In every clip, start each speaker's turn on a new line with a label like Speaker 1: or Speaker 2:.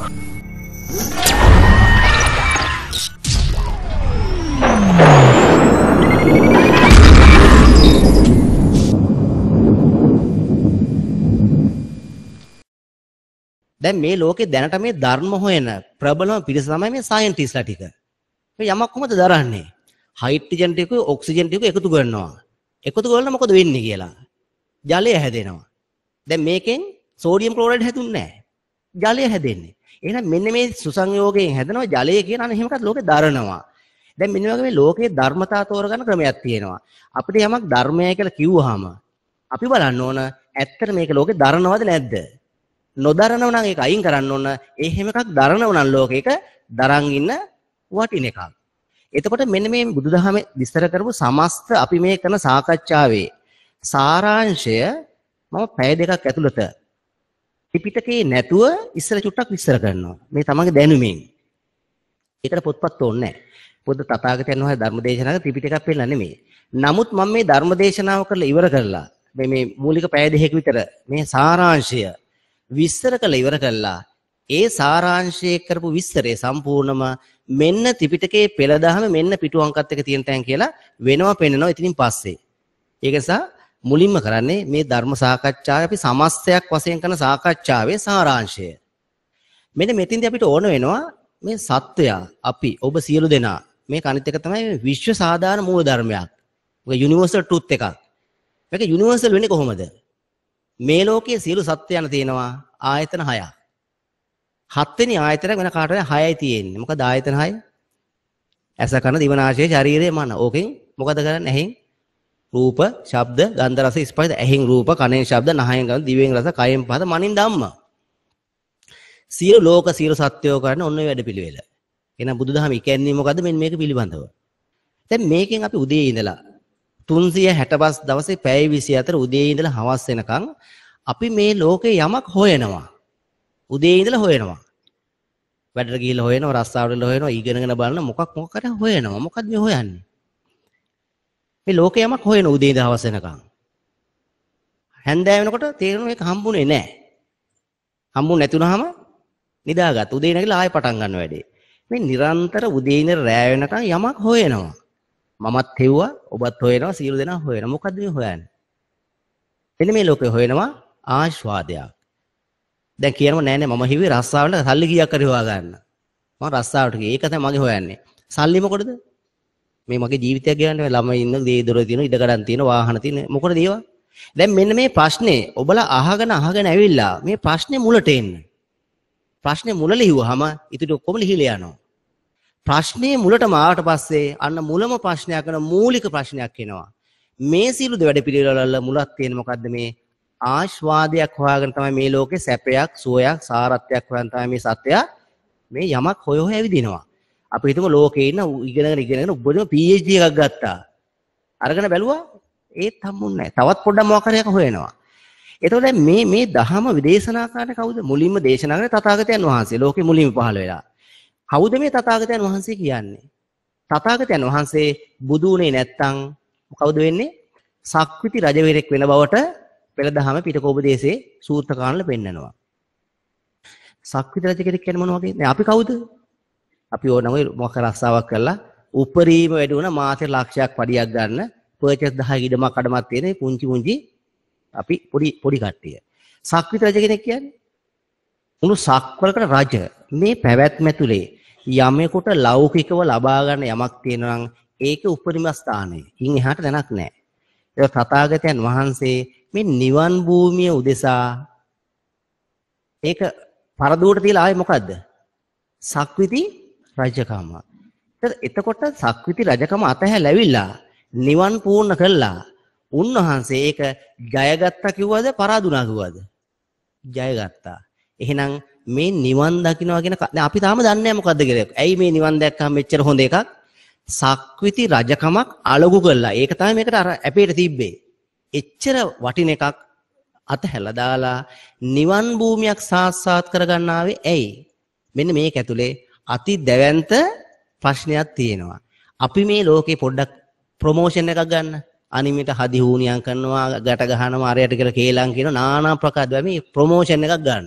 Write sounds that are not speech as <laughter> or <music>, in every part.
Speaker 1: දැන් මේ ලෝකේ දැනට මේ ධර්ම හොයන ප්‍රබලම පිරිස තමයි මේ සයන්ටිස්ලා ටික. මේ යමක් කොහොමද දරන්නේ? හයිඩ්‍රජන් ටිකුයි ඔක්සිජන් ටිකුයි එකතු කරනවා. එකතු කරලා මොකද වෙන්නේ කියලා. ජලය හැදෙනවා. දැන් මේකෙන් සෝඩියම් ක්ලෝරයිඩ් හැදුන්නේ නැහැ. ජලය හැදෙන්නේ. එහෙනම් මෙන්න මේ සුසංයෝගයෙන් හැදෙනවා ජලය කියන අනේ එහෙමකත් ලෝකේ දරනවා. දැන් මෙන්න වගේ මේ ලෝකේ ධර්මතා තෝරගන්න ක්‍රමයක් තියෙනවා. අපිට යමක් ධර්මය කියලා කිව්වහම අපි බලන්න ඕන ඇත්තට මේක ලෝකේ දරනවද නැද්ද? නොදරනව නම් ඒක අයින් කරන්න ඕන. එහෙම එකක් දරනව නම් ලෝකේක දරන් ඉන්න වටින එකක්. එතකොට මෙන්න මේ බුදුදහමේ විස්තර කරපු සමස්ත අපි මේ කරන සාකච්ඡාවේ සාරාංශය මම පැය දෙකක් ඇතුළත ත්‍රිපිටකේ නැතුව ඉස්සර චුට්ටක් විස්තර කරනවා. මේ තමන්ගේ දැනුමෙන්. ඒකට පොත්පත් ඕනේ නැහැ. පොත තථාගතයන් වහන්සේ ධර්මදේශනාවක ත්‍රිපිටකයක් පෙන්නලා නෙමෙයි. නමුත් මම මේ ධර්මදේශනාව කරලා ඉවර කරලා මේ මේ මූලික පැය දෙකක විතර මේ සාරාංශය විස්තර කරලා ඉවර කළා. ඒ සාරාංශය කරපු විස්තරය සම්පූර්ණම මෙන්න ත්‍රිපිටකයේ පෙළ දහම මෙන්න පිටු අංකත් එක තියෙන තැන් කියලා වෙනවා පෙන්නනවා. ඉතින් පස්සේ. ඒක නිසා මුලින්ම කරන්නේ මේ ධර්ම සාකච්ඡාවේ අපි සමස්තයක් වශයෙන් කරන සාකච්ඡාවේ සාරාංශය. මෙන්න මෙතින්දී අපිට ඕන වෙනවා මේ සත්වයා අපි ඔබ සියලු දෙනා මේක අනිත් එක තමයි මේ විශ්ව සාධාරණ මූල ධර්මයක්. මේක යුනිවර්සල් ට්‍රුත් එකක්. මේක යුනිවර්සල් වෙන්නේ කොහොමද? මේ ලෝකයේ සියලු සත්වයන් තියෙනවා ආයතන 6ක්. හත්වෙනි ආයතනයක් වෙන කාටද 6යි තියෙන්නේ. මොකද ආයතන 6? ඇස කන දිව නාසය ශරීරය මන. ඕකෙන් මොකද කරන්නේ? ඇහෙන් රූප, ශබ්ද, ගන්ධ, රස, ස්පර්ශ, ඇහෙන් රූප, කනෙන් ශබ්ද, නහයෙන් ගඳ, දිවෙන් රස, කයෙන් පහස, මනින් ධම්ම. සියලු ලෝක සියලු සත්‍යෝ කරන ඔන්න ඔය වැඩ පිළිවෙල. එහෙනම් බුදුදහම ඉගැන්වීම මොකද්ද? මෙන්න මේක පිළිබඳව. දැන් මේකෙන් අපි උදේ ඉඳලා 365 දවසේ පැය 24 උදේ ඉඳලා හවස වෙනකන් අපි මේ ලෝකේ යමක් හොයනවා. උදේ ඉඳලා හොයනවා. වැඩට ගිහිල්ලා හොයනවා, රස්සාවට ගිහිල්ලා හොයනවා, ඉගෙනගෙන බලන මොකක් මොකක් හරි හොයනවා. මොකද්ද මේ හොයන්නේ? මේ ලෝකේ යමක් හොයන උදේ දවස් වෙනකන්. හැන්දෑ වෙනකොට තේරෙන එක හම්බුනේ නැහැ. හම්බුනේ නැතුනහම නිදාගත්. උදේ නැගිලා ආයෙ පටන් ගන්න වැඩේ. මේ නිරන්තර උදේ ඉඳන් රෑ වෙනකන් යමක් හොයනවා. මමත් හෙව්වා, ඔබත් හොයනවා, සියලු දෙනා හොයනවා. මොකද්ද මේ හොයන්නේ? එන්න මේ ලෝකේ හොයනවා ආස්වාදයක්. දැන් කියනවා නෑ නෑ මම හිවි රස්සාවල සල්ලි කීයක් හරි හොයා ගන්න. මම රස්සාවට ගියේ. ඒක තමයි මගේ හොයන්නේ. සල්ලි මොකටද? මේ මගේ ජීවිතය කියන්නේ ළමයි ඉන්න දේ දොර තියෙන ඉඩකඩම් තියෙන වාහන තියෙන මොකටද ඒවා? දැන් මෙන්න මේ ප්‍රශ්නේ ඔබලා අහගෙන අහගෙන ඇවිල්ලා මේ ප්‍රශ්නේ මුලට එන්න. ප්‍රශ්නේ මුල ලිව්වහම ඉතින් ඔක්කොම ලිහිලා යනවා. ප්‍රශ්නේ මුලටම ආවට පස්සේ අන්න මුලම ප්‍රශ්නයක් කරන මූලික ප්‍රශ්නයක් එනවා. මේ සියලු වැඩ පිළිවෙලවල මුලක් තියෙන මොකද්ද මේ ආශ්වාදයක් හොයාගෙන තමයි මේ ලෝකේ සැපයක්, සුවයක්, සාරත්වයක් හොයන් තමයි මේ සත්‍යය මේ යමක් හොය හොය ඇවිදිනවා. අපි හිතමු ලෝකේ ඉන්න ඉගෙනගෙන ඉගෙනගෙන උඹදම PhD එකක් ගත්තා. අරගෙන බැලුවා ඒත් හම්බුන්නේ නැහැ. තවත් පොඩ්ඩක් මොකක් හරි එකක් හොයනවා. එතකොට දැන් මේ මේ දහම විදේශනා කරන කවුද? මුලින්ම දේශනා කරන තථාගතයන් වහන්සේ. ලෝකෙ මුලින්ම පහළ වෙලා. කවුද මේ තථාගතයන් වහන්සේ කියන්නේ? තථාගතයන් වහන්සේ බුදු වුණේ නැත්තම් කවුද වෙන්නේ? සක්විති රජවරයෙක් වෙන බවට පෙළ දහම පිටකෝපදේශයේ සූත්‍රකාණල පෙන්නනවා. සක්විති රජ කෙනෙක් කියන්නේ මොන වගේද? අපි කවුද? අපි ඕනම මොකක් රස්සාවක් කරලා උපරිම වැඩි වුණා මාසෙට ලක්ෂයක් පඩියක් ගන්න පර්චේස් 10 ඉඩමක් අඩමක් තියෙන පුංචි පුංචි අපි පොඩි පොඩි කට්ටිය. සක්විත රජ කෙනෙක් කියන්නේ මුළු සක්වලකට රජ මේ පැවැත්ම ඇතුලේ යමෙකුට ලෞකිකව ලබා ගන්න යමක් තියෙනවා නම් ඒක උපරිම ස්ථානය. ඉන් එහාට දැනක් නැහැ. ඒක තථාගතයන් වහන්සේ මේ නිවන් භූමිය උදෙසා ඒක පරදුවට තියලා ආවේ මොකද්ද? සක්විති රජකම. එතකොට සක්විති රජකම අතහැරලා නිවන් පූර්ණ කළා. උන්වහන්සේ ඒක ජයගත්තා කිව්වද පරාදුනා කිව්වද? ජයගත්තා. එහෙනම් මේ නිවන් දකින්නවා කියන අපි තාම දන්නේ නැහැ මොකද්ද කියලා. ඇයි මේ නිවන් දැක්කම මෙච්චර හොඳ එකක්? සක්විති රජකමක් අලගු කළා. ඒක තමයි මේකට අර අපේට තිබ්බේ. එච්චර වටින එකක් අතහැලා දාලා නිවන් භූමියක් සාක්ෂාත් කරගන්නාවේ ඇයි? මෙන්න මේක ඇතුලේ අති දැවැන්ත ප්‍රශ්නයක් තියෙනවා. අපි මේ ලෝකේ පොඩ්ඩක් ප්‍රොමෝෂන් එකක් ගන්න. අනිමිට හදි හුණියම් කරනවා, ගැට ගහනවා, අරයට කියලා කේලම් කියනවා, নানা ප්‍රකාරද මේ ප්‍රොමෝෂන් එකක් ගන්න.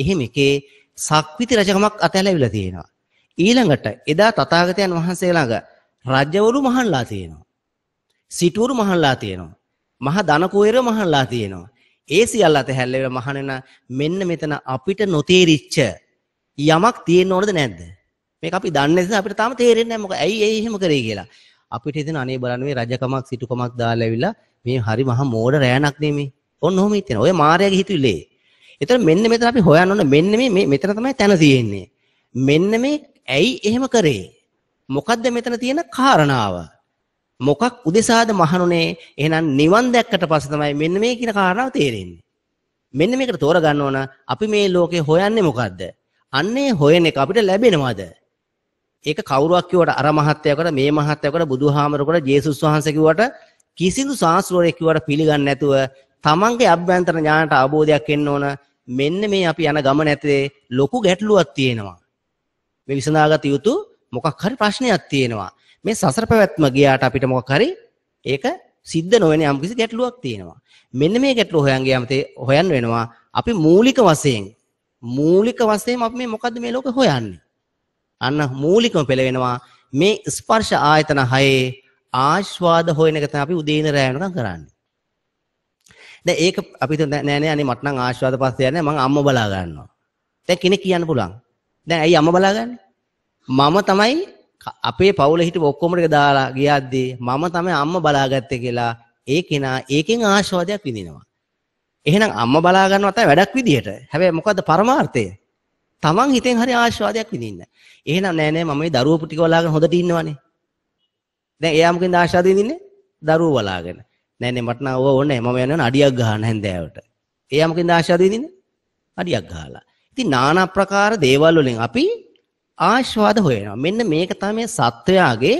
Speaker 1: එහෙම එකේ සක්විති රජකමක් අතහැලවිලා තියෙනවා. ඊළඟට එදා තථාගතයන් වහන්සේ ළඟ රජවරු මහන්ලා තියෙනවා. සිටුරු මහන්ලා තියෙනවා. මහ ධන කුවේර මහන්ලා තියෙනවා. ඒ සියල්ල අතහැරලා මහණෙන මෙන්න මෙතන අපිට නොතේරිච්ච යමක් තියෙන්න ඕනද නැද්ද? මේක අපි දන්නේ නැහැ අපිට තාම තේරෙන්නේ නැහැ මොකද ඇයි ඒ එහෙම කරේ කියලා. අපිට හිතෙන අනේ බලන්න මේ රජකමක් සිටුකමක් දාලා ඇවිල්ලා මේ හරි මහා මෝඩ රෑනක් නේ මේ. ඔන්න ඔහොම හිතෙන. ඔය මායාවේ හිතුවිලේ. එතන මෙන්න මෙතන අපි හොයන්න ඕන මෙන්න මේ මෙතන තමයි තැන තියෙන්නේ. මෙන්න මේ ඇයි එහෙම කරේ? මොකද්ද මෙතන තියෙන කාරණාව? මොකක් උදෙසාද මහණුනේ එහෙනම් නිවන් දැක්කට පස්සේ තමයි මෙන්න මේ කියන කාරණාව තේරෙන්නේ මෙන්න මේකට තෝරගන්න ඕන අපි මේ ලෝකේ හොයන්නේ මොකද්ද අන්නේ හොයන එක අපිට ලැබෙනවද? ඒක කවුරුවක් කිව්වට අර මහත්යකට මේ මහත්යකට බුදුහාමරකට ජේසුස් වහන්සේ කිව්වට කිසිදු සාස්ත්‍රෝරයක් කිව්වට පිළිගන්නේ නැතුව තමන්ගේ අභ්‍යන්තර ඥානට අවබෝධයක් එන්න ඕන මෙන්න මේ අපි යන ගමන ඇතුලේ ලොකු ගැටලුවක් තියෙනවා. මේ විසඳාගත යුතු මොකක් හරි ප්‍රශ්නයක් තියෙනවා. මේ සසර පැවැත්ම ගියාට අපිට මොකක් හරි ඒක සිද්ධ නොවන යම්කිසි ගැටලුවක් තියෙනවා. මෙන්න මේ ගැටලුව හොයන් ගියාම හොයන් වෙනවා අපි මූලික වශයෙන් මූලික වශයෙන් අපි මේ මොකද්ද මේ ලෝකේ හොයන්නේ? අන්න මූලිකම පෙළවෙනවා මේ ස්පර්ශ ආයතන හයේ ආස්වාද හොයන එක තමයි අපි උදේ ඉඳ රැ වෙනකම් කරන්නේ. දැන් ඒක අපි නෑ නෑ අනේ මට නම් ආස්වාද පස්සේ යන්නේ මම අම්ම බලා ගන්නවා. දැන් කෙනෙක් කියන්න පුළුවන්. දැන් ඇයි අම්ම බලා ගන්නේ? මම තමයි අපේ පවුල හිටපු ඔක්කොම ටික දාලා ගියද්දී මම තමයි අම්ම බලාගත්තේ කියලා ඒ කෙනා ඒකෙන් ආශාවදයක් විඳිනවා. එහෙනම් අම්මා බලා ගන්නවා තමයි වැඩක් විදියට. හැබැයි මොකද්ද පරමාර්ථය? Taman හිතෙන් හරි ආශාවයක් විඳින්න. එහෙනම් නෑ නෑ මම මේ දරුවෝ පුටික බලාගෙන හොඳට ඉන්නවනේ. දැන් එයා මොකෙන්ද ආශාද විඳින්නේ? දරුවෝ බලාගෙන. නෑ නෑ මට නම් ඕව ඕනේ නෑ. මම යනවා අඩියක් ගහන්න හැන්දෑවට. එයා මොකෙන්ද ආශාද විඳින්නේ? අඩියක් ගහලා. ඉතින් নানা ප්‍රකාර දේවල් වලින් අපි ආශාද හොයනවා. මෙන්න මේක තමයි සත්වයාගේ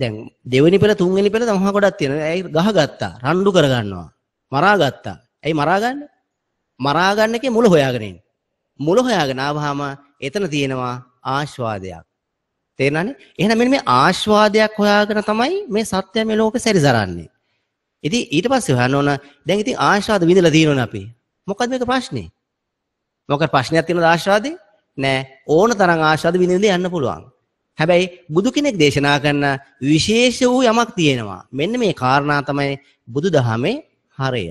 Speaker 1: දැන් දෙවෙනි පෙළ තුන්වෙනි පෙළ තමයි ගොඩක් තියෙනවා. ඒ ගහගත්තා, රණ්ඩු කරගන්නවා, මරාගත්තා. ඇයි මරා ගන්න? මරා ගන්න එකේ මුල හොයාගෙන ඉන්න. මුල හොයාගෙන ආවහම එතන තියෙනවා ආස්වාදයක්. තේරෙනවනේ? එහෙනම් මෙන්න මේ ආස්වාදයක් හොයාගෙන තමයි මේ සත්‍ය මේ ලෝකෙ සැරිසරන්නේ. ඉතින් ඊට පස්සේ හොයන්න ඕන දැන් ඉතින් ආස්වාද විඳලා තියෙනවනේ අපි. මොකද මේක ප්‍රශ්නේ? මොකද ප්‍රශ්නයක් තියෙනවද ආස්වාදේ? නෑ. ඕන තරම් ආස්වාද විඳින්න යන්න පුළුවන්. හැබැයි බුදු කෙනෙක් දේශනා කරන විශේෂ වූ යමක් තියෙනවා. මෙන්න මේ කාරණා තමයි බුදුදහමේ හරය.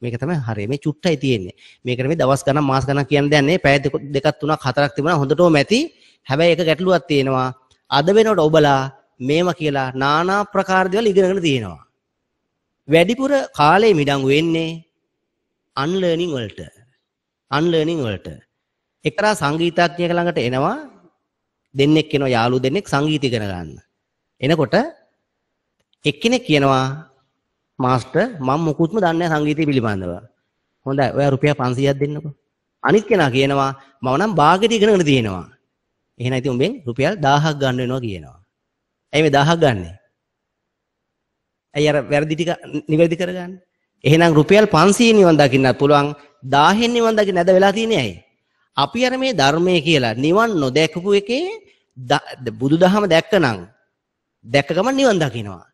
Speaker 1: මේක තමයි හරිය මේ චුට්ටයි තියෙන්නේ. මේකට මේ දවස් ගණන් මාස ගණන් කියන්නේ දැන් නේ පැය දෙකක් තුනක් හතරක් තිබුණා හොඳටම ඇති. හැබැයි එක ගැටලුවක් තියෙනවා. අද වෙනකොට ඔබලා මේවා කියලා নানা ප්‍රකාර දේවල් ඉගෙනගෙන තියෙනවා. වැඩිපුර කාලේ මිඩංගු වෙන්නේ අන්ලර්නින් වලට. අන්ලර්නින් වලට. එක්තරා සංගීතඥයෙක් ළඟට එනවා දෙන්නෙක් එනවා යාළු දෙන්නෙක් සංගීත ඉගෙන ගන්න. එනකොට එක්කෙනෙක් කියනවා මාස්ටර් මම මුකුත්ම දන්නේ සංගීතය පිළිබඳව. හොඳයි ඔයා රුපියල් 500ක් දෙන්නකෝ. අනිත් කෙනා කියනවා මම නම් භාගෙට ඉගෙනගෙන තියෙනවා. එහෙනම් ඉතින් උඹෙන් රුපියල් 1000ක් ගන්න වෙනවා කියනවා. ඇයි මේ 1000ක් ගන්නෙ? ඇයි අර වැරදි ටික නිවැරදි කරගන්නේ? එහෙනම් රුපියල් 500 නිවන් දකින්නත් පුළුවන් 1000න් නිවන් දකින්න නැද වෙලා තියෙන්නේ ඇයි? අපි අර මේ ධර්මයේ කියලා නිවන් නොදැකපු එකේ බුදුදහම දැක්කනම් දැක්ක ගමන් නිවන් දකින්නවා.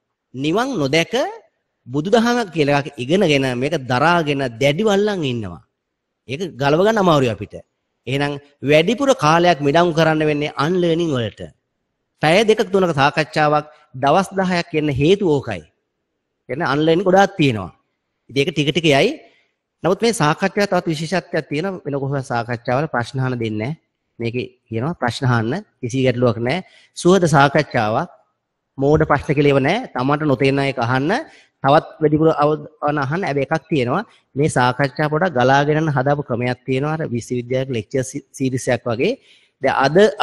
Speaker 1: නිවන් නොදැක බුදුදහම කියලා එකක් ඉගෙනගෙන මේක දරාගෙන දැඩිව අල්ලන් ඉන්නවා. ඒක ගලව ගන්න අමාරුයි අපිට. එහෙනම් වැඩිපුර කාලයක් මිඩංගු කරන්න වෙන්නේ අන්ලර්නින් වලට. පැය දෙකක් තුනක සාකච්ඡාවක් දවස් 10ක් යන හේතුව ඕකයි. කියන්නේ අන්ලර්නින් ගොඩාක් තියෙනවා. ඉතින් ඒක ටික ටික යයි. නමුත් මේ සාකච්ඡාව තවත් විශේෂත්වයක් තියෙනවා. වෙන කොහොම සාකච්ඡාවල ප්‍රශ්න අහන්න දෙන්නේ නැහැ. මේකේ කියනවා ප්‍රශ්න අහන්න කිසි ගැටලුවක් නැහැ. සුහද සාකච්ඡාවක්. මෝඩ ප්‍රශ්න කෙලෙව නැහැ. Tamanට නොතේන එක අහන්න. තවත් වැඩිපුර අවධාන අහන්න හැබැයි එකක් තියෙනවා මේ සාකච්ඡා පොඩක් ගලාගෙන යන හදාපු ක්‍රමයක් තියෙනවා අර විශ්වවිද්‍යාල ලෙක්චර් සීරීස් එකක් වගේ දැන්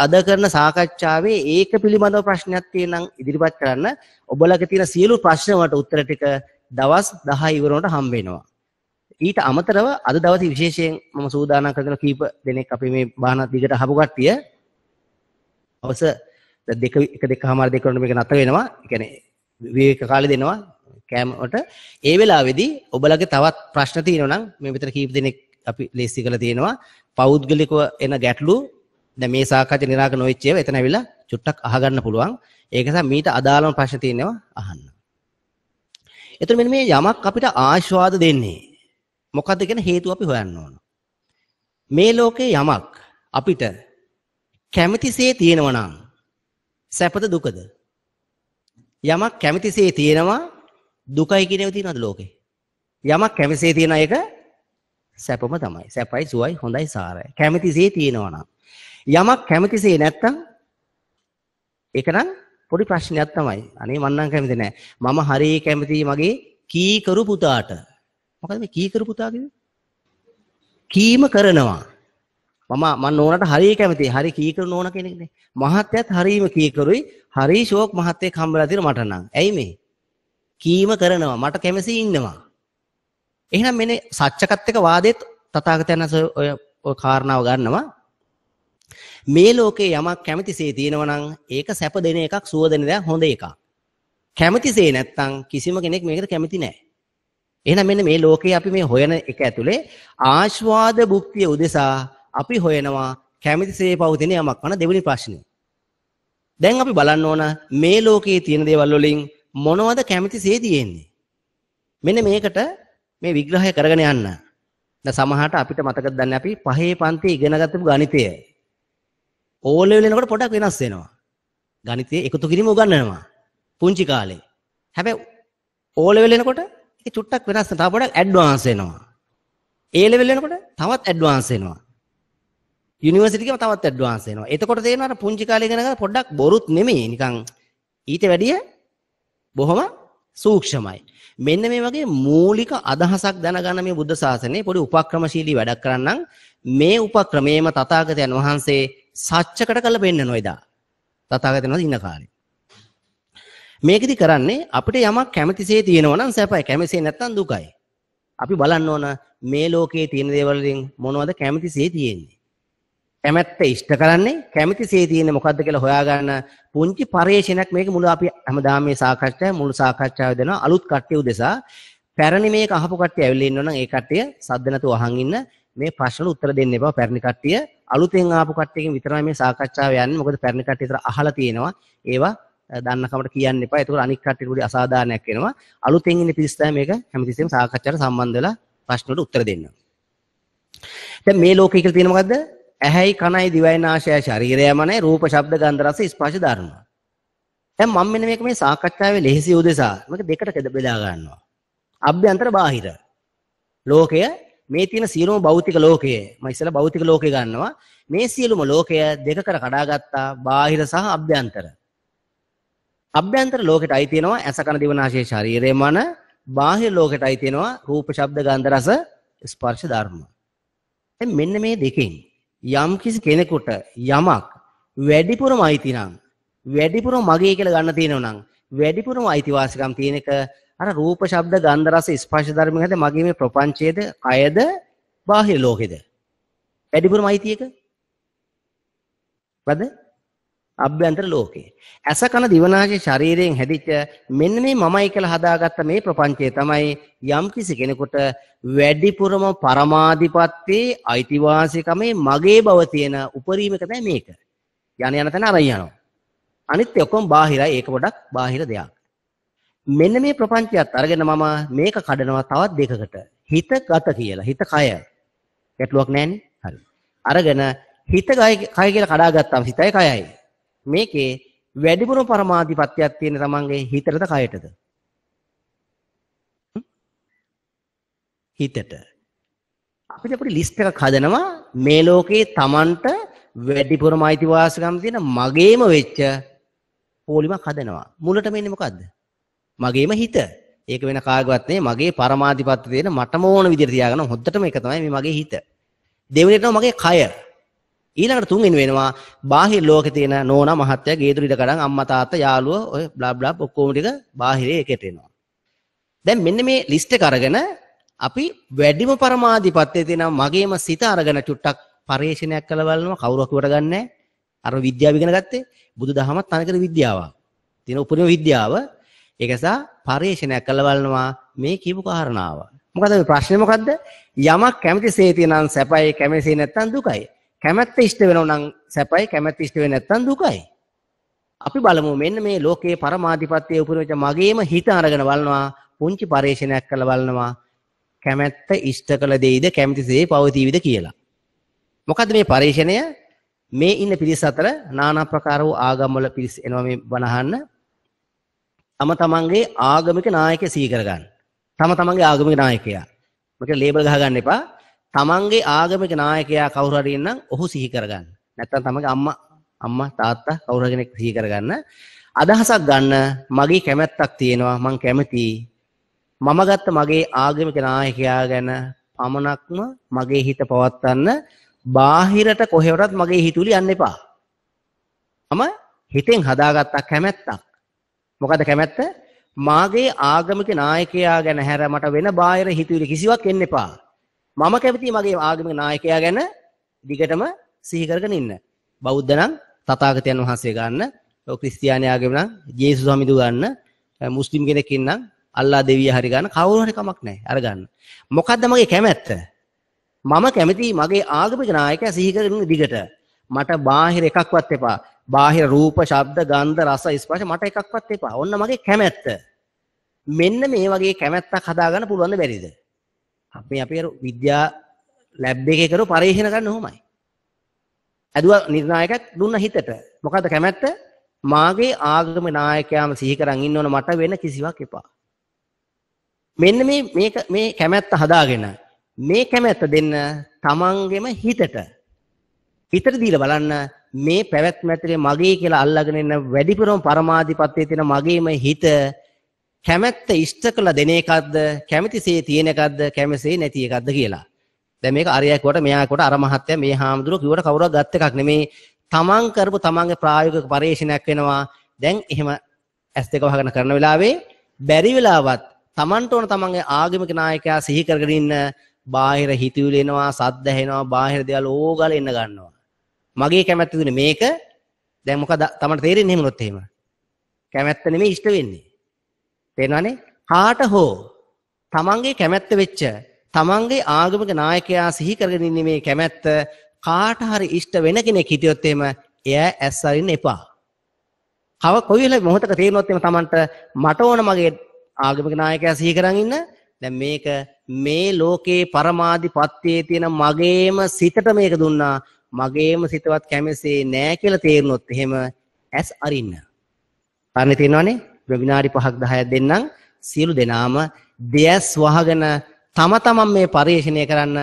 Speaker 1: අද අද කරන සාකච්ඡාවේ ඒක පිළිබඳව ප්‍රශ්නයක් තියෙනම් ඉදිරිපත් කරන්න ඔබලගේ තියෙන සියලු ප්‍රශ්න වලට උත්තර ටික දවස් 10 ඉවර වුණාට හම්බ වෙනවා ඊට අමතරව අද දවසේ විශේෂයෙන් මම සූදානම් කරගෙන කීප දෙනෙක් අපි මේ බාහන දිගට අහපු කට්ටිය අවස දෙක එක දෙකමාර දෙක වුණා මේක නැත වෙනවා ඒ කියන්නේ විවේක කාලේ දෙනවා කෑමට ඒ වෙලාවේදී ඔබලගේ තවත් ප්‍රශ්න තියෙනවා නම් මේ විතර කීප දෙනෙක් අපි ලේසි කරලා තියෙනවා පෞද්ගලිකව එන ගැටලු දැන් මේ සාකච්ඡා නිරාකරණ වෙච්ච ඒවා එතන ඇවිල්ලා චුට්ටක් අහගන්න පුළුවන් ඒක නිසා මීට අදාළම ප්‍රශ්න තියෙනවා අහන්න. එතකොට මෙන්න මේ යමක් අපිට ආශාද දෙන්නේ මොකද්ද කියන හේතුව අපි හොයන්න ඕන. මේ ලෝකේ යමක් අපිට කැමැතිසේ තියෙනවා නම් සැපද දුකද? යමක් කැමැතිසේ තියෙනවා දුකයි කියනව තියෙනවද ලෝකේ? යමක් කැමසේ තියෙන එක සැපම තමයි. සැපයි, සුවයි, හොඳයි, සාරයි. කැමතිසේ තියෙනවා නම්. යමක් කැමතිසේ නැත්තම් ඒක නම් පොඩි ප්‍රශ්නයක් තමයි. අනේ මං නම් කැමති නෑ. මම හරිය කැමති මගේ කීකරු පුතාට. මොකද මේ කීකරු පුතා කියන්නේ? කීම කරනවා. මම මන් නෝනට හරිය කැමතියි. හරි කීකරු නෝන කෙනෙක්නේ. මහත්යත් හරීම කීකරුයි. හරි ෂෝක් මහත්යෙක් හම්බලා තියෙන මට නම්. ඇයි මේ? කීම කරනවා. මට කැමසි ඉන්නවා. එහෙනම් මෙන්න සත්‍යකත් එක වාදෙත් තථාගතයන් ඔය ඔය කාරණාව ගන්නවා. මේ ලෝකේ යමක් කැමතිසේ තියෙනවා නම් ඒක සැප දෙන එකක් සුව දෙන දෙයක් හොඳ එකක්. කැමතිසේ නැත්තම් කිසිම කෙනෙක් මේකට කැමති නැහැ. එහෙනම් මෙන්න මේ ලෝකේ අපි මේ හොයන එක ඇතුලේ ආස්වාද භුක්තිය උදෙසා අපි හොයනවා කැමතිසේ පවතින යමක් වන දෙවෙනි ප්‍රශ්නේ. දැන් අපි බලන්න ඕන මේ ලෝකේ තියෙන දේවල් වලින් මොනවද කැමති සේ තියෙන්නේ? මෙන්න මේකට මේ විග්‍රහය කරගෙන යන්න. දැන් සමහරට අපිට මතකද දන්නේ අපි පහේ පන්තියේ ඉගෙනගත්තු ගණිතය. ඕ ලෙවල් එනකොට පොඩක් වෙනස් වෙනවා. ගණිතයේ එකතු කිරීම උගන්වනවා. පුංචි කාලේ. හැබැයි ඕ ලෙවල් එනකොට ඒක චුට්ටක් වෙනස් වෙනවා. තව පොඩක් ඇඩ්වාන්ස් වෙනවා. ඒ ලෙවල් එනකොට තවත් ඇඩ්වාන්ස් වෙනවා. යුනිවර්සිටි එකම තවත් ඇඩ්වාන්ස් වෙනවා. එතකොට තේරෙනවා පුංචි කාලේ ඉගෙන ගන්න පොඩ්ඩක් බොරුත් නෙමෙයි නිකන් ඊට වැඩිය බොහොම සූක්ෂමයි. මෙන්න මේ වගේ මූලික අදහසක් දැනගන්න මේ බුද්ධ ශාසනයේ පොඩි උපක්‍රමශීලී වැඩක් කරන්නම් මේ උපක්‍රමයේම තථාගතයන් වහන්සේ සත්‍යකට කළ බෙන්නන එදා. තථාගතයන් වහන්සේ ඉන්න කාලේ. මේකෙදි කරන්නේ අපිට යමක් කැමතිසේ තියෙනවා නම් සැපයි කැමතිසේ නැත්නම් දුකයි. අපි බලන්න ඕන මේ ලෝකයේ තියෙන දේවල් වලින් මොනවද කැමතිසේ තියෙන්නේ කැමැත්ත ඉෂ්ට කරන්නේ කැමැති සේ තියෙන්නේ මොකද්ද කියලා හොයාගන්න පුංචි පරිශීලනයක් මේක මුල අපි හැමදාම මේ සාකච්ඡාවේ මුල් සාකච්ඡාව දෙනවා අලුත් කට්ටිය උදෙසා පැරණි මේක අහපු කට්ටිය ඇවිල්ලා ඉන්නවනම් ඒ කට්ටිය සද්ද නැතුව අහන් ඉන්න මේ ප්‍රශ්න උත්තර දෙන්න එපා පැරණි කට්ටිය අලුතෙන් ආපු කට්ටියකින් විතරයි මේ සාකච්ඡාව යන්නේ මොකද පැරණි කට්ටිය විතර අහලා තියෙනවා ඒවා දන්නකමට කියන්න එපා ඒකට අනික් කට්ටියට උඩ අසාධාරණයක් වෙනවා අලුතෙන් ඉන්න පිරිස තමයි මේක හැමතිස්සෙම සාකච්ඡාවට සම්බන්ධ වෙලා ප්‍රශ්නවලට උත්තර දෙන්න දැන් මේ ලෝකයේ කියලා තියෙන මොකද්ද ඇහැයි කනයි දිවයි නාසයයි ශරීරය මනයි රූප ශබ්ද ගන්ධ රස ස්පර්ශ ධර්ම. දැන් මම මෙන්න මේක මේ සාකච්ඡාවේ ලෙහෙසි උදෙසා මේක දෙකට බෙදා ගන්නවා. අභ්‍යන්තර බාහිර. ලෝකය මේ තියෙන සියලුම භෞතික ලෝකය මම ඉස්සෙල්ලා භෞතික ලෝකය ගන්නවා මේ සියලුම ලෝකය දෙක කර කඩාගත්තා බාහිර සහ අභ්‍යන්තර අභ්‍යන්තර ලෝකයට අයි තියෙනවා ඇස කන දිව නාසය ශරීරය මන බාහිර ලෝකයට අයි තියෙනවා රූප ශබ්ද ගන්ධ රස ස්පර්ශ ධර්ම මෙන්න මේ දෙකෙන් යම් කිසි කෙනෙකුට යමක් වැඩිපුරම අයිති නම් වැඩිපුරම මගේ කියලා ගන්න තියෙනවා නම් වැඩිපුරම අයිතිවාසිකම් තියෙන එක අර රූප ශබ්ද ගන්ධ රස ස්පර්ශ ධර්ම හැද මගේ මේ ප්‍රපංචයේද කයද බාහිර ලෝකෙද වැඩිපුරම අයිති එක? බද? අභ්‍යන්තර ලෝකේ. ඇස කන දිවනාශය ශරීරයෙන් හැදිච්ච මෙන්න මේ මමයි කියලා හදාගත්ත මේ ප්‍රපංචය තමයි යම් කිසි කෙනෙකුට වැඩිපුරම පරමාධිපත්‍යයේ අයිතිවාසිකමේ මගේ බව තියෙන උපරිම එක තමයි මේක. යන යන තැන අරන් යනවා. අනිත් ඔක්කොම බාහිරයි ඒක පොඩක් බාහිර දෙයක්. මෙන්න මේ ප්‍රපංචයත් අරගෙන මම මේක කඩනවා තවත් දෙකකට. හිත ගත කියලා. හිත කය. ගැටලුවක් නැන්නේ. හරි. අරගෙන හිත කය කියලා කඩාගත්තාම හිතයි කයයි. මේකේ වැඩිපුර පරමාධිපත්‍යයක් තියෙන තමන්ගේ හිතටද කයටද? හිතට. අපිට අපේ ලිස්ට් එකක් හදනවා මේ ලෝකේ තමන්ට වැඩිපුරම අයිතිවාසිකම් තියෙන මගේම වෙච්ච පොලිමක් හදනවා. මුලට මෙන්නේ මොකද්ද? මගේම හිත. ඒක වෙන කාගවත් නෙවෙයි මගේ පරමාධිපත්‍ය තියෙන මටම ඕන විදිහට තියාගන්න හොද්දටම එක තමයි මේ මගේ හිත. දෙවෙනිට මගේ කය. ඊළඟට තුන්වෙනි වෙනවා බාහිර ලෝකේ තියෙන නෝනා මහත්තයා ගේදුර ඉඩකඩම් අම්මා තාත්තා යාළුවෝ ඔය බ්ලා බ්ලා ඔක්කොම ටික බාහිරේ එකට එනවා. දැන් මෙන්න මේ ලිස්ට් එක අරගෙන අපි වැඩිම පරමාධිපත්‍යයේ තියෙන මගේම සිත අරගෙන චුට්ටක් පරිශීලනයක් කළ බලනවා කවුරක් වට ගන්නෑ. අර විද්‍යාව ඉගෙන ගත්තේ බුදුදහමත් තනකර විද්‍යාවක්. තියෙන උපරිම විද්‍යාව ඒක නිසා පරිශීලනයක් කළ බලනවා මේ කියපු කාරණාව. මොකද මේ ප්‍රශ්නේ මොකද්ද? යමක් කැමතිසේ තියෙනනම් සැපයි කැමතිසේ නැත්නම් දුකයි. කැමැත්ත ඉෂ්ට වෙනවා නම් සැපයි කැමැත්ත ඉෂ්ට වෙන්නේ නැත්නම් දුකයි. අපි බලමු මෙන්න මේ ලෝකයේ පරමාධිපත්‍යයේ උපරිමච මගේම හිත අරගෙන බලනවා පුංචි පරීක්ෂණයක් කරලා බලනවා කැමැත්ත ඉෂ්ට කළ දෙයිද කැමති දේ පවතිවිද කියලා. මොකද මේ පරීක්ෂණය මේ ඉන්න පිරිස අතර নানা ප්‍රකාර වූ ආගම්වල පිරිස් එනවා මේ බණහන්න. තම තමන්ගේ ආගමික නායකය සීකර ගන්න. තම තමන්ගේ ආගමික නායකයා. මේක ලේබල් ගහ ගන්න එපා. තමන්ගේ ආගමික නායකයා කවුරු හරි ඉන්නම් ඔහු සිහි කරගන්න. නැත්තම් තමන්ගේ අම්මා අම්මා තාත්තා කවුරු කෙනෙක් සිහි කරගන්න. අදහසක් ගන්න මගේ කැමැත්තක් තියෙනවා මං කැමතියි. මම ගත්ත මගේ ආගමික නායකයා ගැන පමණක්ම මගේ හිත පවත්වන්න බාහිරට කොහෙවටත් මගේ හිතුලි යන්න එපා. මම හිතෙන් හදාගත්ත කැමැත්තක්. මොකද කැමැත්ත? මාගේ ආගමික නායකයා ගැන හැර මට වෙන බාහිර හිතුවිලි කිසිවක් එන්න එපා. මම කැමති මගේ ආගමික නායකයා ගැන දිගටම සිහි කරගෙන ඉන්න. බෞද්ධ නම් තථාගතයන් වහන්සේ ගන්න, ක්‍රිස්තියානි ආගම නම් ජේසුස් ස්වාමීන් ගන්න, මුස්ලිම් කෙනෙක් ඉන්නම් අල්ලා දෙවිය හරි ගන්න කවුරු හරි කමක් නැහැ අර ගන්න. මොකද්ද මගේ කැමැත්ත? මම කැමති මගේ ආගමික නායකයා සිහි කරගෙන දිගට. මට බාහිර එකක්වත් එපා. බාහිර රූප, ශබ්ද, ගන්ධ, රස, ස්පර්ශ මට එකක්වත් එපා. ඔන්න මගේ කැමැත්ත. මෙන්න මේ වගේ කැමැත්තක් හදාගන්න පුළුවන් බැරිද? අපි අපි අර විද්‍යා ලැබ් එකේ කරු පරිශන ගන්න ඕමයි. ඇදුවා නිර්ණායකයක් දුන්න හිතට. මොකද කැමැත්ත මාගේ ආගම නායකයාම සිහි කරන් ඉන්න ඕන මට වෙන කිසිවක් එපා. මෙන්න මේ මේක මේ කැමැත්ත හදාගෙන මේ කැමැත්ත දෙන්න තමන්ගෙම හිතට හිතට දීලා බලන්න මේ පැවැත්ම ඇතුලේ මගේ කියලා අල්ලාගෙන ඉන්න වැඩිපුරම පරමාධිපත්‍යයේ තියෙන මගේම හිත කැමැත්ත ඉෂ්ට කළ දෙන එකක්ද කැමැතිසේ තියෙන එකක්ද කැමැසේ නැති එකක්ද කියලා. දැන් මේක අරයා කොට මෙයා කොට අර මහත්ය මේ හාමුදුරුවෝ කිව්වට කවුරුවක් ගත් එකක් නෙමේ. තමන් කරපු තමන්ගේ ප්‍රායෝගික පරීක්ෂණයක් වෙනවා. දැන් එහෙම ඇස් දෙක වහගෙන කරන වෙලාවේ බැරි වෙලාවත් තමන්ට ඕන තමන්ගේ ආගමික නායකයා සිහි කරගෙන ඉන්න බාහිර හිතවිලි එනවා, සද්ද ඇහෙනවා, බාහිර දේවල් ඕගල එන්න ගන්නවා. මගේ කැමැත්ත දුන්නේ මේක. දැන් මොකද තමන්ට තේරෙන්නේ එහෙම නොත් එහෙම. කැමැත්ත නෙමේ ඉෂ්ට වෙන්නේ. තේනවනේ කාට හෝ තමන්ගේ කැමැත්ත වෙච්ච තමන්ගේ ආගමික නායකයා සිහි කරගෙන ඉන්නේ මේ කැමැත්ත කාට හරි ඉෂ්ට වෙන කෙනෙක් හිටියොත් එම එයා ඇස් අරින්න එපා. කව කොයි වෙලාවෙ මොහොතක තේරෙනොත් එම තමන්ට මට ඕන මගේ ආගමික නායකයා සිහි කරන් ඉන්න දැන් මේක මේ ලෝකේ පරමාධිපත්‍යයේ තියෙන මගේම සිතට මේක දුන්නා මගේම සිතවත් කැමසේ නෑ කියලා තේරුනොත් එහෙම ඇස් අරින්න. අනේ තේරෙනවනේ විනාඩි 5ක් 10ක් දෙන්නම් සියලු දෙනාම දෙයස් වහගෙන තම තමන් මේ පරිශ්‍රණය කරන්න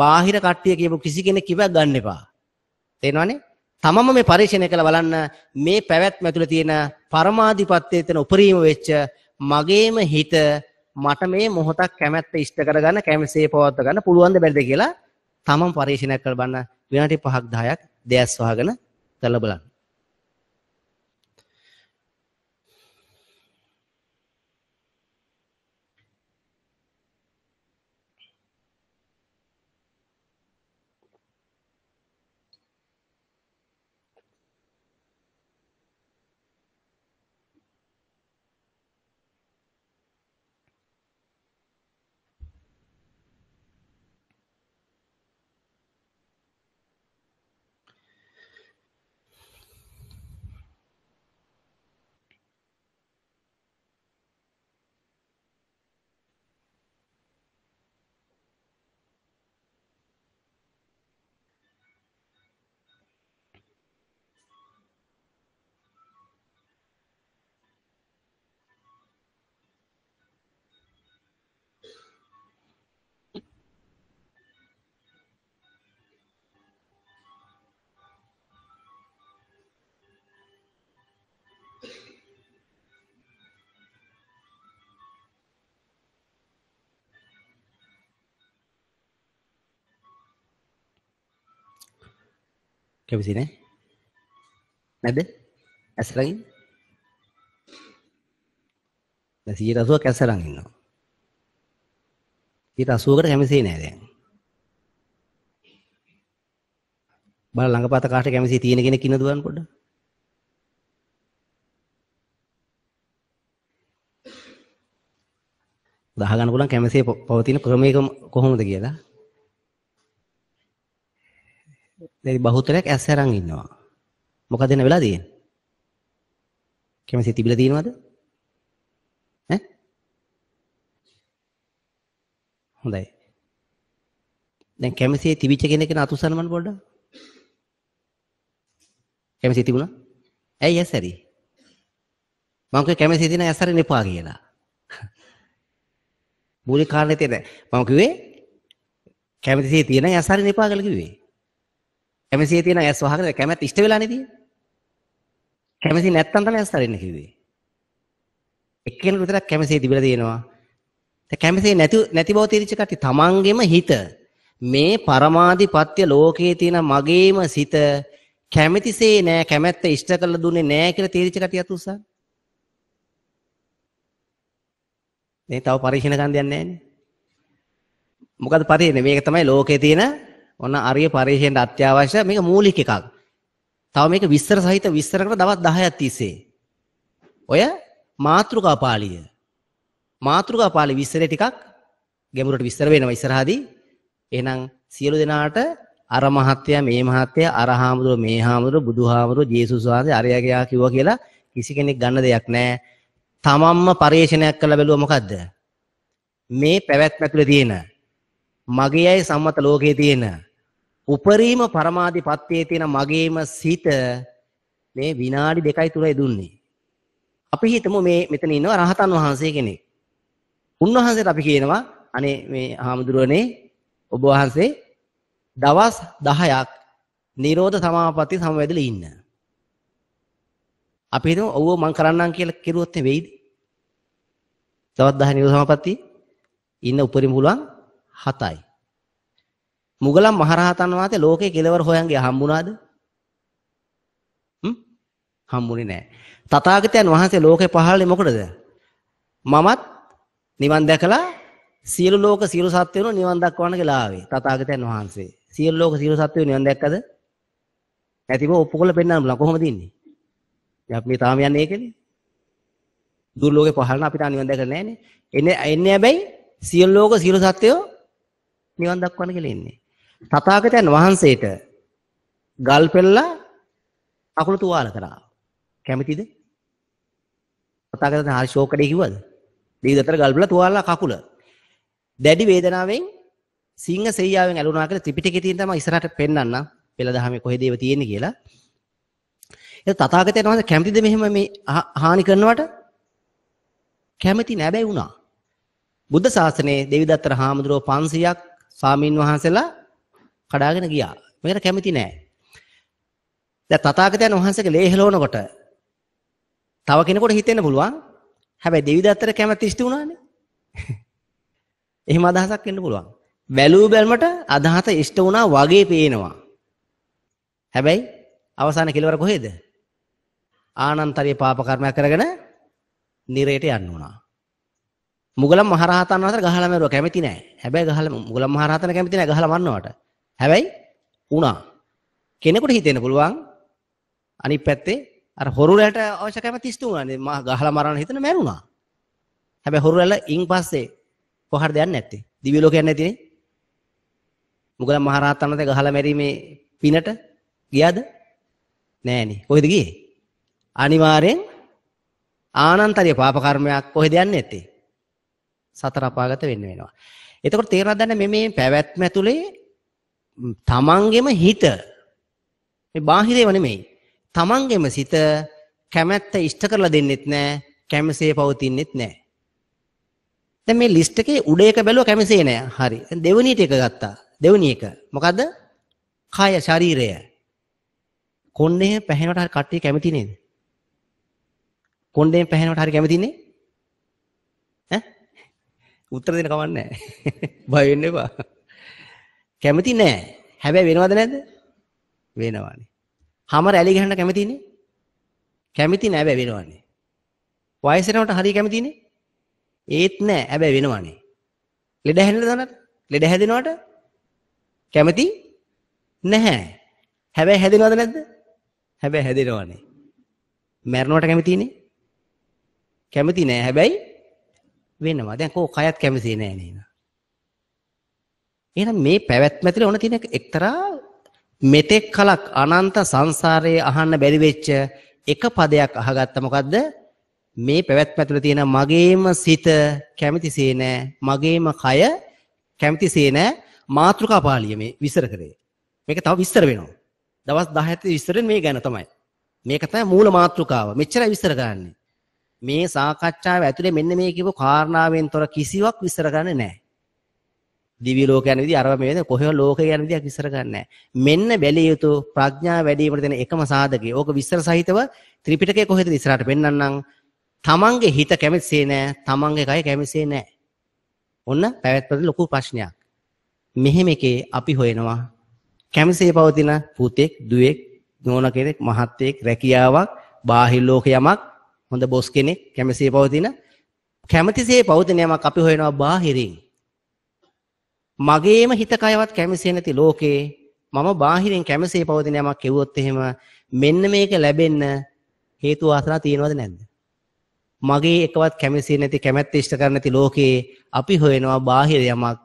Speaker 1: බාහිර කට්ටිය කියපු කිසි කෙනෙක් කිව්වක් ගන්න එපා. තේනවනේ? තමම මේ පරිශ්‍රණය කළ බලන්න මේ පැවැත්ම ඇතුළේ තියෙන පරමාධිපත්‍යයේ තියෙන උපරිම වෙච්ච මගේම හිත මට මේ මොහොතක් කැමැත්ත ඉෂ්ට කරගන්න කැමසේ පවත්ව ගන්න පුළුවන් ද බැරිද කියලා තමන් පරිශ්‍රණය කළ බලන්න විනාඩි 5ක් 10ක් දෙයස් වහගෙන කරලා බලන්න. කැමති නෑ නැද ඇසරගින් සියට අසුවක් ඇසරන් ඉන්නවා සියට අසුවකට කැමති නෑ දැන් බල ළඟපත කාට කැමති තියෙන කෙනෙක් ඉන්නද බලන්න පොඩ්ඩ දහ ගන්න පුළුවන් කැමතිේ පවතින ක්‍රමයක කොහොමද කියලා දැන් බහුතරයක් ඇස් අරන් ඉන්නවා. මොකද වෙන වෙලා තියෙන්නේ? කැමති තිබිලා තියෙනවද? ඈ? හොඳයි. දැන් කැමති තිබිච්ච කෙනෙක් ගැන අතුසන මන් පොඩ්ඩක්. කැමති තිබුණා? ඇයි ඇස් ඇරි? මම කිව්වේ කැමති තියෙන ඇස් අරින්න එපා කියලා. මූලික කාරණේ තියෙන. මම කිව්වේ කැමති තියෙන ඇස් අරින්න එපා කියලා කිව්වේ. කැමැසියේ තියෙන ඇස් වහගෙන කැමැත් ඉෂ්ට වෙලා නේද? කැමැසි නැත්තම් තමයි ඇස් අරින්න කිව්වේ. එක්කෙනෙකුට විතරක් කැමැසිය තිබිලා තියෙනවා. දැන් කැමැසිය නැති නැති බව තේරිච්ච කට්ටිය තමන්ගෙම හිත මේ පරමාධිපත්‍ය ලෝකයේ තියෙන මගේම සිත කැමැතිසේ නෑ කැමැත්ත ඉෂ්ට කරලා දුන්නේ නෑ කියලා තේරිච්ච කට්ටියත් උස්සා. මේ තව පරිශන ගන්න දෙයක් නෑනේ. මොකද පරිශන මේක තමයි ලෝකයේ තියෙන ඔන්න අරිය පරිශයෙන්ට අත්‍යවශ්‍ය මේක මූලික එකක්. තව මේක විස්තර සහිත විස්තර කර දවස් 10ක් තිස්සේ. ඔය මාත්‍රිකා පාළිය. මාත්‍රිකා පාළිය විස්තරේ ටිකක් ගැඹුරට විස්තර වෙනවා ඉස්සරහදී. එහෙනම් සියලු දෙනාට අර මහත්ය මේ මහත්ය අර හාමුදුරුව මේ හාමුදුරුව බුදු හාමුදුරුව ජේසුස් වහන්සේ අරයගයා කිව්වා කියලා කිසි කෙනෙක් ගන්න දෙයක් නැහැ. තමන්ම පරිශනයක් කළ බැලුවා මොකද්ද? මේ පැවැත්ම ඇතුලේ තියෙන මගේ අය සම්මත ලෝකයේ තියෙන උපරිම පරමාදි පත්‍යයේ තියෙන මගේම සිත මේ විනාඩි දෙකයි තුනයි දුන්නේ. අපි හිතමු මේ මෙතන ඉන්නවා රහතන් වහන්සේ කෙනෙක්. උන්වහන්සේට අපි කියනවා අනේ මේ හාමුදුරුවනේ ඔබ වහන්සේ දවස් 10ක් නිරෝධ සමාපatti සමවැදලා ඉන්න. අපි හිතමු ඔව්ව මං කරන්නම් කියලා කිරුවොත් වෙයිද? තවත් 10 නිරෝධ සමාපatti ඉන්න උපරිම පුළුවන් 7යි. මුගලන් මහරහතන් වහන්සේ ලෝකේ කෙලවර හොයන් ගියා හම්බුණාද? හ්ම්? හම්බුනේ නැහැ. තථාගතයන් වහන්සේ ලෝකේ පහළලේ මොකටද? මමත් නිවන් දැකලා සියලු ලෝක සියලු සත්වයන් නිවන් දක්වන්න කියලා ආවේ තථාගතයන් වහන්සේ. සියලු ලෝක සියලු සත්වයන් නිවන් දැක්කද? නැතිව ඔප්පු කරලා පෙන්නන්න බුණා කොහොමද ඉන්නේ? අපි මේ තාම යන්නේ ඒකනේ. දුර ලෝකේ පහළන අපිට නිවන් දැකලා නැහනේ. එන්නේ එන්නේ හැබැයි සියලු ලෝක සියලු සත්වයෝ නිවන් දක්වන්න කියලා ඉන්නේ. තථාගතයන් වහන්සේට ගල් පෙල්ලා අකුල තුවාල කරා. කැමතිද? තථාගතයන් හරි ශෝකඩේ කිව්වද? දීගතර ගල් පෙල්ලා තුවාල කකුල. දැඩි වේදනාවෙන් සිංහ සෙයියාවෙන් ඇලුනා කියලා ත්‍රිපිටකේ තියෙන තමයි ඉස්සරහට පෙන්වන්න පෙළ දහමේ කොහෙද ඒව තියෙන්නේ කියලා. ඒ තථාගතයන් වහන්සේ කැමතිද මෙහෙම මේ හානි කරනවට? කැමති නැබැයි වුණා. බුද්ධ ශාසනයේ දෙවිදත්තර හාමුදුරුවෝ 500ක් ස්වාමින් වහන්සේලා කඩාගෙන ගියා. මේකට කැමති නෑ. දැන් තථාගතයන් වහන්සේගේ ලේ හෙලවනකොට තව කෙනෙකුට හිතෙන්න පුළුවන්. හැබැයි දෙවිදත්තට කැමති ඉෂ්ට වුණානේ. එහෙම අදහසක් එන්න පුළුවන්. බැලූ බැලමට අදහස ඉෂ්ට වුණා වගේ පේනවා. හැබැයි අවසාන කෙලවර කොහෙද? ආනන්තරිය පාප කර්මයක් කරගෙන නිරයට යන්න වුණා. මුගලන් මහරහතන් වහන්සේ ගහලා මරුවා කැමති නෑ. හැබැයි ගහලා මුගලන් මහරහතන් කැමති නෑ ගහලා මරනවට. හැබැයි වුණා. කෙනෙකුට හිතෙන්න පුළුවන් අනිත් පැත්තේ අර හොරු රැට අවශ්‍ය කැම 33නේ මා ගහලා මරන්න හිතන මැරුණා. හැබැයි හොරු රැල ඉන් පස්සේ කොහරද යන්නේ නැත්තේ? දිව්‍ය ලෝකයක් නැතිනේ. මුගලන් මහරහතන් වහන්සේ ගහලා මැරීමේ පිනට ගියාද? නෑනේ. කොහෙද ගියේ? අනිවාර්යෙන් ආනන්තරිය පාප කර්මයක් කොහෙද යන්නේ නැත්තේ? සතර අපාගත වෙන්න වෙනවා. එතකොට තේරුණා දැන් මේ මේ පැවැත්ම ඇතුලේ තමන්ගෙම හිත මේ බාහිරේව නෙමෙයි. තමන්ගෙම සිත කැමැත්ත ඉෂ්ට කරලා දෙන්නෙත් නෑ, කැමසේ පවතින්නෙත් නෑ. දැන් මේ ලිස්ට් එකේ උඩ එක බැලුවා කැමසේ නෑ. හරි. දෙවෙනියට එක ගත්තා. දෙවෙනි එක. මොකද? කය ශරීරය. කොණ්ඩේ පැහැෙනවට හරි කට්ටිය කැමති නේද? කොණ්ඩේ පැහැෙනවට හරි කැමති නේ? ඈ? උත්තර දෙන්න කවන්නේ නෑ. <laughs> බය වෙන්න එපා. කැමති නෑ. හැබැයි වෙනවද නැද්ද? වෙනවනේ. හැම රැලි ගහන්න කැමතිනේ. කැමති නෑ හැබැයි වෙනවනේ. වයසනකට හරිය කැමතිනේ. ඒත් නෑ හැබැයි වෙනවනේ. ලෙඩ හැදෙනවද නැද්ද? ලෙඩ හැදෙනවට කැමති නැහැ. හැබැයි හැදෙනවද නැද්ද? හැබැයි හැදෙනවනේ. මැරෙනවට කැමතිනේ. කැමති නෑ හැබැයි වෙනවා. දැන් කෝ කයත් කැමති නෑ නේද? එහෙනම් මේ පැවැත්ම ඇතුලේ ඕන තියෙන එක්තරා මෙතෙක් කලක් අනන්ත සංසාරයේ අහන්න බැරි වෙච්ච එක පදයක් අහගත්ත මොකද්ද මේ පැවැත්ම ඇතුලේ තියෙන මගේම සිත කැමතිසේ නෑ මගේම කය කැමතිසේ නෑ මාත්‍රිකා පාළිය මේ විස්තර කරේ මේක තව විස්තර වෙනවා දවස් 10 ඇතුළේ විස්තරෙන් මේ ගැන තමයි මේක තමයි මූල මාත්‍රිකාව මෙච්චරයි විස්තර කරන්නේ මේ සාකච්ඡාව ඇතුලේ මෙන්න මේ කියපු කාරණාවෙන් තොර කිසිවක් විස්තර කරන්නේ නෑ දිවි ලෝක යන විදිහ අරව මේ වෙන කොහේ ලෝකේ යන විදිහක් විස්තර කරන්නේ මෙන්න බැලිය යුතු ප්‍රඥා වැඩිවීමට දෙන එකම සාධකය. ඕක විස්තර සහිතව ත්‍රිපිටකයේ කොහෙද ඉස්සරහට පෙන්වන්නම්. තමන්ගේ හිත කැමතිසේ නෑ, තමන්ගේ කය කැමතිසේ නෑ. ඔන්න පැවැත්පත ලොකු ප්‍රශ්නයක්. මෙහෙම එකේ අපි හොයනවා කැමතිසේ පවතින පුතෙක්, දුවෙක්, නෝන කෙනෙක්, මහත්තයෙක්, රැකියාවක්, බාහිර ලෝක යමක්, හොඳ බොස් කෙනෙක් කැමතිසේ පවතින කැමතිසේ පවතින යමක් අපි හොයනවා බාහිරින්. මගේම හිත කයවත් කැමසේ නැති ලෝකේ මම බාහිරින් කැමසේ පවතින යමක් කෙවුවොත් එහෙම මෙන්න මේක ලැබෙන්න හේතු වාසනා තියෙනවද නැද්ද? මගේ එකවත් කැමසේ නැති කැමැත්ත ඉෂ්ට කර නැති ලෝකේ අපි හොයනවා බාහිර යමක්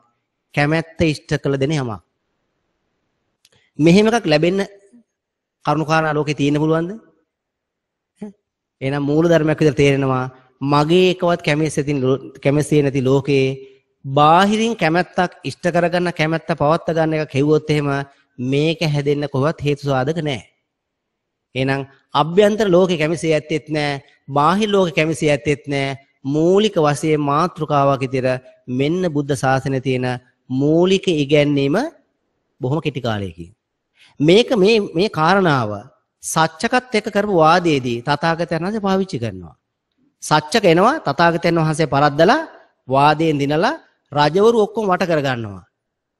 Speaker 1: කැමැත්ත ඉෂ්ට කළ දෙන යමක්. මෙහෙම එකක් ලැබෙන්න කරුණාකාරණා ලෝකේ තියෙන්න පුළුවන්ද? එහෙනම් මූල ධර්මයක් විතර තේරෙනවා මගේ එකවත් කැමැස්සේ නැති ලෝකේ බාහිරින් කැමැත්තක් ඉෂ්ට කරගන්න කැමැත්ත පවත්ත ගන්න එක කෙව්වොත් එහෙම මේක හැදෙන්න කොහොමවත් හේතු සාධක නැහැ. එහෙනම් අභ්‍යන්තර ලෝකේ කැමසී ඇත්තෙත් නැහැ, බාහිර ලෝකේ කැමසී ඇත්තෙත් නැහැ. මූලික වශයෙන් මාත්‍රකාවක් විතර මෙන්න බුද්ධ ශාසනයේ තියෙන මූලික ඉගැන්වීම බොහොම කෙටි කාලයකින්. මේක මේ මේ කාරණාව සත්‍යකත් එක්ක කරපු වාදයේදී තථාගතයන් වහන්සේ පාවිච්චි කරනවා. සත්‍යක එනවා තථාගතයන් වහන්සේ පරද්දලා වාදයෙන් දිනලා රජවරු ඔක්කොම වට කරගන්නවා.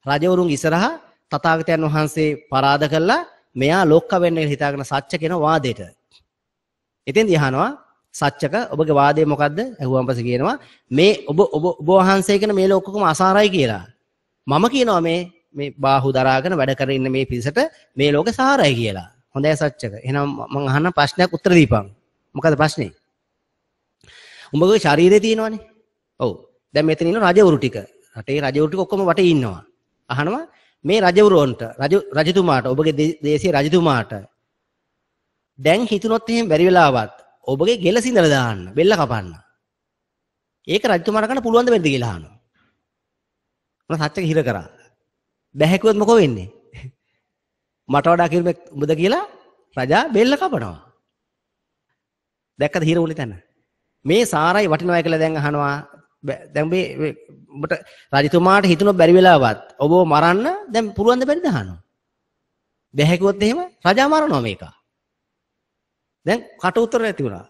Speaker 1: රජවරුන් ඉස්සරහා තථාගතයන් වහන්සේ පරාද කළා මෙයා ලොක්ක වෙන්න කියලා හිතාගෙන සත්‍ය කියන වාදයට. එතෙන් දිහනවා සත්‍යක ඔබගේ වාදය මොකද්ද? ඇහුවාන් පස්සේ කියනවා මේ ඔබ ඔබ ඔබ වහන්සේ කියන මේ ලෝකකම අසාරයි කියලා. මම කියනවා මේ මේ බාහු දරාගෙන වැඩ කරගෙන ඉන්න මේ පිරිසට මේ ලෝකේ සාරයි කියලා. හොඳයි සත්‍යක. එහෙනම් මම අහන්න ප්‍රශ්නයක් උත්තර දීපන්. මොකද ප්‍රශ්නේ? උඹගේ ශරීරේ තියෙනවනේ. ඔව්. දැන් මෙතන ඉන්න රජවරු ටික රටේ රජවරු ටික ඔක්කොම වටේ ඉන්නවා. අහනවා මේ රජවරුන්ට රජතුමාට ඔබගේ දේශීය රජතුමාට දැන් හිතුනොත් එහෙම බැරි වෙලාවත් ඔබගේ ගෙල සිඳලා දාන්න බෙල්ල කපන්න. ඒක රජතුමාට කරන්න පුළුවන් දෙයක් කියලා අහනවා. මොන සත්‍යක හිර කරා. බැහැ කිව්වොත් මොකෝ වෙන්නේ? මට වඩා කිරුමෙක් උඹද කියලා රජා බෙල්ල කපනවා. දැක්කද හිර උනේ තැන? මේ සාරයි වටිනවා කියලා දැන් අහනවා දැන් මේ ඔබට රජතුමාට හිතුන බැරි වෙලාවත් ඔබව මරන්න දැන් පුළුවන් ද බැරිද අහනවා. බැහැ කිව්වොත් එහෙම රජා මරනවා මේක. දැන් කට උතර නැති වුණා.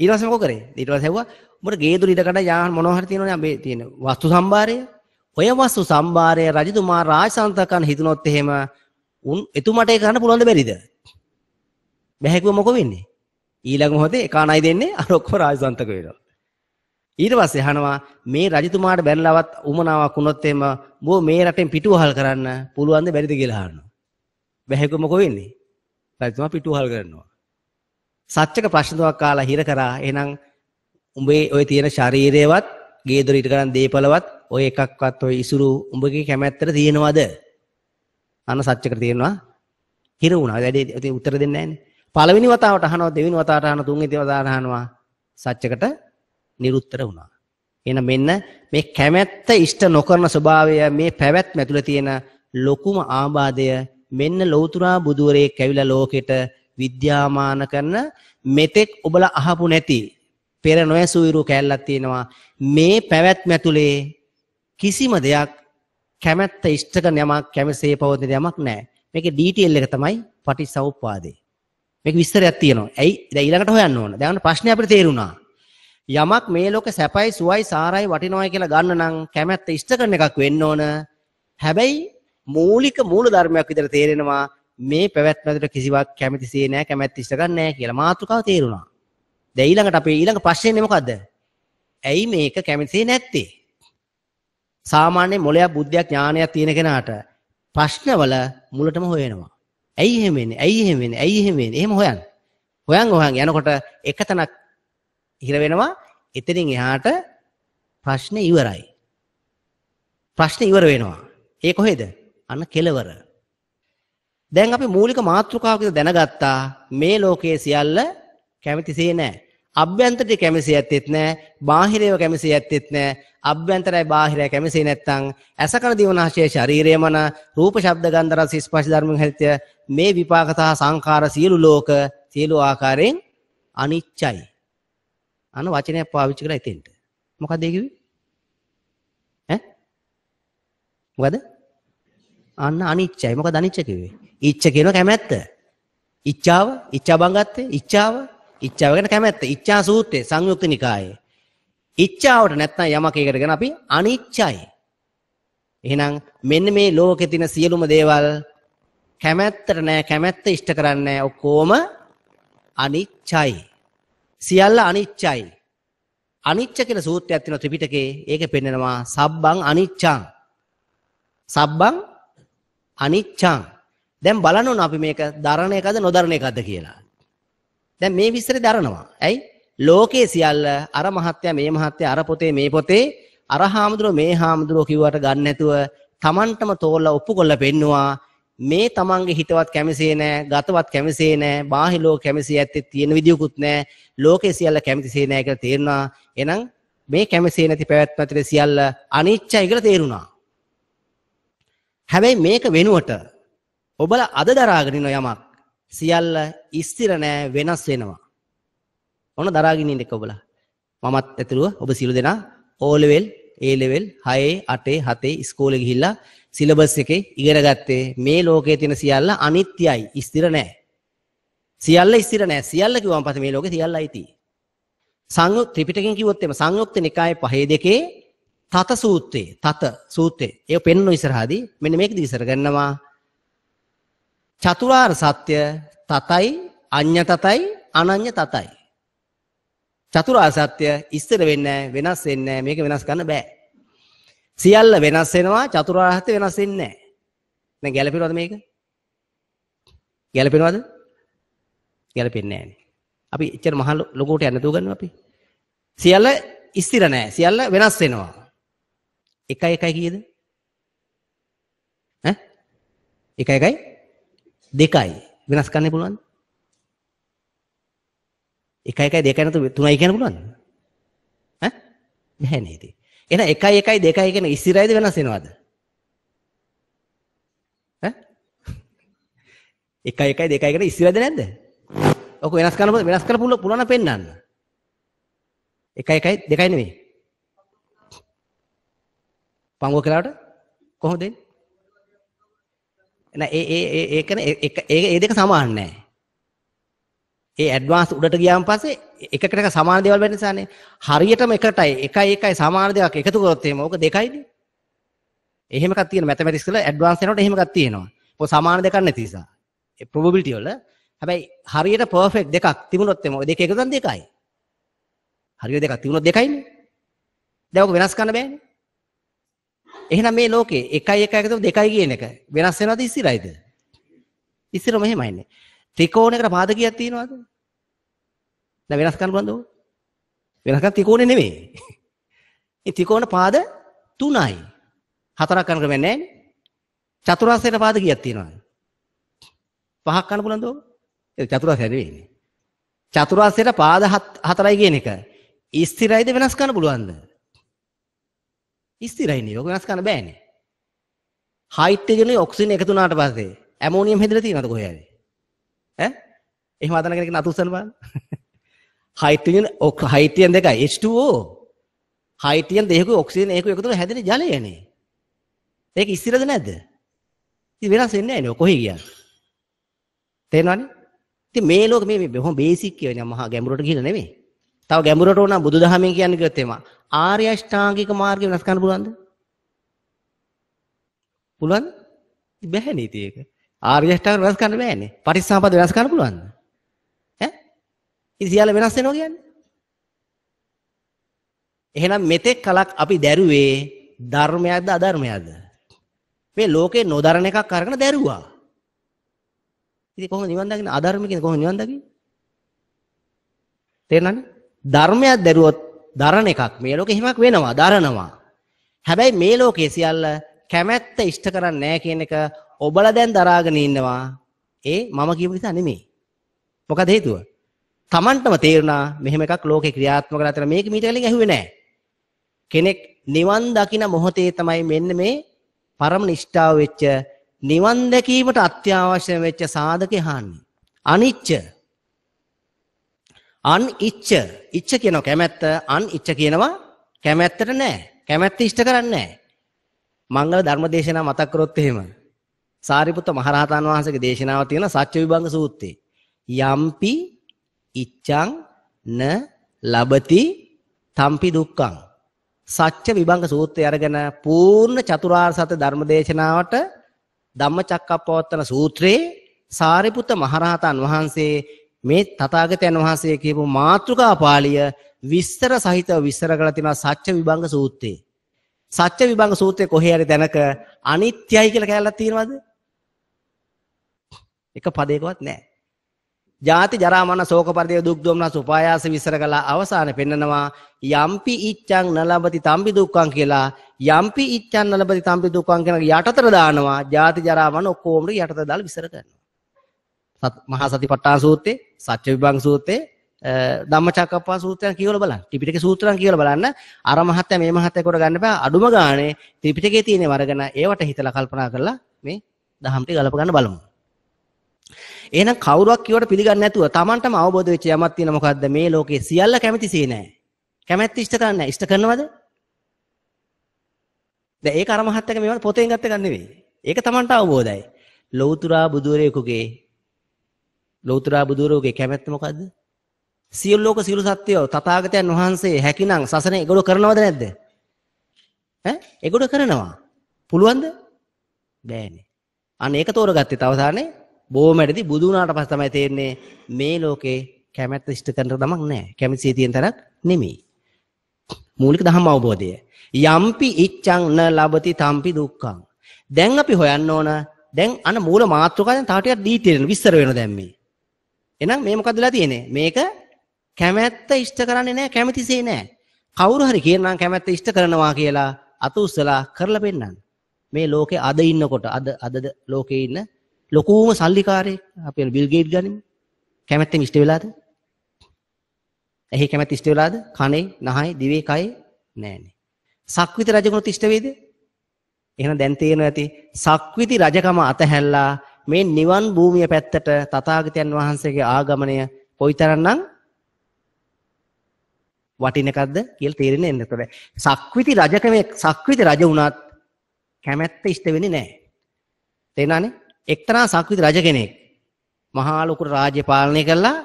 Speaker 1: ඊට පස්සේ මොකද කරේ? ඊට පස්සේ ඇහුවා ඔබට ගේ දුර ඉඩකඩ යාන මොනවා හරි තියෙනවනේ මේ තියෙන වස්තු සම්භාරය. ඔය වස්තු සම්භාරය රජතුමා රාජසන්තකන් හිතනොත් එහෙම උන් එතුමට ඒක කරන්න පුළුවන් ද බැරිද? බැහැ කිව්ව මොකෝ වෙන්නේ? ඊළඟ මොහොතේ එකා නයි දෙන්නේ අර ඔක්කොම රාජසන්තක වෙනවා. ඊට පස්සේ අහනවා මේ රජතුමාට බැනලවත් උමනාවක් වුණොත් එහෙම බෝ මේ රටෙන් පිටුවහල් කරන්න පුළුවන්ද බැරිද කියලා අහනවා. බැහැකෝ මොකෝ වෙන්නේ? රජතුමා පිටුවහල් කරනවා. සත්‍යක ප්‍රශ්න තුනක් කාලා හිර කරා එහෙනම් උඹේ ওই තියෙන ශරීරයවත් ගේ දොර ඊට කරන් දීපලවත් ඔය එකක්වත් ඔය ඉසුරු උඹගේ කැමැත්තට තියෙනවද? අන්න සත්‍යකට තියෙනවා හිර වුණා. වැඩි උත්තර දෙන්නේ නැහැනේ. පළවෙනි වතාවට අහනවා දෙවෙනි වතාවට අහනවා තුන්වෙනි වතාවට අහනවා සත්‍යකට නිරුත්තර වුණා. එහෙනම් මෙන්න මේ කැමැත්ත ඉෂ්ට නොකරන ස්වභාවය මේ පැවැත්ම ඇතුළේ තියෙන ලොකුම ආබාධය මෙන්න ලෞතුරා බුදුරේ කැවිලා ලෝකෙට විද්‍යාමාන කරන මෙතෙක් ඔබලා අහපු නැති පෙර නොයසුවිරු කැලලක් තියෙනවා මේ පැවැත්ම ඇතුළේ කිසිම දෙයක් කැමැත්ත ඉෂ්ට කරන යමක් කැමසේ පවතින යමක් නැහැ. මේකේ ඩීටේල් එක තමයි පටිසවුප්පාදේ. මේක විස්තරයක් තියෙනවා. ඇයි? දැන් ඊළඟට හොයන්න ඕන. දැන් ප්‍රශ්නේ අපිට තේරුණා. යමක් මේ ලෝකේ සැපයි සුවයි සාරයි වටිනවයි කියලා ගන්න නම් කැමැත්ත ඉෂ්ට කරන එකක් වෙන්න ඕන. හැබැයි මූලික මූල ධර්මයක් විදිහට තේරෙනවා මේ පැවැත්ම ඇතුළේ කිසිවක් කැමැතිසේ නැහැ කැමැත්ත ඉෂ්ට කරන්නේ නැහැ කියලා මාතෘකාව තේරුණා. දැන් ඊළඟට අපේ ඊළඟ ප්‍රශ්නේ මොකද්ද? ඇයි මේක කැමැතිසේ නැත්තේ? සාමාන්‍ය මොලයක් බුද්ධියක් ඥානයක් තියෙන කෙනාට ප්‍රශ්නවල මුලටම හොයනවා. ඇයි එහෙම වෙන්නේ? ඇයි එහෙම වෙන්නේ? ඇයි එහෙම වෙන්නේ? එහෙම හොයන්නේ. හොයන් හොයන් යනකොට එකතනක් ඉහිර වෙනවා එතනින් එහාට ප්‍රශ්නේ ඉවරයි ප්‍රශ්නේ ඉවර වෙනවා ඒ කොහෙද අන්න කෙලවර දැන් අපි මූලික මාතෘකාවක දැනගත්තා මේ ලෝකයේ සියල්ල කැමතිසේ නැහැ අභ්‍යන්තරේ කැමසී ඇත්තෙත් නැහැ බාහිරේව කැමසී ඇත්තෙත් නැහැ අභ්‍යන්තරයි බාහිරයි කැමසී නැත්නම් ඇසකන දිවනාශය ශරීරය මන රූප ශබ්ද ගන්ධ රස ස්පර්ශ ධර්මයන් හැදිත මේ විපාක සහ සංඛාර සියලු ලෝක සියලු ආකාරයෙන් අනිච්චයි අන වචනයක් පාවිච්චි කරලා එතෙන්ට. මොකද ඒ කිව්වේ? ඈ? මොකද? අන්න අනිච්චයි. මොකද අනිච්ච කිව්වේ? ඉච්ඡ කියන කැමැත්ත. ඉච්ඡාව, ඉච්ඡා බංගත්තේ, ඉච්ඡාව, ඉච්ඡාව ගැන කැමැත්ත. ඉච්ඡා සූත්‍රයේ සංයුක්ත නිකායේ. ඉච්ඡාවට නැත්නම් යමක් ඒකටගෙන අපි අනිච්චයි. එහෙනම් මෙන්න මේ ලෝකේ තියෙන සියලුම දේවල් කැමැත්තට නෑ කැමැත්ත ඉෂ්ට කරන්නේ ඔක්කොම අනිච්චයි. සියල්ල අනිච්චයි. අනිච්ච කියලා සූත්‍රයක් තියෙනවා ත්‍රිපිටකේ. ඒකේ පෙන්නනවා සබ්බං අනිච්චං. සබ්බං අනිච්චං. දැන් බලන්න අපි මේක දරණ එකද නොදරණ එකද කියලා. දැන් මේ විස්තරේ දරනවා. ඇයි? ලෝකේ සියල්ල අර මහත්ය මේ මහත්ය අර පොතේ මේ පොතේ අර හාමුදුරුවෝ මේ හාමුදුරුවෝ කිව්වට ගන්න නැතුව Tamanටම තෝරලා ඔප්පු කරලා පෙන්නවා මේ තමන්ගේ හිතවත් කැමසේ නෑ ගතවත් කැමසේ නෑ බාහිලෝ කැමසේ ඇත්තේ තියෙන විදියකුත් නෑ ලෝකේ සියල්ල කැමතිසේ නැහැ කියලා තේරුණා. එහෙනම් මේ කැමතිසේ නැති පැවැත්ම ඇතුලේ සියල්ල අනිච්චයි කියලා තේරුණා. හැබැයි මේක වෙනුවට ඔබලා අද දරාගෙන ඉන්න යමක් සියල්ල ස්ථිර නැහැ වෙනස් වෙනවා. ඔන්න දරාගෙන ඉන්න එක ඔබලා. මමත් ඇතුළුව ඔබ සියලු දෙනා O level, A level 6, 8, 7 ඉස්කෝලේ ගිහිල්ලා සිලබස් එකේ ඉගෙන ගත්තේ මේ ලෝකයේ තියෙන සියල්ල අනිත්‍යයි, ස්ථිර නැහැ. සියල්ල ස්ථිර නෑ. සියල්ල කිව්වම පස්සේ මේ ලෝකේ සියල්ලයි තියෙන්නේ. සංයුත් ත්‍රිපිටකයෙන් කිව්වොත් එම සංයුක්ත නිකායේ පහේ දෙකේ තත සූත්‍රයේ තත සූත්‍රයේ ඒ පෙන්වන ඉස්සරහදී මෙන්න මේක දිවිසර ගන්නවා. චතුරාර්ය සත්‍ය තතයි අඤ්ඤ තතයි අනඤ්ඤ තතයි. චතුරාර්ය සත්‍ය ඉස්සර වෙන්නේ වෙනස් වෙන්නේ මේක වෙනස් කරන්න බෑ. සියල්ල වෙනස් වෙනවා චතුරාර්ය සත්‍ය වෙනස් වෙන්නේ නැහැ. දැන් ගැළපෙනවද මේක? ගැළපෙනවද? ගැලපෙන්නේ නැහැ. අපි එච්චර මහ ලොකෝට යන්න දුව ගන්නවා අපි. සියල්ල ස්ථිර නැහැ. සියල්ල වෙනස් වෙනවා. 1 1 කීයද? ඈ? 1 1 2යි. වෙනස් කරන්න පුළුවන්ද? 1 1 2 නැතුව 3යි කියන්න පුළුවන්ද? ඈ? නැහැ නේද? එහෙනම් 1 1 2 කියන ස්ථිරයිද වෙනස් වෙනවද? ඈ? 1 1 2 කියන ස්ථිරද නැද්ද? ඔක වෙනස් කරන්න වෙනස් කරලා පුළුවන් පෙන්වන්න. එකයි එකයි දෙකයි නෙවෙයි. පංගුව කළාට කොහොමද එන්නේ? නෑ ඒ ඒ ඒ ඒකනේ එක ඒ දෙක සමාන නෑ. ඒ ඇඩ්වාන්ස් උඩට ගියාන් පස්සේ එකකට එක සමාන දේවල් වෙන්න නිසානේ. හරියටම එකටයි එකයි එකයි සමාන දේවල් එකතු කරොත් එහෙම ඕක දෙකයිනේ. එහෙම එකක් තියෙන මැතමැටික්ස් වල ඇඩ්වාන්ස් වෙනකොට එහෙම එකක් තියෙනවා. පො සමාන දෙකක් නැති නිසා. ඒ probability වල හැබැයි හරියට පර්ෆෙක්ට් දෙකක් තිබුණොත් එම ඔය දෙක එකතු කරන දෙකයි. හරිය දෙකක් තිබුණොත් දෙකයිනේ. දැන් ඔක වෙනස් කරන්න බෑනේ. එහෙනම් මේ ලෝකේ එකයි එකයි එකතු දෙකයි කියන එක වෙනස් වෙනවද ඉස්සිරයිද? ඉස්සිර මෙහෙමයිනේ. ත්‍රිකෝණයකට පාදකයක් තියෙනවද? දැන් වෙනස් කරන්න බලන්න ඕක. වෙනස් කරන ත්‍රිකෝණේ නෙමෙයි. ඒ <laughs> ත්‍රිකෝණ පාද තුනයි. හතරක් කරන ක්‍රමයක් නැහැ නේ. චතුරාස්‍රයට පාදකයක් තියෙනවා. පහක් කරන්න බලන්න ඕක. ඒක චතුරාසය නෙවෙයිනේ. චතුරාසයට පාද හතරයි කියන එක ස්ථිරයිද වෙනස් කරන්න පුළුවන්ද? ස්ථිරයිනේ. ඔක වෙනස් කරන්න බෑනේ. හයිඩ්‍රජන් ඔක්සිජන් එකතු වුණාට පස්සේ ඇමෝනියම් හැදලා තියෙනවද කොහේ හරි? ඈ? එහෙම හදන කෙනෙක් නතුස්සන බලන්න. හයිඩ්‍රජන් ඔක් හයිඩ්‍රජන් දෙකයි H2O. හයිඩ්‍රජන් දෙකක ඔක්සිජන් එකක එකතු වෙලා හැදෙන ජලයනේ. ඒක ස්ථිරද නැද්ද? ඉතින් වෙනස් වෙන්නේ නැහැ නේ කොහේ කියන්නේ. තේරෙනවනේ? ඉතින් මේ ලෝක මේ බොහොම බේසික් කියන්නේ මහා ගැඹුරට ගිහිල්ලා නෙමෙයි. තව ගැඹුරට ඕන බුදුදහමෙන් කියන්නේ කිව්වොත් එම ආර්ය අෂ්ටාංගික මාර්ගය වෙනස් කරන්න පුළුවන්ද? පුළුවන්ද? බැහැ නේද ඒක? ආර්ය අෂ්ටාංග වෙනස් කරන්න බෑනේ. පටිච්චසමුප්පාද වෙනස් කරන්න පුළුවන්ද? ඈ? ඉතින් සියල්ල වෙනස් වෙනවා කියන්නේ. එහෙනම් මෙතෙක් කලක් අපි දැරුවේ ධර්මයක්ද අධර්මයක්ද? මේ ලෝකේ නොදරන එකක් අරගෙන දැරුවා. ඉතින් කොහොමද නිවන් දකින්නේ? අධර්ම කියන්නේ කොහොමද නිවන් දකින්නේ? තේරෙනවද? ධර්මයක් දැරුවොත් දරණ එකක්. මේ ලෝකෙ හිමක් වෙනවා, දරනවා. හැබැයි මේ ලෝකයේ සියල්ල කැමැත්ත ඉෂ්ට කරන්නේ නැහැ කියන එක ඔබලා දැන් දරාගෙන ඉන්නවා. ඒ මම කියපු නිසා නෙමෙයි. මොකද හේතුව? Tamanටම තේරුණා මෙහෙම එකක් ලෝකේ ක්‍රියාත්මක කරලා තියෙන මේක මීට කලින් ඇහුවේ නැහැ. කෙනෙක් නිවන් දකින මොහොතේ තමයි මෙන්න මේ පරම නිෂ්ඨාව වෙච්ච නිවන් දැකීමට අත්‍යවශ්‍ය වෙච්ච සාධකේ හානි. අනිච්ච. අන් ඉච්ච. ඉච්ච කියනවා කැමැත්ත, අන් ඉච්ච කියනවා කැමැත්තට නෑ. කැමැත්ත ඉෂ්ට කරන්නේ නෑ. මංගල ධර්මදේශනා මතක් කරොත් එහෙම. සාරිපුත්ත මහරහතන් වහන්සේගේ දේශනාව තියෙන සත්‍ය විභංග සූත්‍රයේ යම්පි ඉච්ඡං න ලබති තම්පි දුක්ඛං සත්‍ය විභංග සූත්‍රය අරගෙන පූර්ණ චතුරාර්ය සත්‍ය ධර්මදේශනාවට ධම්මචක්කප්පවත්තන සූත්‍රයේ සාරිපුත මහරහතන් වහන්සේ මේ තථාගතයන් වහන්සේ කියපු මාතෘකා පාළිය විස්තර සහිතව විස්තර කරලා තියෙනවා සත්‍ය විභංග සූත්‍රයේ. සත්‍ය විභංග සූත්‍රයේ කොහේ හරි තැනක අනිත්‍යයි කියලා කැලලා තියෙනවද? එක පදයකවත් නැහැ. ජාති ජරා මරණ ශෝක පරිදේ දුක් දොම්නස් උපායාස විසර කළා අවසාන පෙන්නනවා යම්පි ඉච්ඡං නලබති තම්පි දුක්ඛං කියලා යම්පි ඉච්ඡං නලබති තම්පි දුක්ඛං කියන යටතර දානවා ජාති ජරා මරණ ඔක්කොම යටතර දාලා විසර කරනවා මහා සතිපට්ඨාන සූත්‍රයේ සත්‍ය විභංග සූත්‍රයේ ධම්මචක්කප්පා සූත්‍රයන් කියවලා බලන්න ත්‍රිපිටකේ සූත්‍රයන් කියවලා බලන්න අර මහත්ය මේ මහත්ය කොට ගන්න බෑ අඩුම ගානේ ත්‍රිපිටකේ තියෙන වර්ගන ඒවට හිතලා කල්පනා කරලා මේ දහම් ටික ගලප ගන්න බලමු එහෙනම් කවුරුවක් කියවට පිළිගන්නේ නැතුව Tamanටම අවබෝධ වෙච්ච යමක් තියෙන මොකද්ද මේ ලෝකේ සියල්ල කැමැතිසේ නැහැ. කැමැත්ත ඉෂ්ට කරන්නේ නැහැ. ඉෂ්ට කරනවද? දැන් ඒක අර මහත්තයක මේවා පොතෙන් ගත්ත එකක් නෙවෙයි. ඒක Tamanට අවබෝධයි. ලෞතුරා බුදුරේකුගේ ලෞතුරා බුදුරෝගේ කැමැත්ත මොකද්ද? සියලු ලෝක සියලු සත්‍යෝ තථාගතයන් වහන්සේ හැකිනම් සසන ඒගොල්ලෝ කරනවද නැද්ද? ඈ? ඒගොල්ලෝ කරනවා. පුළුවන්ද? බෑනේ. අන්න ඒක තෝරගත්තේ තවසානේ බොහොම වැඩදී බුදු වුණාට පස්සේ තමයි තේරෙන්නේ මේ ලෝකේ කැමැත්ත ඉෂ්ට කරන ගමක් නැහැ. කැමැතිසේ තියෙන තරක් නෙමෙයි. මූලික ධම්ම අවබෝධය. යම්පි ඉච්ඡං න ලබති තම්පි දුක්ඛං. දැන් අපි හොයන්න ඕන දැන් අන මූල මාත්‍රකාවෙන් තව ටිකක් ඩීටේල් විස්තර වෙනවා දැන් මේ. එහෙනම් මේ මොකදලා තියෙන්නේ? මේක කැමැත්ත ඉෂ්ට කරන්නේ නැහැ කැමැතිසේ නැහැ. කවුරු හරි කියනනම් කැමැත්ත ඉෂ්ට කරනවා කියලා අත උස්සලා කරලා පෙන්නන්න. මේ ලෝකේ අද ඉන්නකොට අද අද ලෝකේ ඉන්න ලොකුම සල්ලිකාරයෙක් අපි බිල් ගේට් ගනිමු. කැමැත්තෙන් ඉෂ්ට වෙලාද? ඇහි කැමැත්ත ඉෂ්ට වෙලාද? කනේ, නහයි, දිවේ, කයේ නෑනේ. සක්විති රජගුණත් ඉෂ්ට වේද? එහෙනම් දැන් තේරෙනවා ඇති. සක්විති රජකම අතහැල්ලා මේ නිවන් භූමිය පැත්තට තථාගතයන් වහන්සේගේ ආගමණය කොයිතරම්නම් වටිනකද්ද කියලා තේරෙන්නේ එන්නතොට. සක්විති රජකමේ සක්විති රජ වුණත් කැමැත්ත ඉෂ්ට වෙන්නේ නැහැ. තේරෙනවනේ? එක්තරා සක්විති රජ කෙනෙක් මහා ලොකුට රාජ්‍ය පාලනය කළා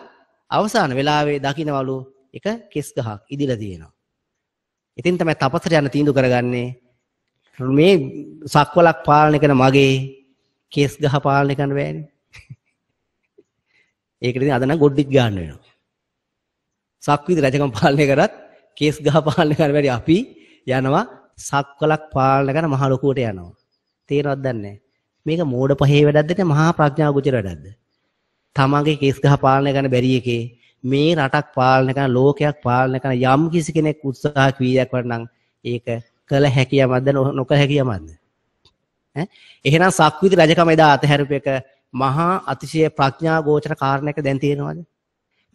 Speaker 1: අවසාන වෙලාවේ දකින්නවලු එක කෙස් ගහක් ඉදිලා තියෙනවා. ඉතින් තමයි තපසට යන තීන්දුව කරගන්නේ. මේ සක්වලක් පාලනය කරන මගේ කෙස් ගහ පාලනය කරන්න බෑනේ. <laughs> ඒකට ඉතින් අද නම් ගොඩ්ඩිත් ගන්න වෙනවා. සක්විති රජකම් පාලනය කරත් කේස් ගහ පාලනය කරන්න බැරි අපි යනවා සක්වලක් පාලනය කරන මහ ලොකුවට යනවා. තේරෙනවද දන්නේ නැහැ. මේක මෝඩ පහේ වැඩක්ද නැත්නම් මහා ප්‍රඥා ගෝචර වැඩක්ද? තමන්ගේ කේස් ගහ පාලනය කරන බැරි එකේ මේ රටක් පාලනය කරන ලෝකයක් පාලනය කරන යම් කිසි කෙනෙක් උත්සාහ කීයක් වටනම් ඒක කළ හැකි යමක්ද නොකළ හැකි යමක්ද? ඈ එහෙනම් සක්විති රජකම එදා අතහැරපු එක මහා අතිශය ප්‍රඥා ගෝචර කාරණයක දැන් තියෙනවද?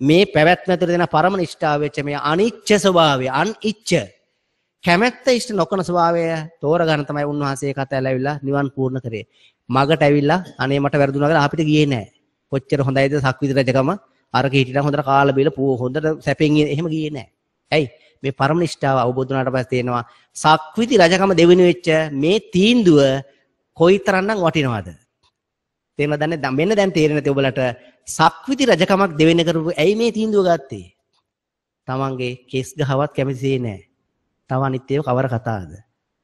Speaker 1: මේ පැවැත්ම ඇතුළේ දෙන පරම නිෂ්ඨාව වෙච්ච මේ අනිච්ච ස්වභාවය අනිච්ච කැමැත්ත ඉෂ්ට නොකන ස්වභාවය තෝරගන්න තමයි උන්වහන්සේ කතා ඇවිල්ලා නිවන් පූර්ණ කරේ. මගට ඇවිල්ලා අනේ මට වැරදුනා කියලා අපිට ගියේ නෑ. කොච්චර හොඳයිද සක්විති රජකම අරක හිටිනම් හොඳට කාලා බීලා පෝ හොඳට සැපෙන් එහෙම ගියේ නෑ. ඇයි? මේ පරම නිෂ්ඨාව අවබෝධ වුණාට පස්සේ තේනවා සක්විති රජකම දෙවෙනි වෙච්ච මේ තීන්දුව කොයිතරම්නම් වටිනවද? තේරෙනවද දැන් මෙන්න දැන් තේරෙන තේ ඔබලට සක්විති රජකමක් දෙවෙන කරපු ඇයි මේ තීන්දුව ගත්තේ? තමන්ගේ කෙස් ගහවත් කැමතිසේ නෑ. තව අනිත් ඒවා කවර කතාවද?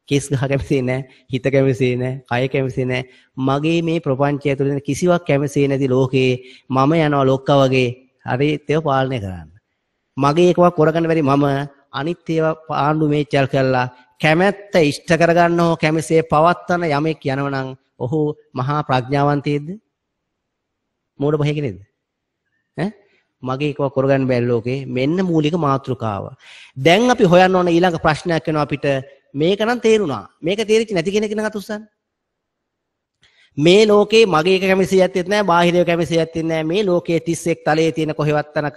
Speaker 1: කෙස් ගහ කැමසේ නැහැ, හිත කැමසේ නැහැ, කය කැමසේ නැහැ. මගේ මේ ප්‍රපංචය තුළ කිසිවක් කැමසේ නැති ලෝකේ මම යනවා ලොක්කා වගේ හරි ඒව පාලනය කරන්න. මගේ එකවක් කරගන්න බැරි මම අනිත් ඒවා ආණ්ඩු මේචල් කරලා කැමැත්ත ඉෂ්ට කරගන්න ඕ කැමසේ පවත්තන යමෙක් යනවනම් ඔහු මහා ප්‍රඥාවන්තයෙක්ද? මෝඩ බහේ කෙනෙක්ද? මගේ එකව කරගන්න බැරි ලෝකේ මෙන්න මූලික මාතෘකාව. දැන් අපි හොයන්න ඕන ඊළඟ ප්‍රශ්නයක් වෙනවා අපිට මේක නම් තේරුණා. මේක තේරිච්ච නැති කෙනෙක් නගත උස්සන්න. මේ ලෝකේ මගේ එක කැමැසියක් තියෙත් නැහැ, බාහිරේ කැමැසියක් තියෙත් නැහැ. මේ ලෝකයේ 31 තලයේ තියෙන කොහෙවත් තැනක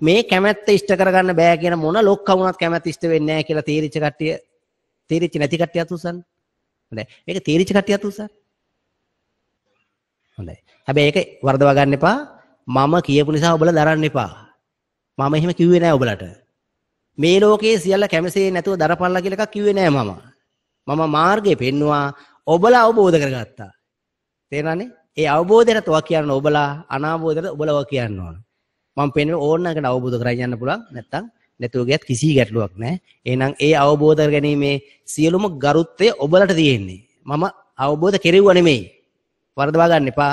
Speaker 1: මේ කැමැත්ත ඉෂ්ට කරගන්න බෑ කියන මොන ලොක්ක වුණත් කැමැත්ත ඉෂ්ට වෙන්නේ නැහැ කියලා තේරිච්ච කට්ටිය තේරිච්ච නැති කට්ටියත් උස්සන්න. හොඳයි. මේක තේරිච්ච කට්ටියත් උස්සන්න. හොඳයි. හැබැයි ඒක වරදවා ගන්න එපා. මම කියපු නිසා ඔබලා දරන්න එපා. මම එහෙම කිව්වේ නෑ ඔබලට. මේ ලෝකයේ සියල්ල කැමසේ නැතුව දරපල්ලා කියලා එකක් කිව්වේ නෑ මම. මම මාර්ගය පෙන්නවා ඔබලා අවබෝධ කරගත්තා. තේරෙනනේ? ඒ අවබෝධයට තෝ කියන්න ඔබලා අනාවබෝධයට ඔබලව කියන්න ඕන. මම පෙන්වෙ ඕනකට අවබෝධ කරගෙන යන්න පුළුවන්. නැත්තම් නැතුව ගියත් කිසි ගැටලුවක් නෑ. එහෙනම් ඒ අවබෝධ කරගැනීමේ සියලුම ගරුත්වය ඔබලට තියෙන්නේ. මම අවබෝධ කෙරෙව්වා නෙමෙයි. වරදවා ගන්න එපා.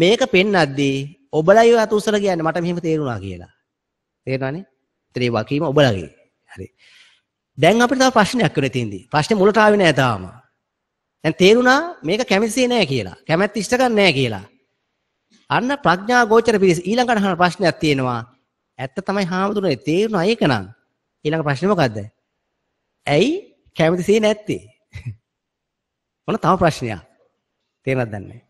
Speaker 1: මේක පෙන්නද්දී ඔබලයි ඔය අත උසල කියන්නේ මට මෙහෙම තේරුණා කියලා. තේරෙනවනේ? ඒතරේ වකීම ඔබලගේ. හරි. දැන් අපිට තව ප්‍රශ්නයක් වෙන තියෙන්නේ. ප්‍රශ්නේ මුලට ආවේ නෑ තාම. දැන් තේරුණා මේක කැමතිසේ නෑ කියලා. කැමැත්ත ඉෂ්ට ගන්න නෑ කියලා. අන්න ප්‍රඥා ගෝචර පිළිස් ඊළඟට අහන ප්‍රශ්නයක් තියෙනවා. ඇත්ත තමයි හාමුදුරනේ තේරුණා ඒක නම්. ඊළඟ ප්‍රශ්නේ මොකද්ද? ඇයි කැමතිසේ නැත්තේ? මොන තව ප්‍රශ්නයක්? තේරෙනවද දන්නේ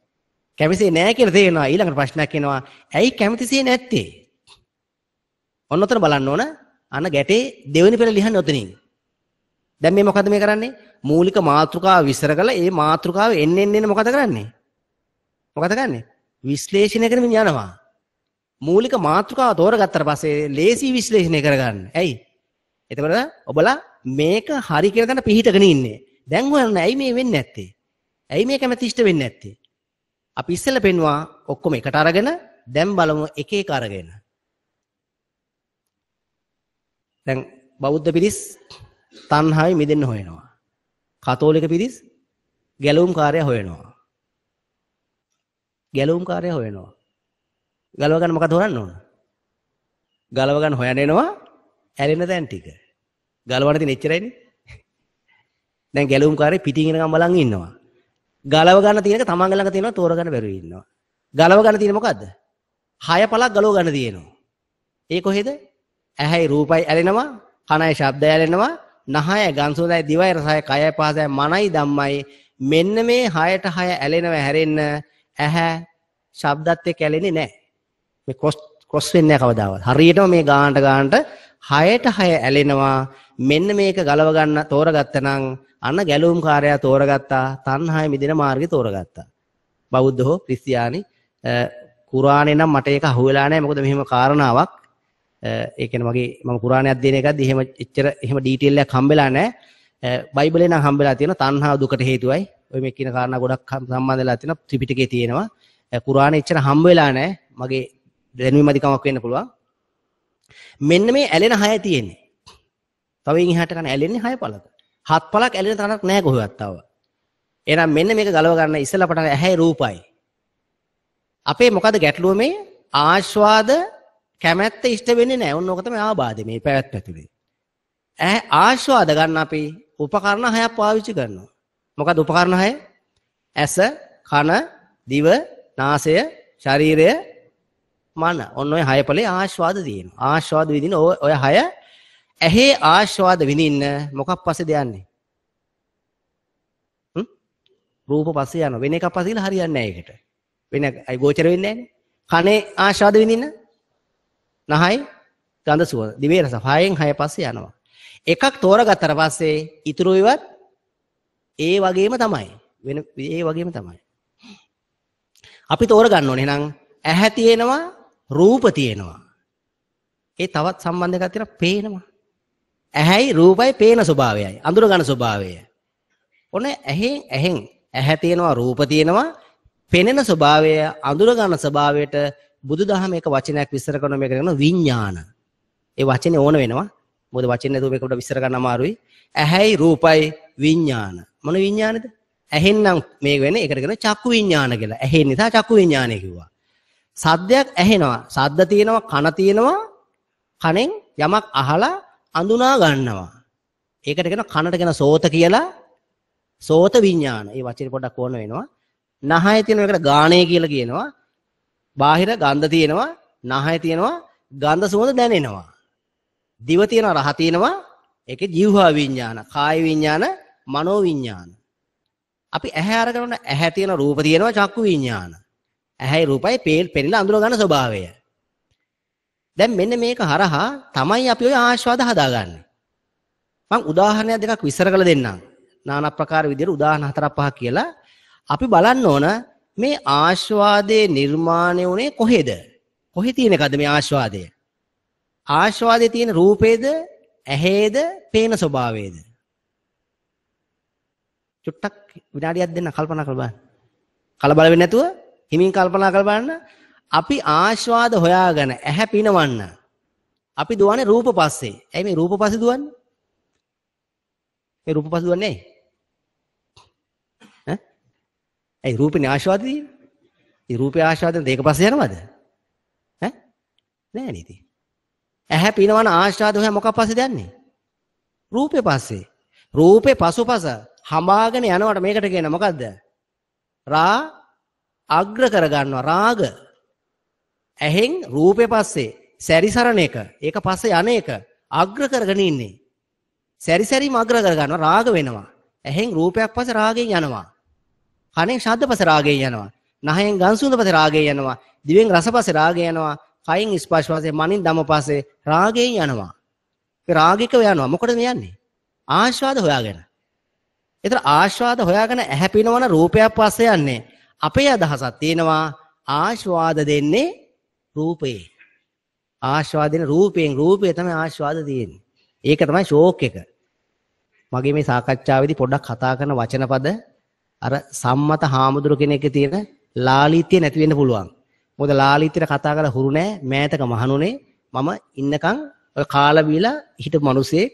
Speaker 1: කැමතිසේ නැහැ කියලා තේරෙනවා. ඊළඟට ප්‍රශ්නයක් එනවා. ඇයි කැමතිසේ නැත්තේ? ඔන්න ඔතන බලන්න ඕන. අන්න ගැටේ දෙවෙනි පෙළ ලියන්න ඔතනින්. දැන් මේ මොකද මේ කරන්නේ? මූලික මාතෘකාව විස්තර කරලා ඒ මාතෘකාව එන්න එන්න එන්න මොකද කරන්නේ? මොකද කරන්නේ? විශ්ලේෂණය කරමින් යනවා. මූලික මාතෘකාව තෝරගත්තට පස්සේ ලේසි විශ්ලේෂණය කරගන්න. ඇයි? එතකොට ඔබලා මේක හරි කියලා දැන පිහිටගෙන ඉන්නේ. දැන් හොයන්න ඇයි මේ වෙන්නේ නැත්තේ? ඇයි මේ කැමැතිෂ්ට වෙන්නේ නැත්තේ? අපි ඉස්සෙල්ල පෙන්වා ඔක්කොම එකට අරගෙන දැන් බලමු එක එක අරගෙන. දැන් බෞද්ධ පිරිස් තණ්හාවෙ මිදෙන්න හොයනවා. කතෝලික පිරිස් ගැලවුම් කාර්යය හොයනවා. ගැලවුම් කාර්යය හොයනවා. ගලව ගන්න මොකද හොයන්න ඕන? ගලව ගන්න හොයන එනවා ඇලෙන තැන් ටික. ගලවන තියෙන එච්චරයිනේ. දැන් ගැලවුම් කාර්යය පිටින් එනකම් බලන් ඉන්නවා. ගලව ගන්න තියෙනක තමන් ළඟ තියෙනවා තෝරගන්න බැරුව ඉන්නවා. ගලව ගන්න තියෙන මොකද්ද? හය පළක් ගලව ගන්න තියෙනවා. ඒ කොහෙද? ඇහැයි රූපයි ඇලෙනවා, කනයි ශබ්දය ඇලෙනවා, නහය ගන්සෝදයි දිවයි රසයි කයයි පහසයි මනයි ධම්මයි මෙන්න මේ හයට හය ඇලෙනව හැරෙන්න ඇහැ ශබ්දත් එක්ක ඇලෙන්නේ නැහැ. මේ ක්‍රොස් ක්‍රොස් වෙන්නේ නැහැ කවදාවත්. හරියටම මේ ගානට ගානට හයට හය ඇලෙනවා මෙන්න මේක ගලව ගන්න තෝරගත්තනම් අන්න ගැලවුම් කාර්යය තෝරගත්තා තණ්හාය මිදෙන මාර්ගය තෝරගත්තා බෞද්ධෝ ක්‍රිස්තියානි කුරානේ නම් මට ඒක අහුවෙලා නැහැ මොකද මෙහෙම කාරණාවක් ඒ කියන්නේ මගේ මම කුරානේ අධ්‍යයනය කරද්දී එහෙම එච්චර එහෙම ඩීටේල් එකක් හම්බෙලා නැහැ බයිබලේ නම් හම්බෙලා තියෙනවා තණ්හාව දුකට හේතුවයි ඔය මේ කියන කාරණා ගොඩක් සම්බන්ධ වෙලා තියෙනවා ත්‍රිපිටකේ තියෙනවා කුරානේ එච්චර හම්බෙලා නැහැ මගේ දැනුමි මදිකමක් වෙන්න පුළුවන් මෙන්න මේ ඇලෙන හය තියෙන්නේ තවෙන් එහාට කන ඇලෙන්නේ හය පළක. හත් පළක් ඇලෙන තැනක් නැහැ කොහෙවත් තව. එහෙනම් මෙන්න මේක ගලව ගන්න ඉස්සෙල්ලා පටන් ඇහැයි රූපයි. අපේ මොකද ගැටලුව මේ ආස්වාද කැමැත්ත ඉෂ්ට වෙන්නේ නැහැ. ඕන ඕක තමයි ආබාධේ මේ පැවැත්ම ඇතුලේ. ඇහ ආස්වාද ගන්න අපි උපකරණ හයක් පාවිච්චි කරනවා. මොකද උපකරණ හය? ඇස, කන, දිව, නාසය, ශරීරය, මන. ඔන්න ඔය හය පොලේ ආස්වාද තියෙනවා. ආස්වාද විදිහින් ඔය හය ඇහි ආස්වාද විඳින්න මොකක් පස්සේද යන්නේ? හ්ම්? රූප පස්සේ යනවා. වෙන එකක් පස්සේ ගිහලා හරියන්නේ නැහැ ඒකට. වෙන අය ගෝචර වෙන්නේ නැහැනේ. කනේ ආස්වාද විඳින්න. නහයි ගඳ සුවඳ. දිවේ රස. හයෙන් හය පස්සේ යනවා. එකක් තෝරගත්තට පස්සේ ඉතුරු ඒවත් ඒ වගේම තමයි. වෙන ඒ වගේම තමයි. අපි තෝරගන්න ඕනේ. එහෙනම් ඇහැ තියෙනවා, රූප තියෙනවා. ඒ තවත් සම්බන්ධයක් තියෙනවා පේනවා. ඇහැයි රූපයි පේන ස්වභාවයයි අඳුර ගන්න ස්වභාවය. ඔන්න ඇහෙන් ඇහෙන් ඇහැ තියෙනවා රූප තියෙනවා පෙනෙන ස්වභාවය අඳුර ගන්න ස්වභාවයට බුදුදහම එක වචනයක් විස්තර කරන මේක කරන විඥාන. ඒ වචනේ ඕන වෙනවා. මොකද වචනේ දුව මේකට විස්තර ගන්න අමාරුයි. ඇහැයි රූපයි විඥාන. මොන විඥානද? ඇහෙන් නම් මේක වෙන්නේ ඒකට කියන චක්කු විඥාන කියලා. ඇහෙන් නිසා චක්කු විඥානය කිව්වා. සද්දයක් ඇහෙනවා. සද්ද තියෙනවා, කන තියෙනවා. කනෙන් යමක් අහලා අඳුනා ගන්නවා. ඒකට කියන කනට කියන සෝත කියලා සෝත විඥාන. ඒ වචනේ පොඩ්ඩක් ඕන වෙනවා. නහය තියෙන එකට ගාණය කියලා කියනවා. බාහිර ගන්ධ තියෙනවා. නහය තියෙනවා. ගන්ධ සුවඳ දැනෙනවා. දිව තියෙනවා රහ තියෙනවා. ඒකේ જીවහා විඥාන, කාය විඥාන, මනෝ විඥාන. අපි ඇහැ අරගෙන ඇහැ තියෙන රූප තියෙනවා චක්කු විඥාන. ඇහැයි රූපයි පේල් පෙරිලා අඳුර ගන්න ස්වභාවය. දැන් මෙන්න මේක හරහා තමයි අපි ওই ආස්වාද හදාගන්නේ. මම උදාහරණයක් දෙකක් විස්තර කරලා දෙන්නම්. নানা ප්‍රකාර විදිහට උදාහරණ හතරක් පහක් කියලා අපි බලන්න ඕන මේ ආස්වාදයේ නිර්මාණය උනේ කොහෙද? කොහෙ තියෙන එකද මේ ආස්වාදය? ආස්වාදයේ තියෙන රූපේද, ඇහේද, පේන ස්වභාවයේද? චුට්ටක් විනාඩියක් දෙන්න කල්පනා කරලා බලන්න. කලබල වෙන්නේ නැතුව හිමින් කල්පනා කරලා බලන්න. අපි ආස්වාද හොයාගෙන ඇහැ පිනවන්න. අපි දුවන්නේ රූප පස්සේ. ඇයි මේ රූප පස්සේ දුවන්නේ? මේ රූප පස්සේ දුවන්නේ ඇයි? ඈ? ඇයි රූපේ ආස්වාදදී? ඒ රූපේ ආස්වාදෙන් දෙක පස්සේ යනවද? ඈ? නෑ නේද? ඇහැ පිනවන ආස්වාද හොයා මොකක් පස්සේ දන්නේ? රූපේ පස්සේ. රූපේ පසුපස හඹාගෙන යනවට මේකට කියන මොකද්ද? රා අග්‍ර කරගන්නවා රාග ඇහෙන් රූපේ පස්සේ සැරිසරණ එක ඒක පස්සේ යන එක අග්‍ර කරගෙන ඉන්නේ සැරිසැරිම අග්‍ර කරගන්නවා රාග වෙනවා ඇහෙන් රූපයක් පස්සේ රාගයෙන් යනවා කනෙන් ශබ්ද පස්සේ රාගයෙන් යනවා නහයෙන් ගඳ සුවඳ පස්සේ රාගයෙන් යනවා දිවෙන් රස පස්සේ රාගයෙන් යනවා කයින් ස්පර්ශ පස්සේ මනින් දම පස්සේ රාගයෙන් යනවා ඒ රාගිකව යනවා මොකටද මේ යන්නේ ආස්වාද හොයාගෙන ඒතර ආස්වාද හොයාගෙන ඇහැ පිනවන රූපයක් පස්සේ යන්නේ අපේ අදහසක් තියෙනවා ආස්වාද දෙන්නේ රූපේ ආස්වාදින රූපයෙන් රූපය තමයි ආස්වාද තියෙන්නේ. ඒක තමයි ෂෝක් එක. මගේ මේ සාකච්ඡාවේදී පොඩ්ඩක් කතා කරන වචන පද අර සම්මත හාමුදුරු කෙනෙක්ගේ තියෙන ලාලිත්‍ය නැති වෙන්න පුළුවන්. මොකද ලාලිත්‍යට කතා කරලා හුරු නෑ මෑතක මහණුනේ මම ඉන්නකම් ඔය කාලා බීලා හිටපු මිනිස්සේ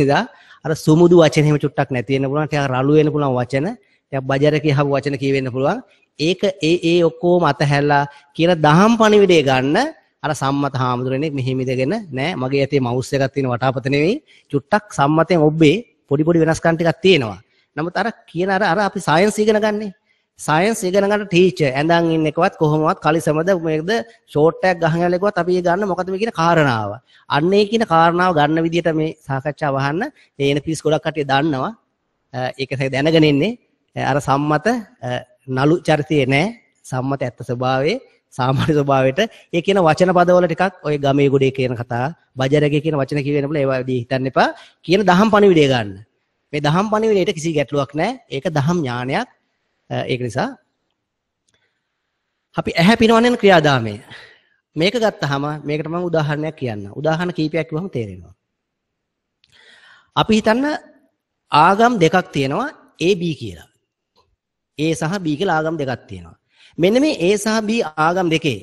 Speaker 1: එදා අර සුමුදු වචන එහෙම චුට්ටක් නැති වෙන්න පුළුවන්. ටිකක් රළු වෙන්න පුළුවන් වචන. ටිකක් බජර කියහව වචන කියවෙන්න පුළුවන්. ඒක ඒ ඒ ඔක්කොම අතහැරලා කියන දහම් පණිවිඩය ගන්න අර සම්මත හාමුදුරනේ මෙහෙම ඉඳගෙන නෑ මගේ ඇතේ මවුස් එකක් තියෙන වටාපත නෙවෙයි චුට්ටක් සම්මතෙන් ඔබ්බේ පොඩි පොඩි වෙනස්කම් ටිකක් තියෙනවා. නමුත් අර කියන අර අර අපි සයන්ස් ඉගෙන ගන්නේ. සයන්ස් ඉගෙන ගන්න ටීචර් ඇඳන් ඉන්න එකවත් කොහොමවත් කලිසමද මේකද ෂෝට් එකක් ගහගෙන යලෙකවත් අපි ගන්න මොකද මේ කියන කාරණාව. අන්න ඒ කියන කාරණාව ගන්න විදිහට මේ සාකච්ඡාව අහන්න තේන පිස් ගොඩක් කට්ටිය දන්නවා. ඒක දැනගෙන ඉන්නේ අර සම්මත නලු චරිතයේ නෑ සම්මත ඇත්ත ස්වභාවයේ සාමාන්‍ය ස්වභාවයට ඒ කියන වචන පදවල ටිකක් ඔය ගමේ ගොඩේ කියන කතා බජරගේ කියන වචන කියවෙන බල ඒවා දී හිතන්න එපා කියන දහම් පණිවිඩය ගන්න මේ දහම් පණිවිඩයට කිසි ගැටලුවක් නෑ ඒක දහම් ඥානයක් ඒක නිසා අපි ඇහැ පිනවන්නේ ක්‍රියාදාමය මේක ගත්තාම මේකට මම උදාහරණයක් කියන්න උදාහරණ කීපයක් කිව්වම තේරෙනවා අපි හිතන්න ආගම් දෙකක් තියෙනවා AB කියලා A සහ B කියලා ආගම් දෙකක් තියෙනවා. මෙන්න මේ A සහ B ආගම් දෙකේ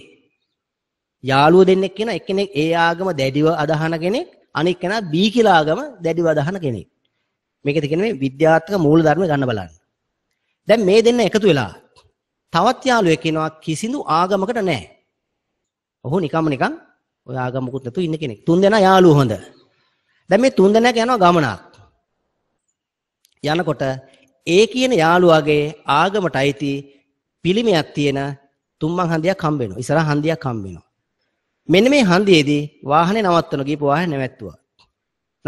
Speaker 1: යාළුවෝ දෙන්නෙක් කියන එක්කෙනෙක් A ආගම දැඩිව අදහන කෙනෙක් අනෙක් කෙනා B කියලා ආගම දැඩිව අදහන කෙනෙක්. මේකද කියන්නේ විද්‍යාත්මක මූල ධර්ම ගන්න බලන්න. දැන් මේ දෙන්න එකතු වෙලා තවත් යාළුවෙක් කෙනා කිසිඳු ආගමකට නැහැ. ඔහු නිකම්ම නිකන් ඔය ආගමකුත් නැතු ඉන්න කෙනෙක්. තුන් දෙනා යාළුවෝ හොඳ. දැන් මේ තුන් දෙනා යනවා ගමනක්. යනකොට ඒ කියන යාළුවාගේ ආගමට අයිති පිළිමයක් තියෙන තුම්මන් හන්දියක් හම්බ වෙනවා. ඉස්සරහ හන්දියක් හම්බ වෙනවා. මෙන්න මේ හන්දියේදී වාහනේ නවත්තන ගිහපු වාහනේ නැවැත්තුවා.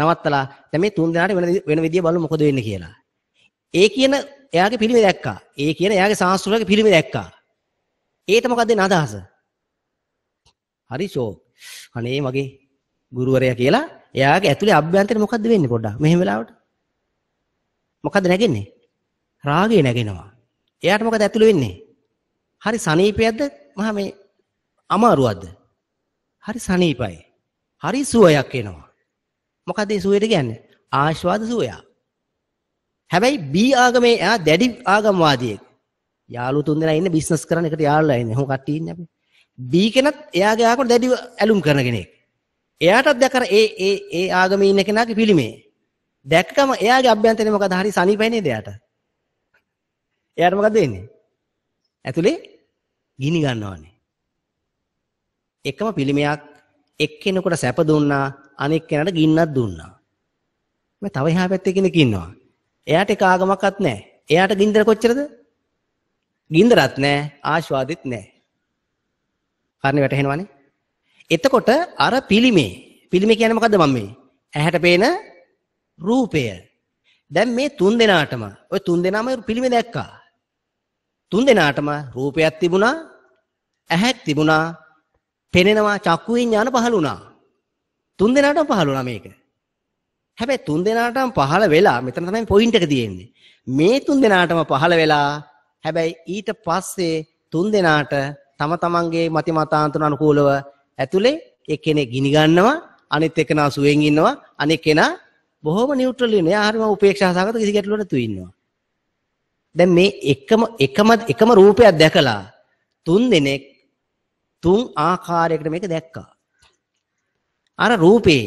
Speaker 1: නවත්තලා දැන් මේ තුන් දෙනාට වෙන වෙන විදිය බලමු මොකද වෙන්නේ කියලා. ඒ කියන එයාගේ පිළිම දැක්කා. ඒ කියන එයාගේ සාස්ත්‍රයේ පිළිම දැක්කා. ඒට මොකද දෙන අදහස? හරි ෂෝක්. අනේ මගේ ගුරුවරයා කියලා එයාගේ ඇතුලේ අභ්‍යන්තරේ මොකද්ද වෙන්නේ පොඩ්ඩක් මෙහෙම වෙලාවට? මොකද්ද නැගෙන්නේ? රාගය නැගෙනවා. එයාට මොකද ඇතුළ වෙන්නේ? හරි සනීපයක්ද මහා මේ අමාරුවක්ද? හරි සනීපයි. හරි සුවයක් එනවා. මොකද මේ සුවයට කියන්නේ? ආස්වාද සුවය. හැබැයි බී ආගමේ එයා දැඩි ආගම්වාදියෙක්. යාළුවෝ තුන්දෙනා ඉන්නේ බිස්නස් කරන එකට යාළුවලා ඉන්නේ. හොම කට්ටිය ඉන්නේ අපි. බී කෙනත් එයාගේ ආගමට දැඩිව ඇලුම් කරන කෙනෙක්. එයාටත් දැක අර ඒ ඒ ඒ ආගමේ ඉන්න කෙනාගේ පිළිමේ. දැක්කම එයාගේ අභ්‍යන්තරේ මොකද හරි සනීපයි නේද එයාට? එයාට මොකද වෙන්නේ? ඇතුලේ ගිනි ගන්නවනේ. එකම පිළිමයක් එක්කෙනෙකුට සැප දුන්නා අනෙක් කෙනාට ගින්නක් දුන්නා. මේ තව එහා පැත්තේ කෙනෙක් ඉන්නවා. එයාට එක ආගමක්වත් නැහැ. එයාට ගින්දර කොච්චරද? ගින්දරත් නැහැ, ආශාදෙත් නැහැ. හරිනේ වැටහෙනවනේ. එතකොට අර පිළිමේ පිළිමේ කියන්නේ මොකද්ද මම මේ? ඇහැට පේන රූපය. දැන් මේ තුන් දෙනාටම ওই තුන් දෙනාම පිළිමේ දැක්කා. තුන් දෙනාටම රූපයක් තිබුණා, ඇහැක් තිබුණා, පෙනෙනවා චක්කු විඥාන පහළ වුණා. තුන් දෙනාටම පහළ වුණා මේක. හැබැයි තුන් දෙනාටම පහළ වෙලා මෙතන තමයි පොයින්ට් එක තියෙන්නේ. මේ තුන් දෙනාටම පහළ වෙලා හැබැයි ඊට පස්සේ තුන් දෙනාට තම තමන්ගේ මති මතාන්තර අනුකූලව ඇතුලේ එක්කෙනෙක් ගිනි ගන්නවා අනිත් එකනා සුවෙන් ඉන්නවා අනිත් කෙනා බොහොම නියුට්‍රල් වෙනවා. එයා හරිම උපේක්ෂා සහගත කිසි ගැටලුවක් නැතුව ඉන්නවා. දැන් මේ එකම එකම එකම රූපයක් දැකලා තුන් දිනෙක තුන් ආකාරයකට මේක දැක්කා. අර රූපේ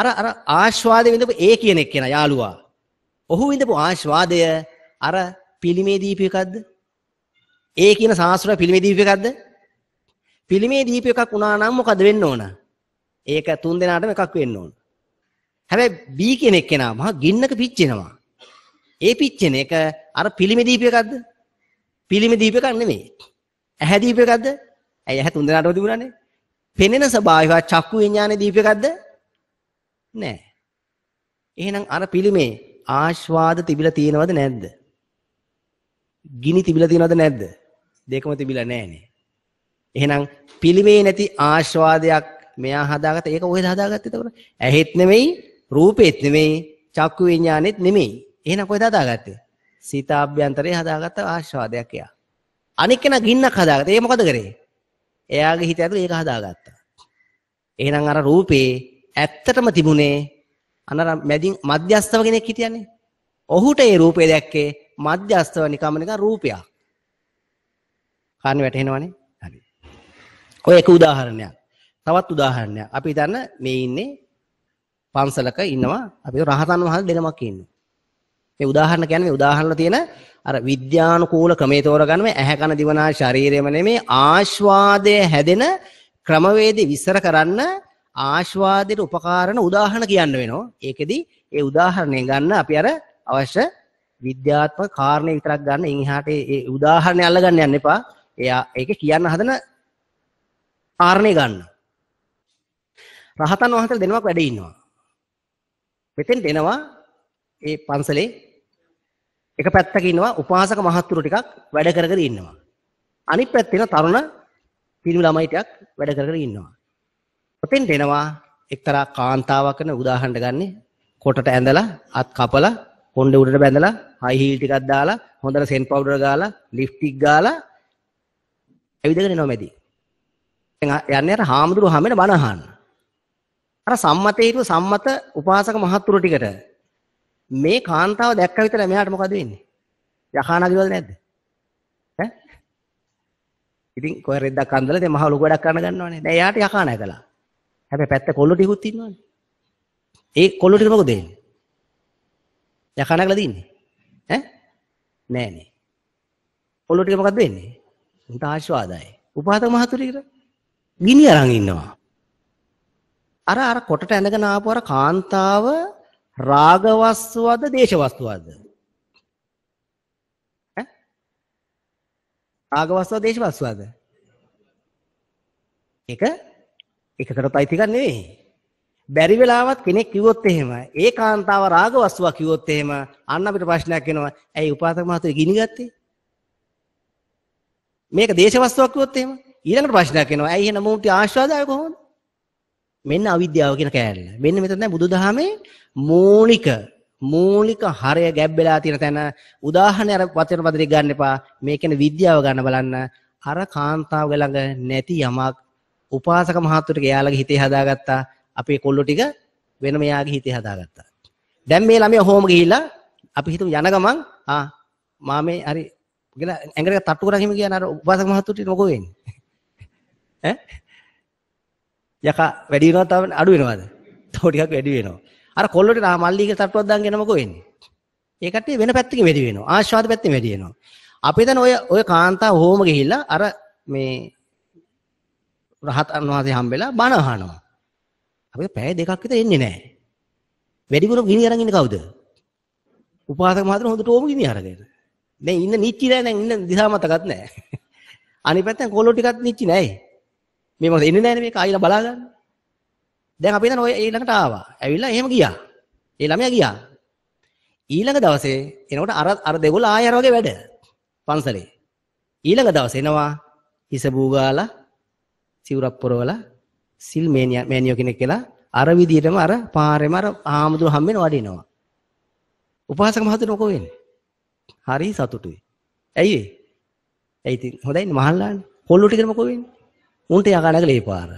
Speaker 1: අර අර ආස්වාදයෙන් විඳපු ඒ කියන එක කෙනා යාළුවා. ඔහු විඳපු ආස්වාදය අර පිළිමේ දීපයකක්ද? ඒ කියන සාස්ත්‍ර පිළිමේ දීපයකක්ද? පිළිමේ දීපයකක් වුණා නම් මොකද වෙන්න ඕන? ඒක තුන් දිනාටම එකක් වෙන්න ඕන. හැබැයි B කෙනෙක් කෙනා මහා ගින්නක පිච්චෙනවා. ඒ පිච්චෙන එක අර පිළිමි දීපු එකක්ද? පිළිමි දීපු එකක් නෙමෙයි. ඇහැ දීපු එකක්ද? ඇයි ඇහැ තුන් දෙනාටම දීුණානේ? පෙනෙන ස්වභාවය චක්කු විඥානේ දීපු එකක්ද? නෑ. එහෙනම් අර පිළිමේ ආස්වාද තිබිලා තියෙනවද නැද්ද? ගිනි තිබිලා තියෙනවද නැද්ද? දෙකම තිබිලා නෑනේ. එහෙනම් පිළිමේ නැති ආස්වාදයක් මෙයා හදාගත්ත ඒක ඔහෙද හදාගත්තේ එතකොට. ඇහෙත් නෙමෙයි, රූපෙත් නෙමෙයි, චක්කු විඥානෙත් නෙමෙයි. එහෙනම් කොහෙද හදාගත්තේ? සීත ආභ්‍යන්තරේ හදාගත්ත ආස්වාදයක් එයා. අනික් කෙනා ගින්නක් හදාගත්තා. ඒ මොකද කරේ? එයාගේ හිත ඇතුලේ ඒක හදාගත්තා. එහෙනම් අර රූපේ ඇත්තටම තිබුණේ අනර මැදින් මධ්‍යස්තව කෙනෙක් හිටියනේ. ඔහුට ඒ රූපේ දැක්කේ මධ්‍යස්තව නිකම්ම නිකන් රූපයක්. කාරණේ වැටහෙනවනේ. හරි. ඔය එක උදාහරණයක්. තවත් උදාහරණයක්. අපි හිතන්න මේ ඉන්නේ පන්සලක ඉන්නවා. අපි රහතන් වහන්සේ දෙනමක් ඉන්නවා. මේ උදාහරණ කියන්නේ මේ උදාහරණ තියෙන අර විද්‍යානුකූල ක්‍රමේ තෝරගන්න මේ ඇහැ කන දිවනා ශරීරයම නෙමේ ආස්වාදයේ හැදෙන ක්‍රමවේදි විස්තර කරන්න ආස්වාදයට උපකාරන උදාහරණ කියන්න වෙනවා. ඒකෙදි ඒ උදාහරණය ගන්න අපි අර අවශ්‍ය විද්‍යාත්මක කාරණේ විතරක් ගන්න. ඉන් එහාට ඒ උදාහරණය අල්ලගන්න යන්න එපා. එයා ඒක කියන්න හදන කාරණේ ගන්න. රහතන් වහන්සේලා දෙනමක් වැඩ ඉන්නවා. මෙතෙන් දෙනවා ඒ පන්සලේ එක පැත්තක ඉන්නවා උපාසක මහත්තුරු ටිකක් වැඩ කරගෙන ඉන්නවා. අනිත් පැත්තේ ඉන තරුණ පිරිමි ළමයි ටිකක් වැඩ කරගෙන ඉන්නවා. ඔතෙන් දෙනවා එක්තරා කාන්තාවක් වෙන උදාහරණ ගන්න කොටට ඇඳලා අත් කපලා කොණ්ඩේ උඩට බැඳලා හයි හීල් ටිකක් දාලා හොඳට සෙන් පවුඩර් ගාලා ලිප්ටික් ගාලා ඇවිදගෙන එනවා මැදි. දැන් යන්නේ අර හාමුදුරුවෝ හැමෙන බණ අහන්න. අර සම්මතයේ සම්මත උපාසක මහත්තුරු ටිකට මේ කාන්තාව දැක්ක විතර මෙයාට මොකද වෙන්නේ? යකානාගේවල නැද්ද? ඈ? ඉතින් කොහෙ රෙද්දක් අන්දලා දැන් මහ ලොකු වැඩක් කරන්න ගන්නවනේ. දැන් එයාට යකානා කළා. හැබැයි පැත්ත කොල්ලෝ ටිකුත් ඉන්නවනේ. ඒ කොල්ලෝ ටික මොකද වෙන්නේ? යකානා කළා දින්නේ. ඈ? නෑ නේ. කොල්ලෝ ටික මොකද වෙන්නේ? උන්ට ආශාදායි. උපාසක මහතුරියට ගිනි අරන් ඉන්නවා. අර අර කොටට ඇඳගෙන ආපු අර කාන්තාව රාග වස්තුවද දේශ වස්තුවද ඈ රාග වස්තුව දේශ වස්තුවද එක එකකටත් අයිති ගන්න නෙවෙයි බැරි වෙලාවත් කෙනෙක් කිව්වොත් එහෙම ඒකාන්තාව රාග වස්තුවක් කිව්වොත් එහෙම අන්න අපිට ප්‍රශ්නයක් එනවා ඇයි උපාසක මහතුරු ගිනි ගත්තේ මේක දේශ වස්තුවක් කිව්වොත් එහෙම ඊළඟට ප්‍රශ්නයක් එනවා ඇයි එහෙනම් මූටි ආශ්‍රාදාය කොහොමද මෙන්න අවිද්‍යාව කියන කෑල්ල. මෙන්න මෙතන තමයි බුදුදහමේ මූලික මූලික හරය ගැබ් වෙලා තියෙන තැන උදාහරණ අර වචන පදරි ගන්න එපා. මේ කියන්නේ විද්‍යාව ගන්න බලන්න. අර කාන්තාව ළඟ නැති යමක් උපාසක මහත්තුට එයාලගේ හිතේ හදාගත්තා. අපේ කොල්ලෝ ටික වෙනම යාගේ හිතේ හදාගත්තා. දැන් මේ ළමයා හෝම ගිහිලා අපි හිතමු යන ගමන් ආ මා මේ හරි කියලා ඇඟට තට්ටු කරගෙන කියන අර උපාසක මහත්තුට මොකෝ වෙන්නේ? ඈ යකා වැඩි වෙනවද තව අඩු වෙනවද? තව ටිකක් වැඩි වෙනවා. අර කොල්ලොට ආ මල්ලිගේ තට්ටුවක් දාන් ගෙන මොකෝ වෙන්නේ? ඒ කට්ටිය වෙන පැත්තකින් වැඩි වෙනවා. ආශාද පැත්තෙන් වැඩි වෙනවා. අපි දැන් ඔය ඔය කාන්තා හෝම ගිහිල්ලා අර මේ රහතන් වහන්සේ හම්බෙලා බණ අහනවා. අපිට පැය දෙකක් විතර එන්නේ නැහැ. වැඩිපුර ගිනි අරන් ඉන්නේ කවුද? උපාසක මහතුන් හොඳට ඕම ගිනි අරගෙන. දැන් ඉන්න නිච්චි නෑ දැන් ඉන්න දිහා මතකත් නෑ. අනිත් පැත්තෙන් කොල්ලෝ ටිකක් නිච්චි නෑයි. මේ මොකද එන්නේ නැහැනේ මේක ආයෙලා බලා ගන්න. දැන් අපි හිතන ඔය ඒ ළඟට ආවා. ඇවිල්ලා එහෙම ගියා. ඒ ළමයා ගියා. ඊළඟ දවසේ එනකොට අර අර දෙගොල්ල ආයෙ අර වගේ වැඩ. පන්සලේ. ඊළඟ දවසේ එනවා හිස බූගාලා සිවුරක් පොරවලා සිල් මේනියා මේනියෝ කෙනෙක් කියලා අර විදියටම අර පාරේම අර ආමුදුර හම්බෙන වඩිනවා. උපාසක මහතුන් ඔක වෙන්නේ. හරි සතුටුයි. ඇයි ඒ? ඇයි ඉතින් හොඳයිනේ මහල්ලානේ. කොල්ලෝ ටිකේ මොකෝ වෙන්නේ? උන්ට යකානක ලේපාර.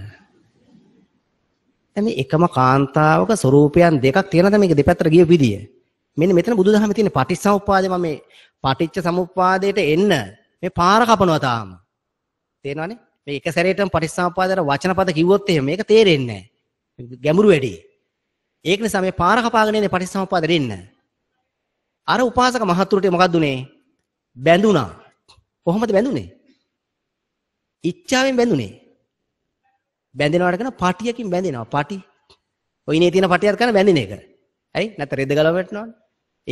Speaker 1: දැන් මේ එකම කාන්තාවක ස්වરૂපයන් දෙකක් තියෙනවා මේක දෙපැත්තට ගිය විදිය. මෙන්න මෙතන බුදුදහමේ තියෙන පටිච්චසමුප්පාදේ මම මේ පටිච්ච සමුප්පාදයට එන්න මේ පාර කපනවා තාම. තේරෙනවනේ? මේ එක සැරේටම පටිච්චසමුප්පාදයට වචන පද කිව්වොත් එහෙම මේක තේරෙන්නේ නැහැ. ගැඹුරු වැඩි. ඒක නිසා මේ පාර කපාගෙන ඉන්නේ පටිච්චසමුප්පාදයට එන්න. අර උපාසක මහතුරුට මොකක්ද උනේ? බැඳුණා. කොහොමද බැඳුනේ? ඉච්ඡාවෙන් බැඳුනේ. බැඳෙනවට කියන පටියකින් බැඳෙනවා. පටි. ඔයිනේ තියෙන පටියක් කරන බැඳින එක. හරි? නැත්නම් රෙද්ද ගලව වැටෙනවනේ.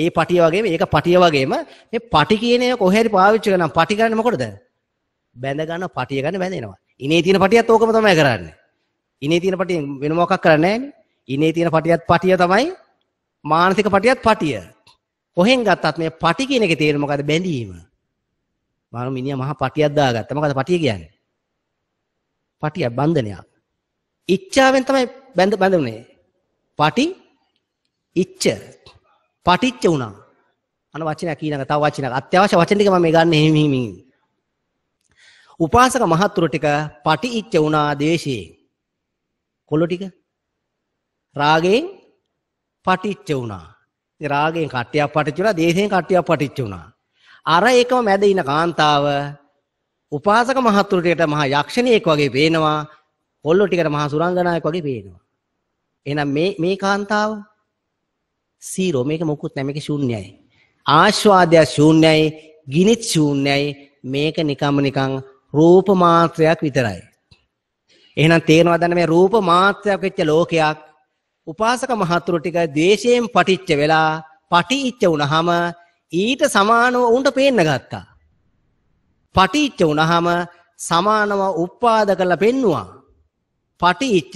Speaker 1: ඒ පටිය වගේම ඒක පටිය වගේම මේ පටි කියන එක කොහේ හරි පාවිච්චි කරනවා. පටි කරන්නේ මොකටද? බැඳ ගන්න පටිය ගන්න බැඳෙනවා. ඉනේ තියෙන පටියත් ඕකම තමයි කරන්නේ. ඉනේ තියෙන පටිය වෙන මොකක් කරන්නේ ඉනේ තියෙන පටියත් පටිය තමයි මානසික පටියත් පටිය. කොහෙන් ගත්තත් මේ පටි කියන එකේ තේරුම මොකද බැඳීම. මම මිනිහා මහා පටියක් දාගත්තා. මොකද පටිය කියන්නේ? පටිය බන්ධනයක්. ඉච්ඡාවෙන් තමයි බැඳ බැඳුනේ. පටි ඉච්ඡ පටිච්ච වුණා. අන වචනයක් ඊළඟ තව වචනයක් අත්‍යවශ්‍ය වචන ටික මම මේ ගන්න එහෙම හිමින්. උපාසක මහත්තුරු ටික පටි ඉච්ඡ වුණා දේශයෙන්. කොළො ටික රාගයෙන් පටිච්ච වුණා. ඉතින් රාගයෙන් කට්ටියක් පටිච්ච වුණා, දේශයෙන් කට්ටියක් පටිච්ච වුණා. අර ඒකම මැද ඉන කාන්තාව උපාසක මහතුරුටියට මහා යක්ෂණියෙක් වගේ පේනවා. කොල්ලෝ ටිකට මහා සුරංගනායෙක් වගේ පේනවා. එහෙනම් මේ මේ කාන්තාව සීරෝ මේක මොකුත් නැහැ මේක ශූන්‍යයි. ආස්වාදය ශූන්‍යයි, ගිනිත් ශූන්‍යයි. මේක නිකම්ම නිකං රූප මාත්‍රයක් විතරයි. එහෙනම් තේරෙනවද මේ රූප මාත්‍රයක් වෙච්ච ලෝකයක් උපාසක මහතුරු ටික ද්වේෂයෙන් පටිච්ච වෙලා පටිච්ච වුණාම ඊට සමානව උන්ට පේන්න ගත්තා. පටිච්ච වුණාම සමානව උප්පාද කරලා පෙන්නවා. පටිච්ච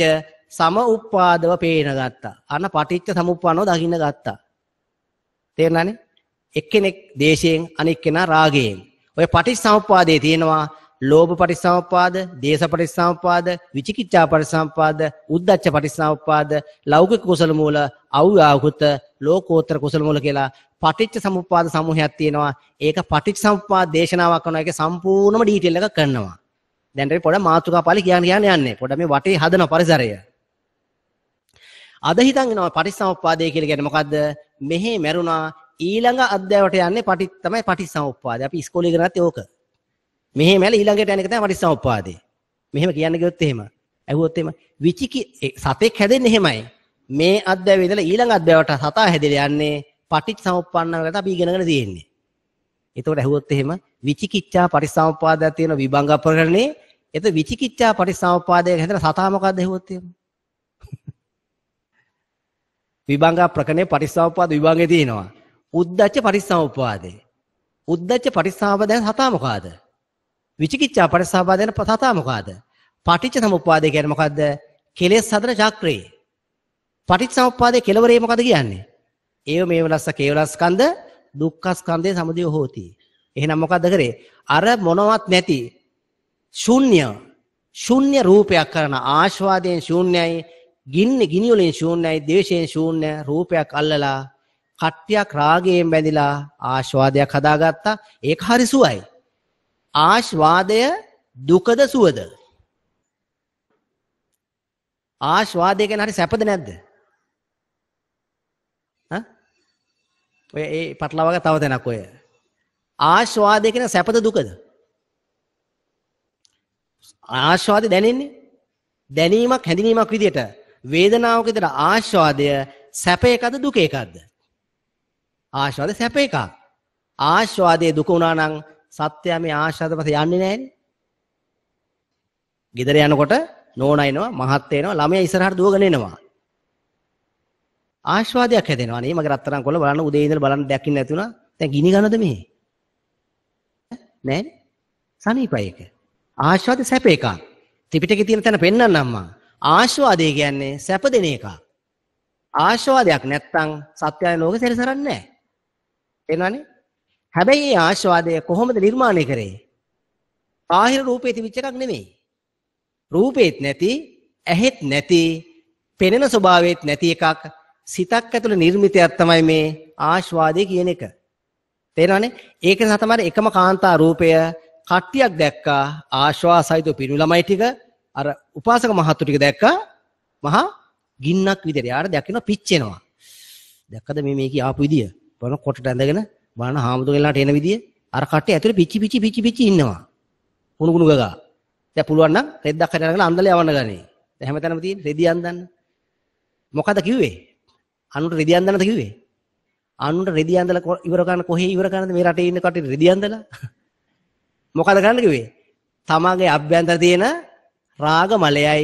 Speaker 1: සම උප්පාදව පේන ගත්තා. අන්න පටිච්ච සමුප්පානව දකින්න ගත්තා. තේරෙනනේ? එක්කෙනෙක් දේශයෙන් අනෙක් කෙනා රාගයෙන්. ඔය පටිච්ච සමුප්පාදයේ තියෙනවා ලෝභ පටිසම්පාද, දේශ පටිසම්පාද, විචිකිච්ඡා පටිසම්පාද, උද්ධච්ච පටිසම්පාද, ලෞකික කුසල මූල, අව්‍යාහුත, ලෝකෝත්තර කුසල මූල කියලා පටිච්ච සමුප්පාද සමූහයක් තියෙනවා. ඒක පටිච්ච සමුප්පාද දේශනාවක් කරනවා. ඒක සම්පූර්ණම ඩීටේල් එකක් කරනවා. දැන් අපි පොඩ මාතෘකා පාළි කියන්න කියන්න යන්නේ. පොඩ මේ වටේ හදන පරිසරය. අද හිතන් එනවා පටිච්ච සමුප්පාදය කියලා කියන්නේ මොකද්ද? මෙහි මැරුණා ඊළඟ අධ්‍යයනයට යන්නේ පටි තමයි පටිච්ච සමුප්පාදය. අපි ඉස්කෝලේ ඉගෙන ගත්තේ ඕක. මෙහි මැල ඊළඟට යන එක තමයි පටිච්ච සමුප්පාදය. මෙහෙම කියන්න ගියොත් එහෙම. ඇහුවොත් එහෙම විචිකි සතෙක් හැදෙන්නේ එහෙමයි. මේ අධ්‍යයනය ඉඳලා ඊළඟ අධ්‍යයනයට සතා හැදෙලා යන්නේ පටිච්චසමුප්පන්නව ගැත අපි ඉගෙනගෙන තියෙන්නේ. එතකොට ඇහුවොත් එහෙම විචිකිච්ඡා පරිසම්පාදයක් තියෙන විභංග ප්‍රකරණේ එත විචිකිච්ඡා පරිසම්පාදයේ හැදෙන සතා මොකද්ද ඇහුවොත් එහෙම. විභංග ප්‍රකරණේ පරිසම්පාද විභංගේ තියෙනවා. උද්දච්ච පරිසම්පාදේ. උද්දච්ච පරිසම්පාදයෙන් සතා මොකද්ද? විචිකිච්ඡා පරිසම්පාදයෙන් සතා මොකද්ද? පටිච්ච සමුප්පාදේ කියන්නේ මොකද්ද? කෙලෙස් හදන චක්‍රේ. පටිච්ච සමුප්පාදේ කෙලවරේ මොකද කියන්නේ? ඒව මේවලස්ස කේවලස්කන්ධ දුක්ඛස්කන්ධේ සමුදය හෝති. එහෙනම් මොකද්ද කරේ? අර මොනවත් නැති ශුන්‍ය ශුන්‍ය රූපයක් කරන ආශාදයෙන් ශුන්‍යයි, ගින්න ගිනි වලින් ශුන්‍යයි, ද්වේෂයෙන් ශුන්‍ය රූපයක් අල්ලලා කට්ටියක් රාගයෙන් බැඳිලා ආශාදයක් හදාගත්තා. ඒක හරි සුවයි. ආශාදය දුකද සුවද? ආශාදය කියන්නේ හරි සැපද නැද්ද? ඔය ඒ පටලවාග තව තැනක් ඔය. ආශ්වාදය කියන සැපද දුකද? ආශ්වාදය දැනෙන්නේ දැනීමක් හැඳිනීමක් විදියට වේදනාවක් විතර ආශ්වාදය සැප එකද දුක එකක්ද? ආශ්වාදය සැප එකක්. ආශ්වාදයේ දුක වුණා නම් සත්‍යය මේ ආශ්වාද පස්සේ යන්නේ නැහැනේ. ගෙදර යනකොට නෝනා එනවා මහත් වෙනවා ළමයා ඉස්සරහට දුවගෙන එනවා. ආශාවදයක් හැදෙනවා නේ මගේ රත්තරන් කොල්ල බලන්න උදේ ඉඳලා බලන්න දෙයක් ඉන්නේ නැති වුණා දැන් ගිනි ගන්නද මෙහෙ නෑනේ සනීපයි එක ආශාවද සැප එකක් ත්‍රිපිටකේ තියෙන තැන පෙන්වන්න අම්මා ආශාවදේ කියන්නේ සැප දෙන එකක් ආශාවදයක් නැත්තම් සත්‍යය ලෝකෙ සැරිසරන්නේ නෑ එනවනේ හැබැයි මේ ආශාවදය කොහොමද නිර්මාණය කරේ බාහිර රූපේ තිබිච්ච එකක් නෙමෙයි රූපේත් නැති ඇහෙත් නැති පෙනෙන ස්වභාවයේත් නැති එකක් සිතක් ඇතුළ නිර්මිතයක් තමයි මේ ආස්වාදය කියන එක. තේරෙනවනේ? ඒක නිසා තමයි එකම කාන්තා රූපය කට්ටියක් දැක්කා ආශ්වාසයිද පිරු ළමයි ටික අර උපාසක මහත්තු ටික දැක්කා මහා ගින්නක් විදියට. යාර දැකිනවා පිච්චෙනවා. දැක්කද මේ මේකේ ආපු විදිය? බලන කොටට ඇඳගෙන බලන හාමුදුරගෙලාට එන විදිය. අර කට්ටිය ඇතුලේ පිච්චි පිච්චි පිච්චි පිච්චි ඉන්නවා. කුණු කුණු ගගා. දැන් පුළුවන් නම් රෙද්දක් හරි අරගෙන අන්දල යවන්න ගන්නේ. දැන් හැමතැනම තියෙන රෙදි අන්දන්න. මොකද කිව්වේ? අනුන්ට රෙදි අන්දනද කිව්වේ? අනුන්ට රෙදි අන්දලා ඉවර කරන කොහේ ඉවර කරනද මේ රටේ ඉන්න කටේ රෙදි අන්දලා? මොකද කරන්න කිව්වේ? තමාගේ අභ්‍යන්තර තියෙන රාග මලයයි,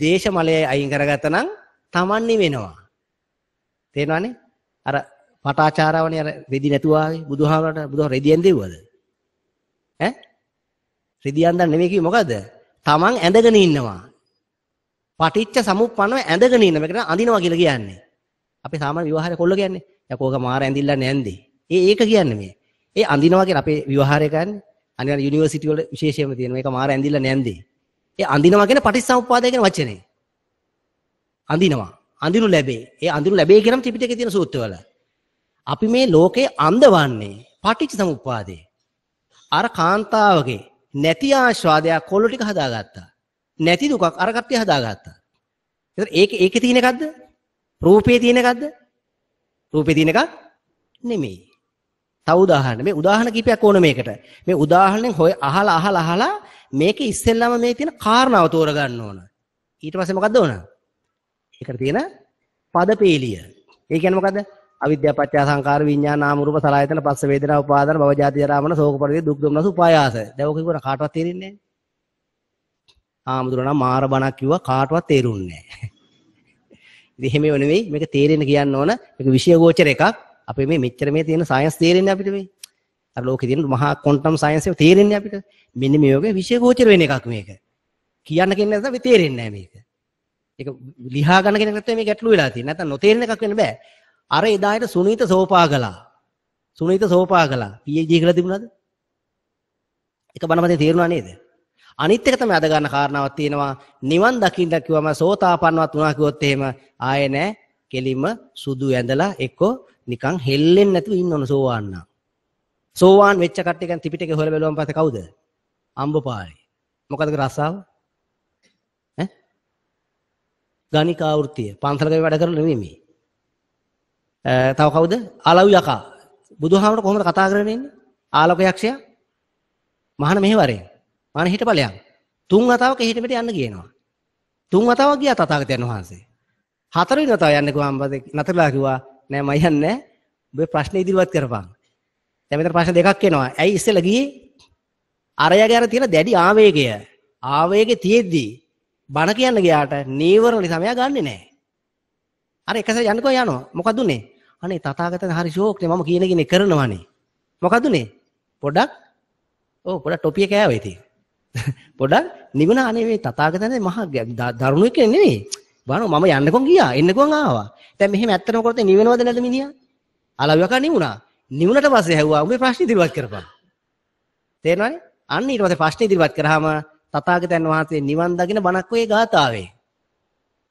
Speaker 1: දේශ මලයයි අයින් කරගත්තා නම් Taman නිවෙනවා. තේරෙනවනේ? අර පටාචාරාවනේ අර රෙදි නැතුව ආවේ බුදුහාමරට බුදුහා රෙදියෙන් දෙව්වද? ඈ? රෙදි අන්දන නෙමෙයි කිව්වේ මොකද්ද? Taman ඇඳගෙන ඉන්නවා. පටිච්ච සමුප්පන්නව ඇඳගෙන ඉන්න මේකට අඳිනවා කියලා කියන්නේ. අපේ සාමාන්‍ය විවාහය කොල්ල කියන්නේ. යකෝක මාර ඇඳිල්ල නැන්දේ. ඒ ඒක කියන්නේ මේ. ඒ අඳිනවා කියන අපේ විවාහය කියන්නේ අනිවාර්ය යුනිවර්සිටි වල විශේෂයෙන්ම තියෙන මේක මාර ඇඳිල්ල නැන්දේ. ඒ අඳිනවා කියන පටිච්චසමුප්පාදය කියන වචනේ. අඳිනවා. අඳිනු ලැබේ. ඒ අඳිනු ලැබේ කියනම ත්‍රිපිටකයේ තියෙන සූත්‍රවල. අපි මේ ලෝකේ අඳවන්නේ පටිච්චසමුප්පාදේ. අර කාන්තාවගේ නැති ආස්වාදයක් කොල්ල ටික හදාගත්තා. නැති දුකක් අර කට්ටිය හදාගත්තා. ඒතර ඒක ඒකේ තියෙන එකක්ද? රූපේ තියෙන එකක්ද? රූපේ තියෙන එකක් නෙමෙයි. තව උදාහරණ මේ උදාහරණ කිහිපයක් ඕන මේකට. මේ උදාහරණෙන් හොය අහලා අහලා අහලා මේක ඉස්සෙල්ලාම මේ තියෙන කාරණාව තෝරගන්න ඕන. ඊට පස්සේ මොකද්ද ඕන? ඒකට තියෙන පදපේලිය. ඒ කියන්නේ මොකද්ද? අවිද්‍යාව පත්‍ය සංකාර විඥාන නාම රූප සලආයතන පස්ස වේදනා උපාදාන භව ජාති ජරා මරණ ශෝක පරිදේ දුක් දුම්නස උපායාස. දැන් ඔක කිව්වොත් කාටවත් තේරෙන්නේ නැහැ. ආමුදුරණා මාර බණක් කිව්වා කාටවත් තේරුන්නේ නැහැ. ඉතින් එහෙම නෙවෙයි මේක තේරෙන්න කියන්න ඕන මේක විෂයගෝචර එකක්. අපේ මේ මෙච්චර මේ තියෙන සයන්ස් තේරෙන්නේ අපිට මේ. අර ලෝකේ තියෙන මහා ක්වොන්ටම් සයන්ස් එක තේරෙන්නේ අපිට. මෙන්න මේ වගේ විෂයගෝචර වෙන එකක් මේක. කියන්න කෙනෙක් නැත්නම් අපි තේරෙන්නේ නැහැ මේක. ඒක ලිහා ගන්න කෙනෙක් නැත්නම් මේ ගැටලු වෙලා තියෙන්නේ. නැත්නම් නොතේරෙන එකක් වෙන්න බෑ. අර එදාට සුනීත සෝපාගලා. සුනීත සෝපාගලා PhD කරලා තිබුණාද? එක බණපදේ තේරුණා නේද? අනිත් එක තමයි අද ගන්න කාරණාවක් තියෙනවා නිවන් දකින්න කිව්වම සෝතාපන්නවත් වුණා කිව්වොත් එහෙම ආයේ නෑ කෙලිම සුදු ඇඳලා එක්කෝ නිකන් හෙල්ලෙන්නේ නැතුව ඉන්න ඕන සෝවාන් නම් සෝවාන් වෙච්ච කට්ටිය ගැන ත්‍රිපිටකේ හොයලා බලුවම පස්සේ කවුද අම්බපාලි මොකද රසාව ඈ ගණිකා වෘත්තිය පන්සලක වැඩ කරන නෙමෙයි මේ තව කවුද ආලව් යකා බුදුහාමර කොහොමද කතා කරගෙන ඉන්නේ ආලෝක යක්ෂයා මහාන මෙහෙවරේ අනේ හිටපලයන්. තුන් වතාවක හිට මෙට යන්න කියනවා. තුන් වතාවක් ගියා තථාගතයන් වහන්සේ. හතරවෙනි වතාව යන්න ගියාම නතරලා කිව්වා නෑ මම යන්නේ නෑ. ඔබේ ප්‍රශ්නේ ඉදිරිපත් කරපන්. දැන් මෙතන ප්‍රශ්න දෙකක් එනවා. ඇයි ඉස්සෙල්ලා ගියේ? අරයාගේ අර තියෙන දැඩි ආවේගය. ආවේගෙ තියෙද්දි බණ කියන්න ගියාට නීවරණ සමය ගන්නෙ නෑ. අර එකසර යන්නකෝ යනවා. මොකද උනේ? අනේ තථාගතයන් හරි ෂෝක්නේ මම කියන කෙනේ කරනවානේ. මොකද උනේ? පොඩක් ඔව් පොඩක් ටොපිය කෑවා ඉතින්. පොඩක් නිවන අනේ තථාගතයන්ගේ මහා දරුණු එක නෙමෙයි. බලන්න මම යන්නකොන් ගියා එන්නකොන් ආවා. දැන් මෙහෙම ඇත්තම කරොත් නිවෙනවද නැද මිනිහා? අලවියක නිවුණා. නිවුණට පස්සේ හැව්වා උඹේ ප්‍රශ්න ඉදිරිපත් කරපන්. තේරෙනවනේ? අන්න ඊට පස්සේ ප්‍රශ්න ඉදිරිපත් කරාම තථාගතයන් වහන්සේ නිවන් දකින බණක් ඔය ගාතාවේ.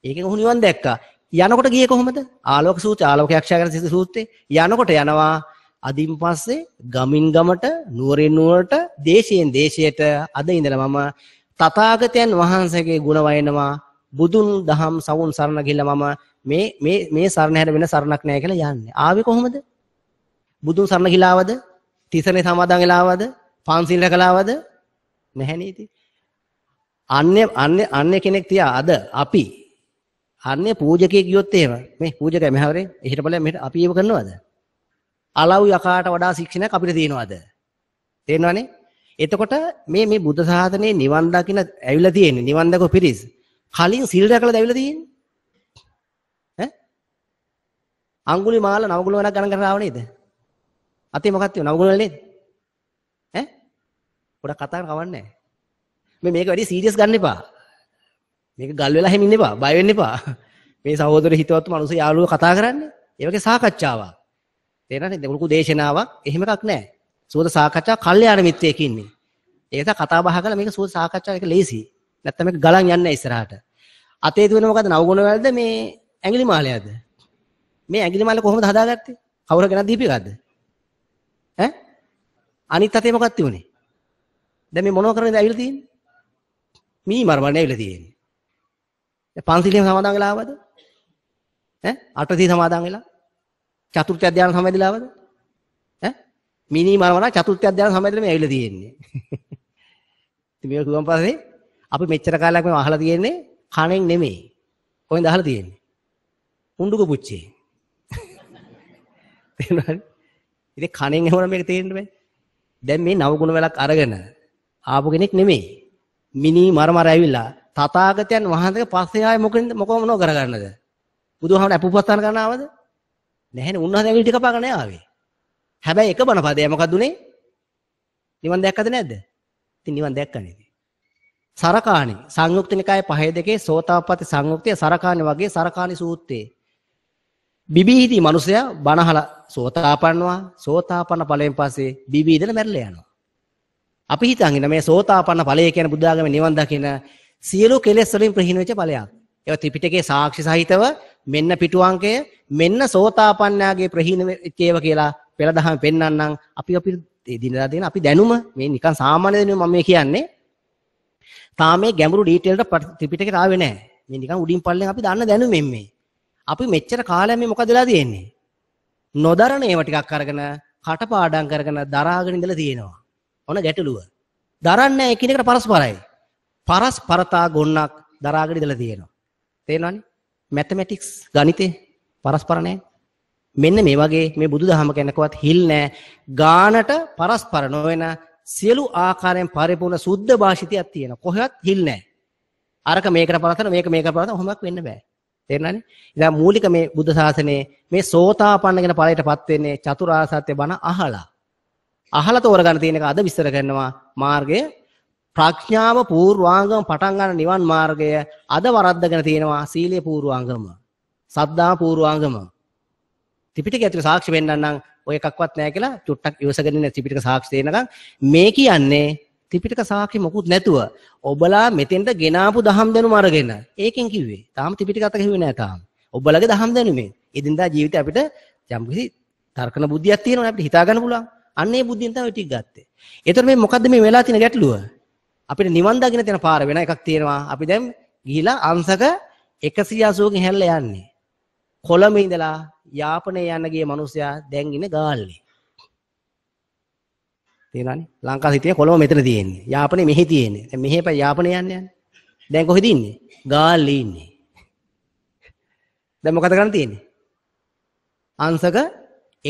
Speaker 1: ඒකෙන් ඔහු නිවන් දැක්කා. යනකොට ගියේ කොහොමද? ආලෝක සූත්‍රය ආලෝකයක්ෂා ගැන සූත්‍රේ යනකොට යනවා අදින් පස්සේ ගමින් ගමට නුවරින් නුවරට දේශයෙන් දේශයට අද ඉඳලා මම තථාගතයන් වහන්සේගේ ගුණ වයනවා බුදුන් දහම් සවුන් සරණ ගිහිල්ලා මම මේ මේ මේ සරණ හැර වෙන සරණක් නැහැ කියලා යන්නේ. ආවේ කොහොමද? බුදුන් සරණ ගිලාවද? තිසරණේ සමාදන් වෙලාවද? පන්සිල් රැකලාවද? නැහැ නේද? අන්‍ය අන්‍ය අන්‍ය කෙනෙක් තියා අද අපි අන්‍ය පූජකයෙක් ගියොත් එහෙම මේ පූජකයා මෙහවරේ එහෙට බලන්න මෙහෙට අපි ඒව කරනවද? අලව් යකාට වඩා ශික්ෂණයක් අපිට තියෙනවද? තේරෙනවනේ? එතකොට මේ මේ බුද්ධ සාධනේ නිවන් දකින්න ඇවිල්ලා තියෙන්නේ නිවන් දකෝ පිරිස්. කලින් සිල් රැකලාද ඇවිල්ලා තියෙන්නේ? ඈ? අඟුලි මාල නවගුණ වලක් ගණන් කරලා ආව නේද? අතේ මොකක්ද තියෙන්නේ නවගුණ වල නේද? ඈ? පොඩක් කතා කරවන්නේ නැහැ. මේ මේක වැඩි සීරියස් ගන්න එපා. මේක ගල් වෙලා හැමින්න එපා. බය වෙන්න එපා. <laughs> මේ සහෝදර හිතවත් මනුස්සය යාළුවෝ කතා කරන්නේ. ඒ වගේ සාකච්ඡාවක්. තේරෙනවද? ලොකු දේශනාවක් එහෙම එකක් නැහැ. සුවද සාකච්ඡා කල්යාණ මිත්‍රයෙක් ඉන්නේ. ඒක තමයි කතා බහ කරලා මේක සුවද සාකච්ඡා එක ලේසි. නැත්තම් මේක ගලන් යන්නේ ඉස්සරහට. අතේ දුවන මොකද නවගුණ වලද මේ ඇඟිලි මාලයද? මේ ඇඟිලි මාල කොහොමද හදාගත්තේ? කවුරු ගෙනත් දීපේකද? ඈ? අනිත් අතේ මොකක්ද තිබුණේ? දැන් මේ මොනව කරන්නද ඇවිල්ලා තියෙන්නේ? මී මරවන්නේ ඇවිල්ලා තියෙන්නේ. පන්සිලෙම සමාදන් වෙලා ආවද? ඈ? අටසිය සමාදන් වෙලා චතුර්ථ අධ්‍යාන සමවැදිලාවද? ඈ? මිනි මරවනා චතුර්ථ අධ්‍යාන සමවැදිලා මේ ඇවිල්ලා තියෙන්නේ. ඉතින් මේක කිව්වන් පස්සේ අපි මෙච්චර කාලයක් මේ අහලා තියෙන්නේ කණෙන් නෙමෙයි. කොහෙන්ද අහලා තියෙන්නේ? හුඬුක පුච්චේ. තේරුණාද? ඉතින් කණෙන් එහෙමනම් මේක තේරෙන්න බෑ. දැන් මේ නවගුණ වලක් අරගෙන ආපු කෙනෙක් නෙමෙයි. මිනි මරමර ඇවිල්ලා තථාගතයන් වහන්සේගේ පස්සේ ආයේ මොකෙන්ද මොකම නෝ කරගන්නද? බුදුහාමර අපුපස්ථාන කරනවද? නැහැනේ උන්වහන්සේ ඇවිල්ලා ටික පාගන ආවේ. හැබැයි එක බණ පදේ මොකද උනේ? නිවන් දැක්කද නැද්ද? ඉතින් නිවන් දැක්කනේ. සරකාණි සංයුක්ත නිකායේ පහේ දෙකේ සෝතාපට්ටි සංයුක්තිය සරකාණි වගේ සරකාණි සූත්‍රයේ බිබීහිති මිනිසයා බණහල සෝතාපන්නවා සෝතාපන්න ඵලයෙන් පස්සේ බිබීදන මැරිලා යනවා. අපි හිතන්නේ මේ සෝතාපන්න ඵලය කියන බුද්ධාගමේ නිවන් දකින සියලු කෙලෙස් වලින් ප්‍රහීන වෙච්ච ඵලයක්. ඒවා ත්‍රිපිටකයේ සාක්ෂි සහිතව මෙන්න පිටු අංකය මෙන්න සෝතාපන්නයාගේ ප්‍රහීන ඒව කියලා පෙළ දහම පෙන්වන්නම් අපි අපි දිනදා දෙන අපි දැනුම මේ නිකන් සාමාන්‍ය දැනුම මම කියන්නේ තාම මේ ගැඹුරු ඩීටේල් එක ත්‍රිපිටකයට ආවේ නැහැ මේ නිකන් උඩින් පල්ලෙන් අපි දාන්න දැනුමෙන් මේ අපි මෙච්චර කාලයක් මේ මොකදලා තියෙන්නේ නොදරන ඒවා ටිකක් අරගෙන කටපාඩම් කරගෙන දරාගෙන ඉඳලා තියෙනවා ඔන ගැටලුව දරන්නේ එකිනෙකට පරස්පරයි පරස්පරතා ගොන්නක් දරාගෙන ඉඳලා තියෙනවා තේරෙනවනේ මැතමැටික්ස් ගණිතේ පරස්පර මෙන්න මේ වගේ මේ බුදුදහම ගැනකවත් හිල් නෑ ගානට පරස්පර නොවන සියලු ආකාරයෙන් පරිපූර්ණ සුද්ධ භාෂිතයක් තියෙන. කොහෙවත් හිල් නෑ. අරක මේකට පරතන මේක මේකට පරතන කොහොමවත් වෙන්න බෑ. තේරෙනවනේ? ඉතින් මූලික මේ බුද්ධ ශාසනයේ මේ සෝතාපන්න කියන ඵලයටපත් වෙන්නේ චතුරාර්ය සත්‍ය බණ අහලා. අහලා තෝරගන්න තියෙන එක අද විස්තර කරනවා මාර්ගය ප්‍රඥාව පූර්වාංගම පටන් ගන්න නිවන් මාර්ගය අද වරද්දගෙන තියෙනවා සීලය පූර්වාංගම සද්ධා පූර්වාංගම ත්‍රිපිටකය ඇතුළේ සාක්ෂි වෙන්න නම් ඔය එකක්වත් නැහැ කියලා චුට්ටක් ඉවසගෙන ඉන්න ත්‍රිපිටක සාක්ෂි දෙනකම් මේ කියන්නේ ත්‍රිපිටක සාක්ෂි මොකුත් නැතුව ඔබලා මෙතෙන්ට ගෙනාපු දහම් දැනුම අරගෙන ඒකෙන් කිව්වේ තාම ත්‍රිපිටක අත කිව්වේ නැහැ තාම ඔබලගේ දහම් දැනුමෙන් එදින්දා ජීවිතේ අපිට යම්කිසි තර්කන බුද්ධියක් තියෙනවා අපිට හිතා ගන්න පුළුවන් අන්න ඒ බුද්ධියෙන් තමයි ටික ගත්තේ. ඒතර මේ මොකද්ද මේ වෙලා තියෙන ගැටලුව? අපිට නිවන් දකින්න තියෙන පාර වෙන එකක් තියෙනවා. අපි දැන් ගිහිලා අංශක 180කින් හැල්ලා යන්නේ. කොළඹ ඉඳලා යාපනයේ යන ගිය මිනිසයා දැන් ඉන්නේ ගාල්ලේ. තේරෙනවනේ? ලංකාව හිටියේ කොළඹ මෙතන තියෙන්නේ. යාපනේ මෙහි තියෙන්නේ. දැන් මෙහි පැය යාපනේ යන්නේ යන්නේ. දැන් කොහෙද ඉන්නේ? ගාල්ලේ ඉන්නේ. දැන් මොකද කරන්න තියෙන්නේ? අංශක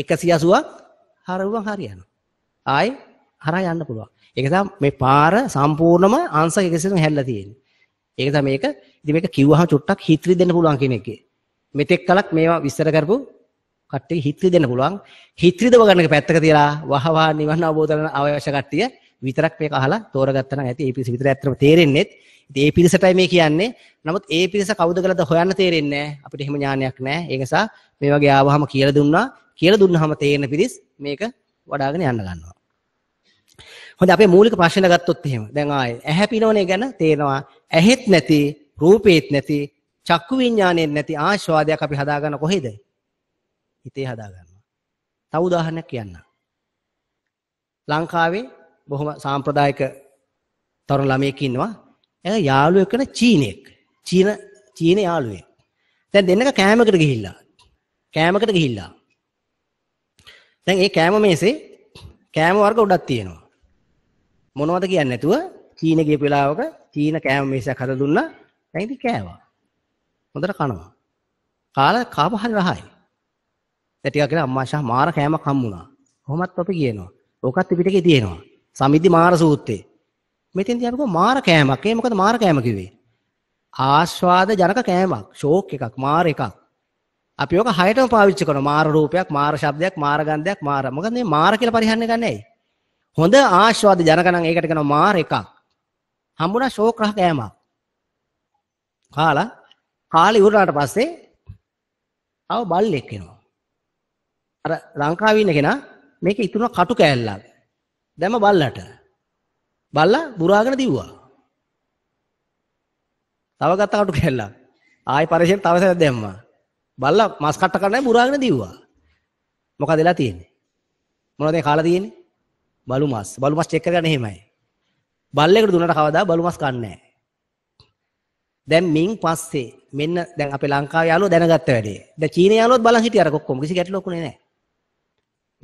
Speaker 1: 180ක් හරුවන් හරියනවා. ආයි හරහා යන්න පුළුවන්. ඒක මේ පාර සම්පූර්ණම ආන්සර් එකසෙම හැල්ලා තියෙන්නේ. ඒක තමයි මේක. ඉතින් මේක කිව්වහම චුට්ටක් හිතරි දෙන්න පුළුවන් කියන එකේ. මෙතෙක් කලක් මේවා විස්තර කරපු කට්ටිය හිතරි දෙන්න පුළුවන්. හිතරිදව ගන්න එක පැත්තක තියලා වහවහ නිවන අවබෝධ කරගන්න අවශ්‍ය කට්ටිය විතරක් මේක අහලා තෝරගත්තා නම් ඇති ඒ පිරිස විතර ඇත්තම තේරෙන්නේ. ඉතින් ඒ පිරිසටයි මේ කියන්නේ. නමුත් ඒ පිරිස කවුද කියලාද හොයන්න තේරෙන්නේ නැහැ. අපිට එහෙම ඥානයක් නැහැ. ඒ නිසා මේ වගේ ආවහම කියලා දුන්නා. කියලා දුන්නාම තේරෙන පිරිස් මේක වඩාගෙන යන්න ගන්නවා. හොඳ අපේ මූලික ප්‍රශ්න ගත්තොත් එහෙම. දැන් ආයේ ඇහැ පිනවනේ ගැන තේනවා. ඇහෙත් නැති, රූපේත් නැති, චක්කු විඥානෙත් නැති ආස්වාදයක් අපි හදාගන්න කොහෙද? හිතේ හදාගන්නවා. තව උදාහරණයක් කියන්න. ලංකාවේ බොහොම සාම්ප්‍රදායික තරුණ ළමයෙක් ඉන්නවා. එයා යාළුවෙක් වෙන චීනෙක්. චීන චීන යාළුවෙක්. දැන් දෙන්නක කෑමකට ගිහිල්ලා. කෑමකට ගිහිල්ලා. දැන් ඒ කෑම මේසේ කෑම වර්ග උඩක් තියෙනවා. මොනවද කියන්නේ නැතුව චීන ගියපු වෙලාවක චීන කෑම මේසයක් හදලා දුන්නා. දැන් ඉතින් කෑවා. හොඳට කනවා. කාලා කාප හරි රහයි. දැන් ටිකක් ගිහලා අම්මාශා මාර කෑමක් හම්බුණා. කොහොමත් අපි කියනවා. ඕකත් පිටකේ තියෙනවා. සමිද්දි මාර සූත්‍රේ. මෙතෙන්දී අපි මාර කෑමක්. ඒ මොකද මාර කෑම කිව්වේ? ආස්වාද ජනක කෑමක්. ෂෝක් එකක්, මාර එකක්. අපි ඔක හයටම පාවිච්චි කරනවා. මාර රූපයක්, මාර ශබ්දයක්, මාර ගන්ධයක්, මාර. මොකද මේ මාර කියලා පරිහරණය ගන්නෑයි. හොඳ ආස්වාද ජනක නම් ඒකට කියනවා මාර එකක්. හම්බුණා ශෝක රහ කෑමක්. කාලා කාලේ ඉවරනාට පස්සේ ආව බල්ලෙක් එනවා. අර ලංකාවේ ඉන්න කෙනා මේක ඉතුරුන කටු කෑල්ලක්. දැම බල්ලට. බල්ලා බුරාගෙන දිව්වා. තව ගත්ත කටු කෑල්ලක්. ආයි පරිශයෙන් තව සැරයක් දැම්මා. බල්ලා මස් කට්ට කරන්නේ බුරාගෙන දිව්වා. මොකද වෙලා තියෙන්නේ? මොනවද මේ කාලා තියෙන්නේ? බලු මස්. බලු මස් චෙක් කරගන්න එහෙමයි. බල්ලෙකුට දුන්නට කවදා බලු මස් කන්නේ නැහැ. දැන් මින් පස්සේ මෙන්න දැන් අපේ ලංකාවේ යාළුවෝ දැනගත්ත වැඩේ. දැන් චීන යාළුවෝත් බලන් හිටිය අර කොක්කොම කිසි ගැටලුවක්ුනේ නැහැ.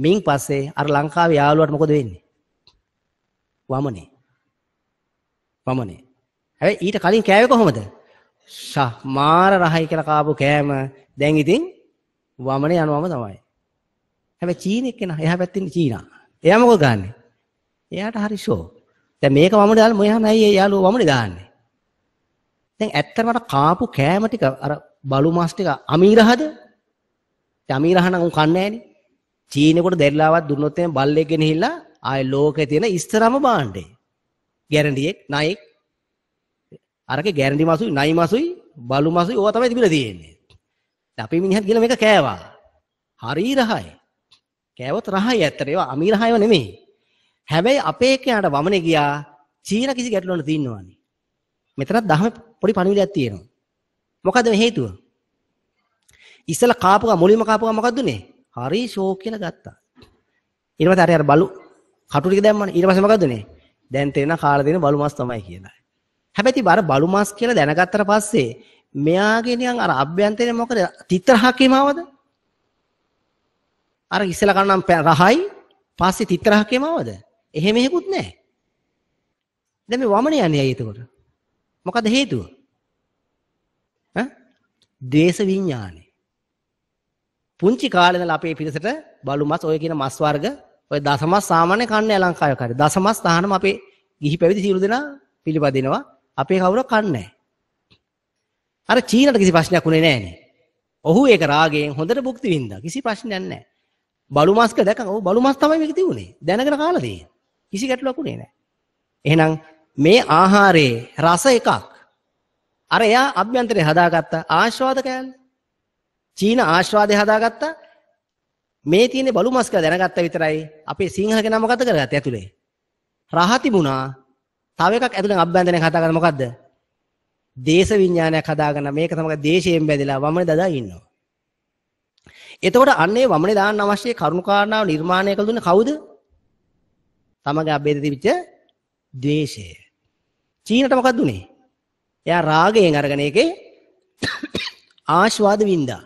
Speaker 1: මින් පස්සේ අර ලංකාවේ යාළුවාට මොකද වෙන්නේ? වමනේ. වමනේ. හැබැයි ඊට කලින් කෑවේ කොහොමද? ෂා මාර රහයි කියලා කාපු කෑම දැන් ඉතින් වමනේ යනවම තමයි. හැබැයි චීන එක්කන එහා පැත්තේ චීනා. එයා මොකද ගන්නෙ? එයාට හරි ෂෝ. දැන් මේක වමනේ දාලා මොයහම ඇයි ඒ යාළුවා වමනේ දාන්නේ? දැන් ඇත්තටම අර කාපු කෑම ටික අර බලු මාස් ටික අමීරහද? අමීරහ නම් උන් කන්නේ නෑනේ. චීනෙකට දෙල්ලාවක් දුන්නොත් එම් බල්ලෙක් ගෙනහිලා ආයේ ලෝකේ තියෙන ඉස්තරම බාණ්ඩේ. ගැරන්ඩියෙක් නයික් අරකේ ගැරන්ඩි මාසුයි නයි මාසුයි බලු මාසුයි ඕවා තමයි තිබිලා තියෙන්නේ. දැන් අපි මිනිහත් කියලා මේක කෑවා. හරි රහයි. කෑවොත් රහයි ඇත්තට. ඒවා අමී රහයව නෙමෙයි. හැබැයි අපේ එක්කයාට වමනේ ගියා චීන කිසි ගැටලුවක් තියෙනවානේ. මෙතනත් දහම පොඩි පණිවිඩයක් තියෙනවා. මොකද මේ හේතුව? ඉස්සලා කාපුක මුලින්ම කාපුක මොකක්ද උනේ? හරි ෂෝක් කියලා ගත්තා. ඊට පස්සේ අර අර බලු කටු ටික දැම්මනේ. ඊට පස්සේ මොකද උනේ? දැන් තේන කාලා දෙන බලු මාස් තමයි කියලා. හැබැයි අර බලු මාස් කියලා දැනගත්තට පස්සේ මෙයාගේ නිකන් අර අභ්‍යන්තරේ මොකද තිත්‍රහක් එමාවද? අර ඉස්සලා කන්නම් රහයි පස්සේ තිත්‍රහකේම අවද? එහෙම එහෙකුත් නැහැ. දැන් මේ වමන යන්නේ ඇයි එතකොට? මොකද හේතුව? ඈ? ද්වේෂ විඥානෙ. පුංචි කාලේ ඉඳලා අපේ පිටසට බලු මස් ඔය කියන මස් වර්ග ඔය දසමස් සාමාන්‍ය කන්නේ අලංකාරය කරේ. දසමස් තහනම අපේ ගිහි පැවිදි සියලු දෙනා පිළිපදිනවා. අපේ කවුරු කන්නේ අර චීනට කිසි ප්‍රශ්නයක් උනේ නැහනේ. ඔහු ඒක රාගයෙන් හොඳට භුක්ති විඳා. කිසි ප්‍රශ්නයක් නැහැ. බලු මස්ක දැකන් ඔව් බලු මස් තමයි මේක තිබුණේ. දැනගෙන කාලා තියෙන්නේ. කිසි ගැටලුවක් උනේ නැහැ. එහෙනම් මේ ආහාරයේ රස එකක්. අර එයා අභ්‍යන්තරේ හදාගත්ත ආස්වාද කෑල්ල. චීන ආස්වාදේ හදාගත්තා. මේ තියෙන බලු මස් කියලා දැනගත්ත විතරයි අපේ සිංහල කෙනා මොකද කරගත්තේ ඇතුලේ. රහ තිබුණා. තව එකක් ඇතුලෙන් අභ්‍යන්තරයෙන් හදාගන්න මොකද්ද? දේශ විඥානයක් හදාගන්න මේක තමයි දේශයෙන් බැඳලා වමන දදා ඉන්නවා. එතකොට අන්නේ වමනේ දාන්න අවශ්‍ය කරුණාකාරණාව නිර්මාණය කළ දුන්නේ කවුද? තමගේ අභේද තිබිච්ච ද්වේෂය. චීනට මොකක්ද උනේ? එයා රාගයෙන් අරගෙන ඒකේ ආස්වාද වින්දා.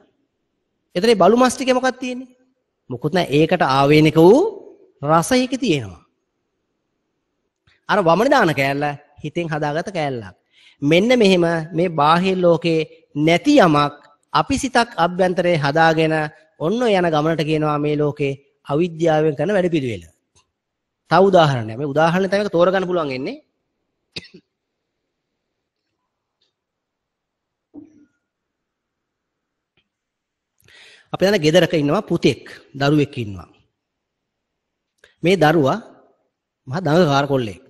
Speaker 1: එතනේ බලු මස් ටිකේ මොකක්ද තියෙන්නේ? මොකුත් නැහැ. ඒකට ආවේනික වූ රසයක තියෙනවා. අර වමනේ දාන කෑල්ල හිතෙන් හදාගත්ත කෑල්ලක්. මෙන්න මෙහෙම මේ බාහිර ලෝකේ නැති යමක් අපි සිතක් අභ්‍යන්තරේ හදාගෙන ඔන්න යන ගමනට කියනවා මේ ලෝකේ අවිද්‍යාවෙන් කරන වැඩපිළිවෙල. තව උදාහරණයක්. මේ උදාහරණය තමයි තෝරගන්න පුළුවන් වෙන්නේ. අපි දැන් ගෙදරක ඉන්නවා පුතෙක්, දරුවෙක් ඉන්නවා. මේ දරුවා මහා දඟකාර කොල්ලෙක්.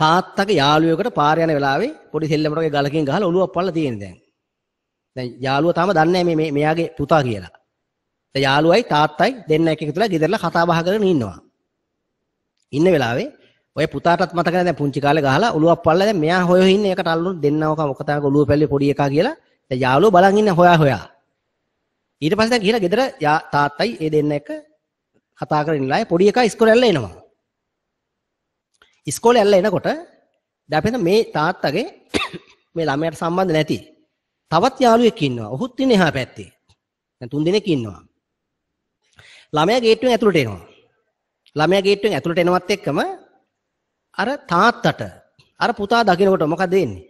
Speaker 1: තාත්තගේ යාළුවෙකුට පාර යන වෙලාවේ පොඩි සෙල්ලමකට ගලකින් ගහලා ඔලුවක් පල්ලා තියෙන දැන්. දැන් යාළුවා තාම දන්නේ නැහැ මේ මෙයාගේ පුතා කියලා. දැන් යාළුවයි තාත්තයි දෙන්න එක එකතුලා ගෙදරලා කතා බහ කරගෙන ඉන්නවා. ඉන්න වෙලාවේ ඔය පුතාටත් මතක නැහැ දැන් පුංචි කාලේ ගහලා ඔලුවක් පල්ලා දැන් මෙයා හොය හොය ඉන්නේ ඒකට අල්ලුණු දෙන්නවක මොකටද ඔලුව පැල්ලේ පොඩි එකා කියලා. දැන් යාළුවෝ බලන් ඉන්න හොයා හොයා. ඊට පස්සේ දැන් ගිහලා ගෙදර තාත්තයි ඒ දෙන්න එක කතා කරගෙන ඉන්නලා පොඩි එකා ඉස්කෝලේ ඇල්ල එනවා. ඉස්කෝලේ ඇල්ල එනකොට දැන් මේ තාත්තගේ <coughs> මේ ළමයාට සම්බන්ධ නැති තවත් යාළුවෙක් ඉන්නවා. ඔහුත් ඉන්නේ එහා පැත්තේ. දැන් තුන් දෙනෙක් ඉන්නවා. ළමයා ගේට්ටුවෙන් ඇතුළට එනවා. ළමයා ගේට්ටුවෙන් ඇතුළට එනවත් එක්කම අර තාත්තට අර පුතා දකින්නකොට මොකද වෙන්නේ?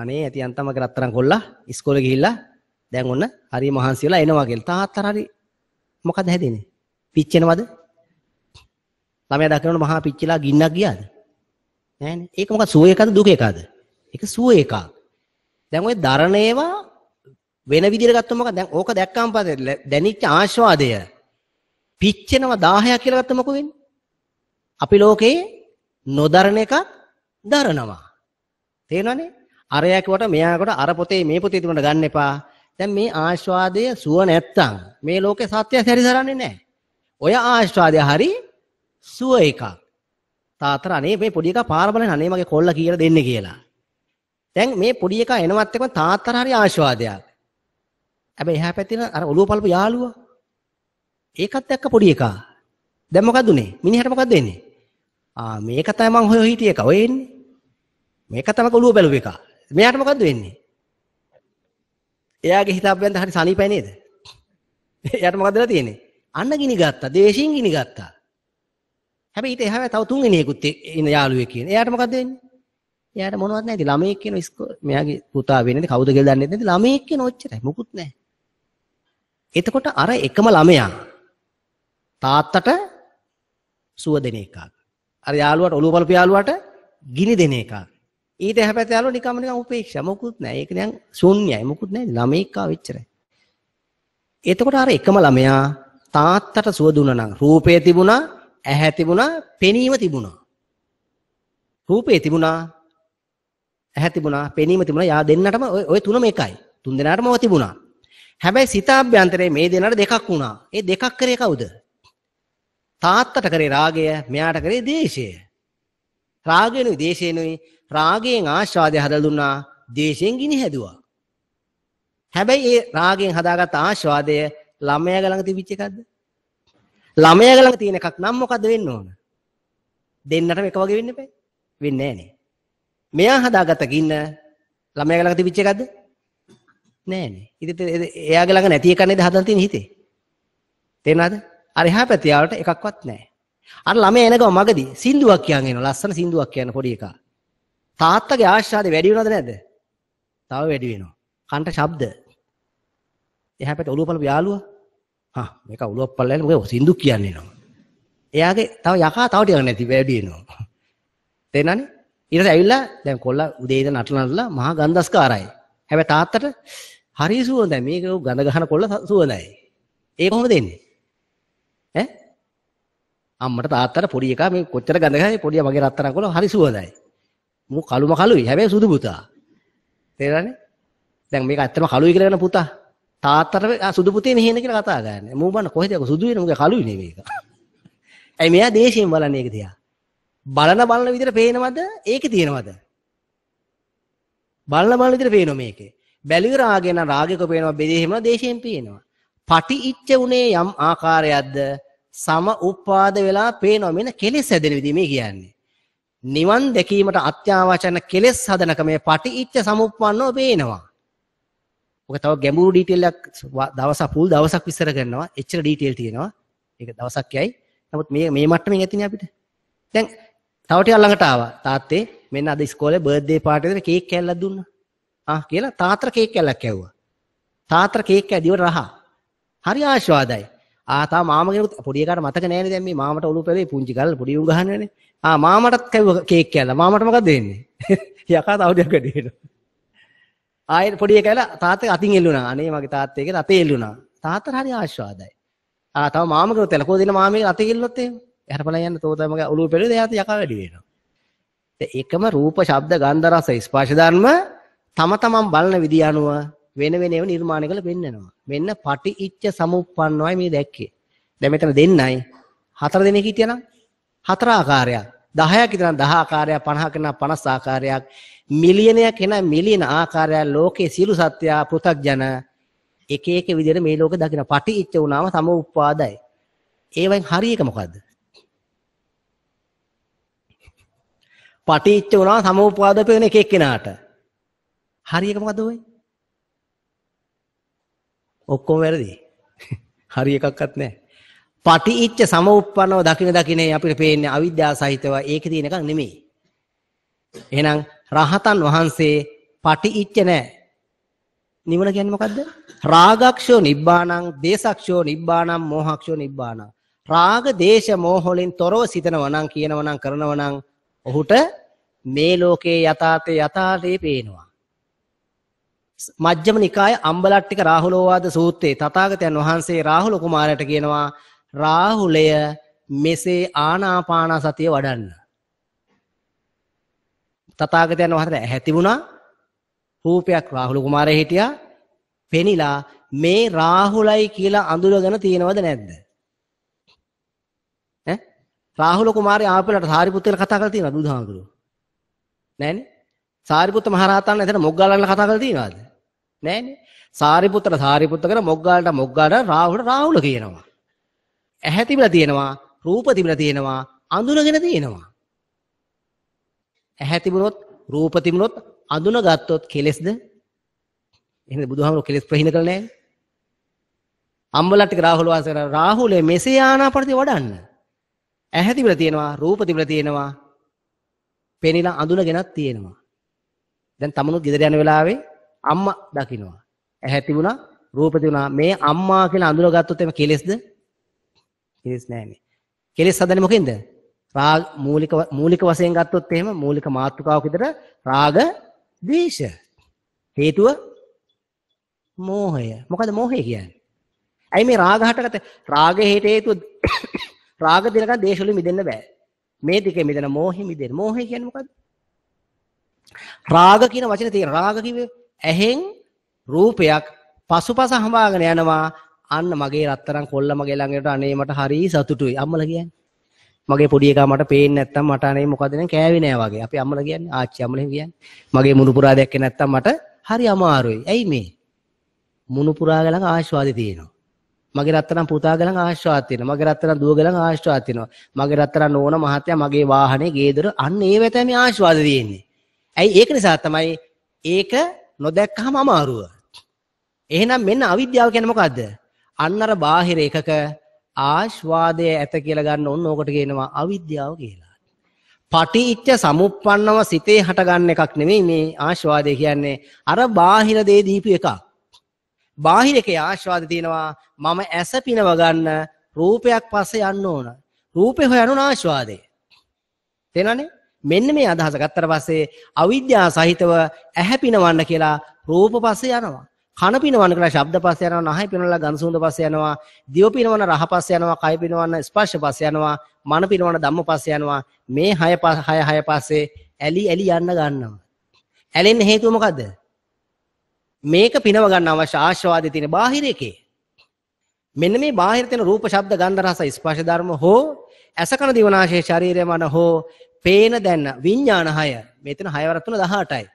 Speaker 1: අනේ ඇති අන්තම කරත්තරන් කොල්ලා ඉස්කෝලේ ගිහිල්ලා දැන් ඔන්න හරි මහන්සි වෙලා එනවා කියලා. තාත්තා හරි මොකද හැදෙන්නේ? පිච්චෙනවද? ළමයා දකින්නකොට මහා පිච්චිලා ගින්නක් ගියාද? නෑනේ. ඒක මොකද සුව එකද දුක එකද? ඒක සුව එකක්. දැන් ওই දරණ ඒවා වෙන විදිහට ගත්තොත් මොකක්ද? දැන් ඕක දැක්කම පස්සේ දැනිච්ච ආශාදය පිච්චෙනවා 1000ක් කියලා ගත්තොත් මොකද වෙන්නේ? අපි ලෝකේ නොදරණ එකක් දරනවා. තේරෙනවනේ? අරයා කිව්වට මෙයාකට අර පොතේ මේ පොතේ තිබුණා ගන්න එපා. දැන් මේ ආස්වාදය සුව නැත්තම් මේ ලෝකේ සත්‍ය සැරිසරන්නේ නැහැ. ඔය ආස්වාදය හරි සුව එකක්. තාතර අනේ මේ පොඩි එකා පාර බලන්න අනේ මගේ කොල්ලා කියලා දෙන්නේ කියලා. දැන් මේ පොඩි එකා එනවත් එක්කම තාත්තට හරි ආශාවදයක්. හැබැයි එහා පැත්තේ අර ඔළුව පළපු යාළුවා ඒකත් දැක්ක පොඩි එකා. දැන් මොකද උනේ? මිනිහට මොකද වෙන්නේ? ආ මේක තමයි මං හොය හිටිය එක. ඔය එන්නේ. මේක තමයි ඔළුව බැලුව එක. මෙයාට මොකද වෙන්නේ? එයාගේ හිත අපෙන්ද හරි සනීපයි නේද? එයාට මොකද වෙලා තියෙන්නේ? අන්න ගිනි ගත්තා. දේශින් ගිනි ගත්තා. හැබැයි ඊට එහා තව තුන්වෙනියෙකුත් ඉන්න යාළුවෙක් කියන. එයාට මොකද වෙන්නේ? එයාට මොනවත් නැහැ. ඉතින් ළමයෙක් කියන මෙයාගේ පුතා වෙන්නේ කවුද කියලා දන්නේ නැති. ළමයෙක් කියන ඔච්චරයි. මුකුත් නැහැ. එතකොට අර එකම ළමයා තාත්තට සුව දෙන එකක්. අර යාළුවාට ඔලුව බලපු යාළුවාට ගිනි දෙන එකක්. ඊට එහා පැත්තේ යාළුවා නිකම්ම නිකම් උපේක්ෂා මොකුත් නැහැ. ඒක නිකන් ශුන්‍යයි. මොකුත් නැහැ. ළමයෙක් ආව එච්චරයි. එතකොට අර එකම ළමයා තාත්තට සුව දුන්නා නම් රූපේ තිබුණා, ඇහැ තිබුණා, පෙනීම තිබුණා. රූපේ තිබුණා ඇහැ තිබුණා, පෙනීම තිබුණා. යා දෙන්නටම ওই තුනම එකයි. තුන් දෙනාටම ඕවා තිබුණා. හැබැයි සිත අභ්‍යන්තරේ මේ දෙනාට දෙකක් වුණා. ඒ දෙකක් කරේ කවුද? තාත්තට කරේ රාගය, මෙයාට කරේ දේශය. රාගයනුයි දේශයනුයි රාගයෙන් ආස්වාදය හදලා දුන්නා, දේශයෙන් ගිනි හැදුවා. හැබැයි ඒ රාගයෙන් හදාගත් ආස්වාදය ළමයා ගලඟ තිබිච්ච එකක්ද? ළමයා ගලඟ තියෙන එකක් නම් මොකද වෙන්න ඕන? දෙන්නටම එක වගේ වෙන්න එපා. වෙන්නේ නැහැ නේ. මෙයා හදාගත්ත ගින්න ළමයා ළඟ තිබිච්ච එකක්ද? නෑනේ. ඉතින් එයාගේ ළඟ නැති එකක් නේද හදලා තියෙන හිතේ. තේරෙනවද? අර එහා පැත්තේ යාලට එකක්වත් නෑ. අර ළමයා එන ගම මගදී සින්දුවක් කියන් එනවා. ලස්සන සින්දුවක් කියන පොඩි එකා. තාත්තගේ ආශාදේ වැඩි වෙනවද නැද්ද? තව වැඩි වෙනවා. කන්ට ශබ්ද. එහා පැත්තේ ඔලුව පළපු යාළුවා. හා මේක ඔලුවක් පල්ලන්නේ මොකද සින්දු කියන්නේ නෝ. එයාගේ තව යකා තව ටිකක් නැති වැඩි වෙනවා. තේරෙනවනේ? ඊට පස්සේ ඇවිල්ලා දැන් කොල්ලා උදේ ඉඳන් නටලා නටලා මහා ගන්ධස්කාරයි. හැබැයි තාත්තට හරි සුවඳයි. මේක ගඳ ගන්න කොල්ලා සුවඳයි. ඒ කොහොමද එන්නේ? ඈ? අම්මට තාත්තට පොඩි එකා මේ කොච්චර ගඳ ගහයි පොඩියා මගේ රත්තරන් කොල්ලා හරි සුවඳයි. මු කළුම කළුයි. හැබැයි සුදු පුතා. තේරෙනවනේ? දැන් මේක ඇත්තම කළුයි කියලා කියන පුතා. තාත්තට සුදු පුතේ මෙහෙන කියලා කතා කරන්නේ. මූ බන්න කොහෙද සුදු වෙන මුගේ කළුයි නේ මේක. <laughs> ඇයි මෙයා දේශයෙන් බලන්නේ ඒක තියා. බලන බලන විදිහට පේනවද? ඒකේ තියෙනවද? බලන බලන විදිහට පේනවා මේකේ. බැලුවේ රාගේ නම් රාගයක පේනවා, බෙදේ හැමන දේශයෙන් පේනවා. පටි ඉච්ඡ උනේ යම් ආකාරයක්ද සම උපාද වෙලා පේනවා. මෙන්න කෙලෙස් හැදෙන විදිහ මේ කියන්නේ. නිවන් දැකීමට අත්‍යවශ්‍යන කෙලෙස් හදනක මේ පටි ඉච්ඡ සමුප්පන්නෝ පේනවා. ඔක තව ගැඹුරු ඩීටේල් එකක් දවසක් full දවසක් විස්තර කරනවා. එච්චර ඩීටේල් තියෙනවා. ඒක දවසක් යයි. නමුත් මේ මේ මට්ටමින් ඇතිනේ අපිට. දැන් තව ටිකක් ළඟට ආවා. තාත්තේ මෙන්න අද ඉස්කෝලේ බර්ත්ඩේ පාටි දෙන කේක් කෑල්ලක් දුන්නා. ආ කියලා තාත්‍ර කේක් කෑල්ලක් කැවුවා. තාත්‍ර කේක් කැදිවට රහා. හරි ආශාවදයි. ආ තා මාම කෙනෙකුත් පොඩි එකාට මතක නෑනේ දැන් මේ මාමට ඔලුව පැවේ පුංචි ගල් පොඩි උන් ගහනවනේ. ආ මාමටත් කැවුවා කේක් කෑල්ල. මාමට මොකද දෙන්නේ? <laughs> යකා තවුඩයක් වැඩිනවා. ආයෙත් පොඩි එකයිලා තාත්තගේ අතින් එල්ලුණා. අනේ මගේ තාත්තගේ රතේ එල්ලුණා. තාත්තට හරි ආශාවදයි. ආ තව මාම කෙනෙකුත් එලා කොහොද දෙන මාමේ රතේ එල්ලුවොත් එහෙම. හරපලා යන තෝතමග ඔළුව පෙරේ එයාට යකා වැඩි වෙනවා. ඒකම රූප, ශබ්ද, ගන්ධ, රස, ස්පර්ශ ධර්ම තම තමන් බලන විදිය අනුව වෙන වෙන ඒවා නිර්මාණය කරලා පෙන්නනවා. මෙන්න පටිච්ච සමුප්පන්නවයි මේ දැක්කේ. දැන් මෙතන දෙන්නයි හතර දෙනෙක් හිටියනම් හතර ආකාරයක් 10ක් හිටියනම් 10 ආකාරයක් 50ක නම් 50 ආකාරයක් මිලියනයක් එනම් මිලියන ආකාරයක් ලෝකයේ සියලු සත්‍යා පෘථග්ජන එක එක විදිහට මේ ලෝකෙ දකින්න පටිච්ච වුණාම සමුප්පාදයි. ඒ වයින් හරියක මොකද්ද? පටිච්ච වුණා සමුප්පාදක වෙන එක එක්කෙනාට. හරි එක මොකද ඔය? ඔක්කොම වැරදි. <laughs> හරි එකක්වත් නැහැ. පටිච්ච සමුප්පන්නව දකින දකිනේ අපිට පේන්නේ අවිද්‍යාව සහිතව ඒකේ තියෙන එකක් නෙමෙයි. එහෙනම් රහතන් වහන්සේ පටිච්ච නැහැ. නිවන කියන්නේ මොකද්ද? රාගක්ෂෝ නිබ්බාණං, දේසක්ෂෝ නිබ්බාණං, මෝහක්ෂෝ නිබ්බාණං. රාග, දේශ, මෝහ වලින් තොරව සිතනවා නම්, කියනවා නම්, කරනවා නම් ඔහුට මේ ලෝකයේ යථාර්ථය යථාර්ථේ පේනවා. මජ්ක්‍ධිම නිකාය අම්බලට්ටික රාහුලෝවාද සූත්‍රයේ තථාගතයන් වහන්සේ රාහුල කුමාරයට කියනවා රාහුලය මෙසේ ආනාපාන සතිය වඩන්න. තථාගතයන් වහන්සේ ඇහැති වුණා රූපයක් රාහුල කුමාරය හිටියා පෙනිලා මේ රාහුලයි කියලා අඳුරගෙන තියෙනවද නැද්ද? ඈ රාහුල කුමාරය ආපලට සාරිපුත්තල කතා කරලා තියෙනවා බුදුහාමුදුරුවෝ. නෑනේ. සාරිපුත්ත මහරහතන් එතන මොග්ගල්ලාන කතා කරලා තියනවාද? නෑනේ. සාරිපුත්තට සාරිපුත්ත කරා මොග්ගාලට මොග්ගාලට රාහුලට රාහුල කියනවා. ඇහැ තිබිලා තියෙනවා, රූප තිබිලා තියෙනවා, අඳුනගෙන තියෙනවා. ඇහැ තිබුණොත්, රූප තිබුණොත් අඳුනගත්තොත් කෙලෙස්ද? එහෙනම් බුදුහාමුදුරුවෝ කෙලෙස් ප්‍රහීන කළේ නෑනේ. අම්බලත් ටික රාහුල වාසය කරා. රාහුලේ මෙසේ ආනාපානසති වඩන්න. ඇහැ තිබිලා තියෙනවා, රූප තිබිලා තියෙනවා, පෙනිලා අඳුනගෙනත් තියෙනවා. දැන් තමනුත් ගෙදර යන වෙලාවේ අම්මා දකින්නවා. ඇහැ තිබුණා, රූප තිබුණා. මේ අම්මා කියලා අඳුනගත්තොත් එම කෙලෙස්ද? කෙලෙස් නෑනේ. කෙලෙස් හදන්නේ මොකෙන්ද? රාග මූලික මූලික වශයෙන් ගත්තොත් එහෙම මූලික මාතෘකාවක් විතර රාග, ද්වේෂ. හේතුව මෝහය. මොකද මෝහය කියන්නේ? ඇයි මේ රාග හටගත රාග හේට හේතුව <coughs> රාග දිනකන් දේශවලින් මිදෙන්න බෑ. මේ දෙකේ මිදෙන මෝහෙ මිදෙන. මෝහය කියන්නේ මොකද්ද? රාග කියන වචනේ තියෙන රාග කිව්වේ ඇහෙන් රූපයක් පසුපස හඹාගෙන යනවා. අන්න මගේ රත්තරන් කොල්ල මගේ ළඟට අනේ මට හරි සතුටුයි. අම්මලා කියන්නේ. මගේ පොඩි එකා මට පේන්නේ නැත්තම් මට අනේ මොකද දැන් කෑවේ නෑ වගේ. අපි අම්මලා කියන්නේ ආච්චි අම්මලා කියන්නේ. මගේ මුණු පුරා දැක්කේ නැත්තම් මට හරි අමාරුයි. ඇයි මේ? මුණු පුරා ගලක ආශාවදී තියෙනවා. මගේ රත්තරන් පුතා ගලන් ආශ්‍රාත් වෙනවා. මගේ රත්තරන් දුව ගලන් ආශ්‍රාත් වෙනවා. මගේ රත්තරන් ඕන මහත්තයා මගේ වාහනේ ගේදර අන්න ඒ වෙතම මේ ආශ්‍රාද දෙන්නේ. ඇයි ඒක නිසා තමයි ඒක නොදැක්කහම අමාරුව. එහෙනම් මෙන්න අවිද්‍යාව කියන්නේ මොකද්ද? අන්න අර බාහිර එකක ආශ්වාදය ඇත කියලා ගන්න ඕන ඕකට කියනවා අවිද්‍යාව කියලා. පටිච්ච සමුප්පන්නව සිතේ හටගන්න එකක් නෙමෙයි මේ ආශ්වාදය කියන්නේ අර බාහිර දේ දීපු එකක්. බාහිරකේ ආස්වාද තියෙනවා මම ඇස පිනව ගන්න රූපයක් පස්සේ යන්න ඕන. රූපේ හොයන ආස්වාදේ. තේනනේ? මෙන්න මේ අදහස ගත්තට පස්සේ අවිද්‍යාව සහිතව ඇහැ පිනවන්න කියලා රූප පස්සේ යනවා. කන පිනවන්න කියලා ශබ්ද පස්සේ යනවා. නහය පිනවලා ගඳ සුවඳ පස්සේ යනවා. දිව පිනවන රහ පස්සේ යනවා. කය පිනවන ස්පර්ශ පස්සේ යනවා. මන පිනවන ධම්ම පස්සේ යනවා. මේ හය හය හය පස්සේ ඇලි ඇලි යන්න ගන්නවා. ඇලෙන්න හේතුව මොකද්ද? මේක පිනව ගන්න අවශ්‍ය ආශාවාදී තියෙන බාහිර එකේ. මෙන්න මේ බාහිර තියෙන රූප, ශබ්ද, ගන්ධ, රස, ස්පර්ශ ධර්ම හෝ ඇසකන දිවනාශයේ ශරීරය මන හෝ පේන දැන විඥාන හය. මෙතන 6 වර 3 18යි.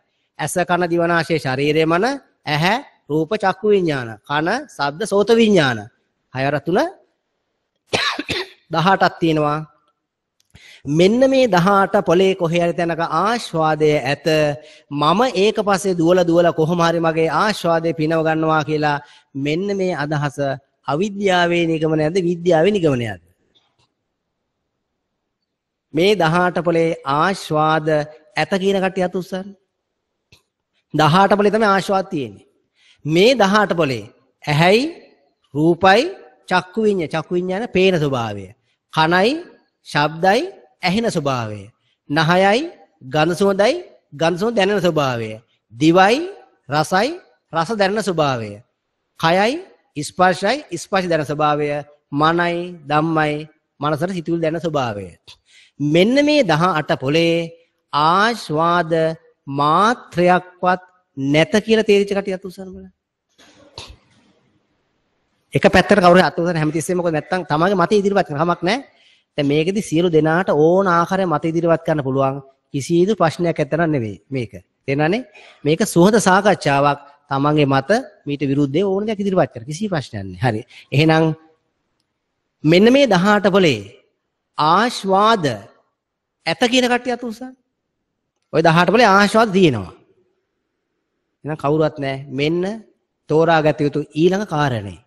Speaker 1: ඇසකන දිවනාශයේ ශරීරය මන ඇහැ රූප චක්කු විඥාන කන ශබ්ද සෝත විඥාන 6 වර 3 18ක් තියෙනවා. මෙන්න මේ 18 පොලේ කොහේ හරි තැනක ආස්වාදය ඇත මම ඒක පස්සේ දුවල දුවල කොහොම හරි මගේ ආස්වාදය පිනව ගන්නවා කියලා මෙන්න මේ අදහස අවිද්‍යාවේ නිගමනයද විද්‍යාවේ නිගමනයද මේ 18 පොලේ ආස්වාද ඇත කියන කටිය අත උස්සන්න 18 පොලේ තමයි ආස්වාද තියෙන්නේ මේ 18 පොලේ ඇහැයි රූපයි චක්කු විඤ්ඤා චක්කු විඤ්ඤාන පේන ස්වභාවය කනයි ශබ්දයි ඇහෙන ස්වභාවය. නහයයි ගඳ සුවඳයි ගඳ සුවඳ දැනෙන ස්වභාවය. දිවයි රසයි රස දැනෙන ස්වභාවය. කයයි ස්පර්ශයි ස්පර්ශ දැනෙන ස්වභාවය. මනයි ධම්මයි මනසට සිතුවිලි දැනෙන ස්වභාවය. මෙන්න මේ 18 පොලේ ආස්වාද මාත්‍රයක්වත් නැත කියලා තේරිච්ච කටිය අත උස්සන බලන්න. එක පැත්තට කවුරු හරි අත උස්සන හැමතිස්සෙම මොකද නැත්තම් තමන්ගේ මතය ඉදිරිපත් කරන කමක් නැහැ. දැන් මේකෙදි සියලු දෙනාට ඕන ආකාරයේ මත ඉදිරිපත් කරන්න පුළුවන් කිසිදු ප්‍රශ්නයක් ඇත්තනක් නෙවෙයි මේක. තේරෙනවනේ? මේක සුහද සාකච්ඡාවක්. තමන්ගේ මත මීට විරුද්ධව ඕන දෙයක් ඉදිරිපත් කර කිසි ප්‍රශ්නයක් නැහැ. හරි. එහෙනම් මෙන්න මේ 18 පොලේ ආස්වාද ඇත කියන කට්ටිය අත උසන්න. ওই 18 පොලේ ආස්වාද තියෙනවා. එහෙනම් කවුරුවත් නැහැ. මෙන්න තෝරාගත යුතු ඊළඟ කාරණේ.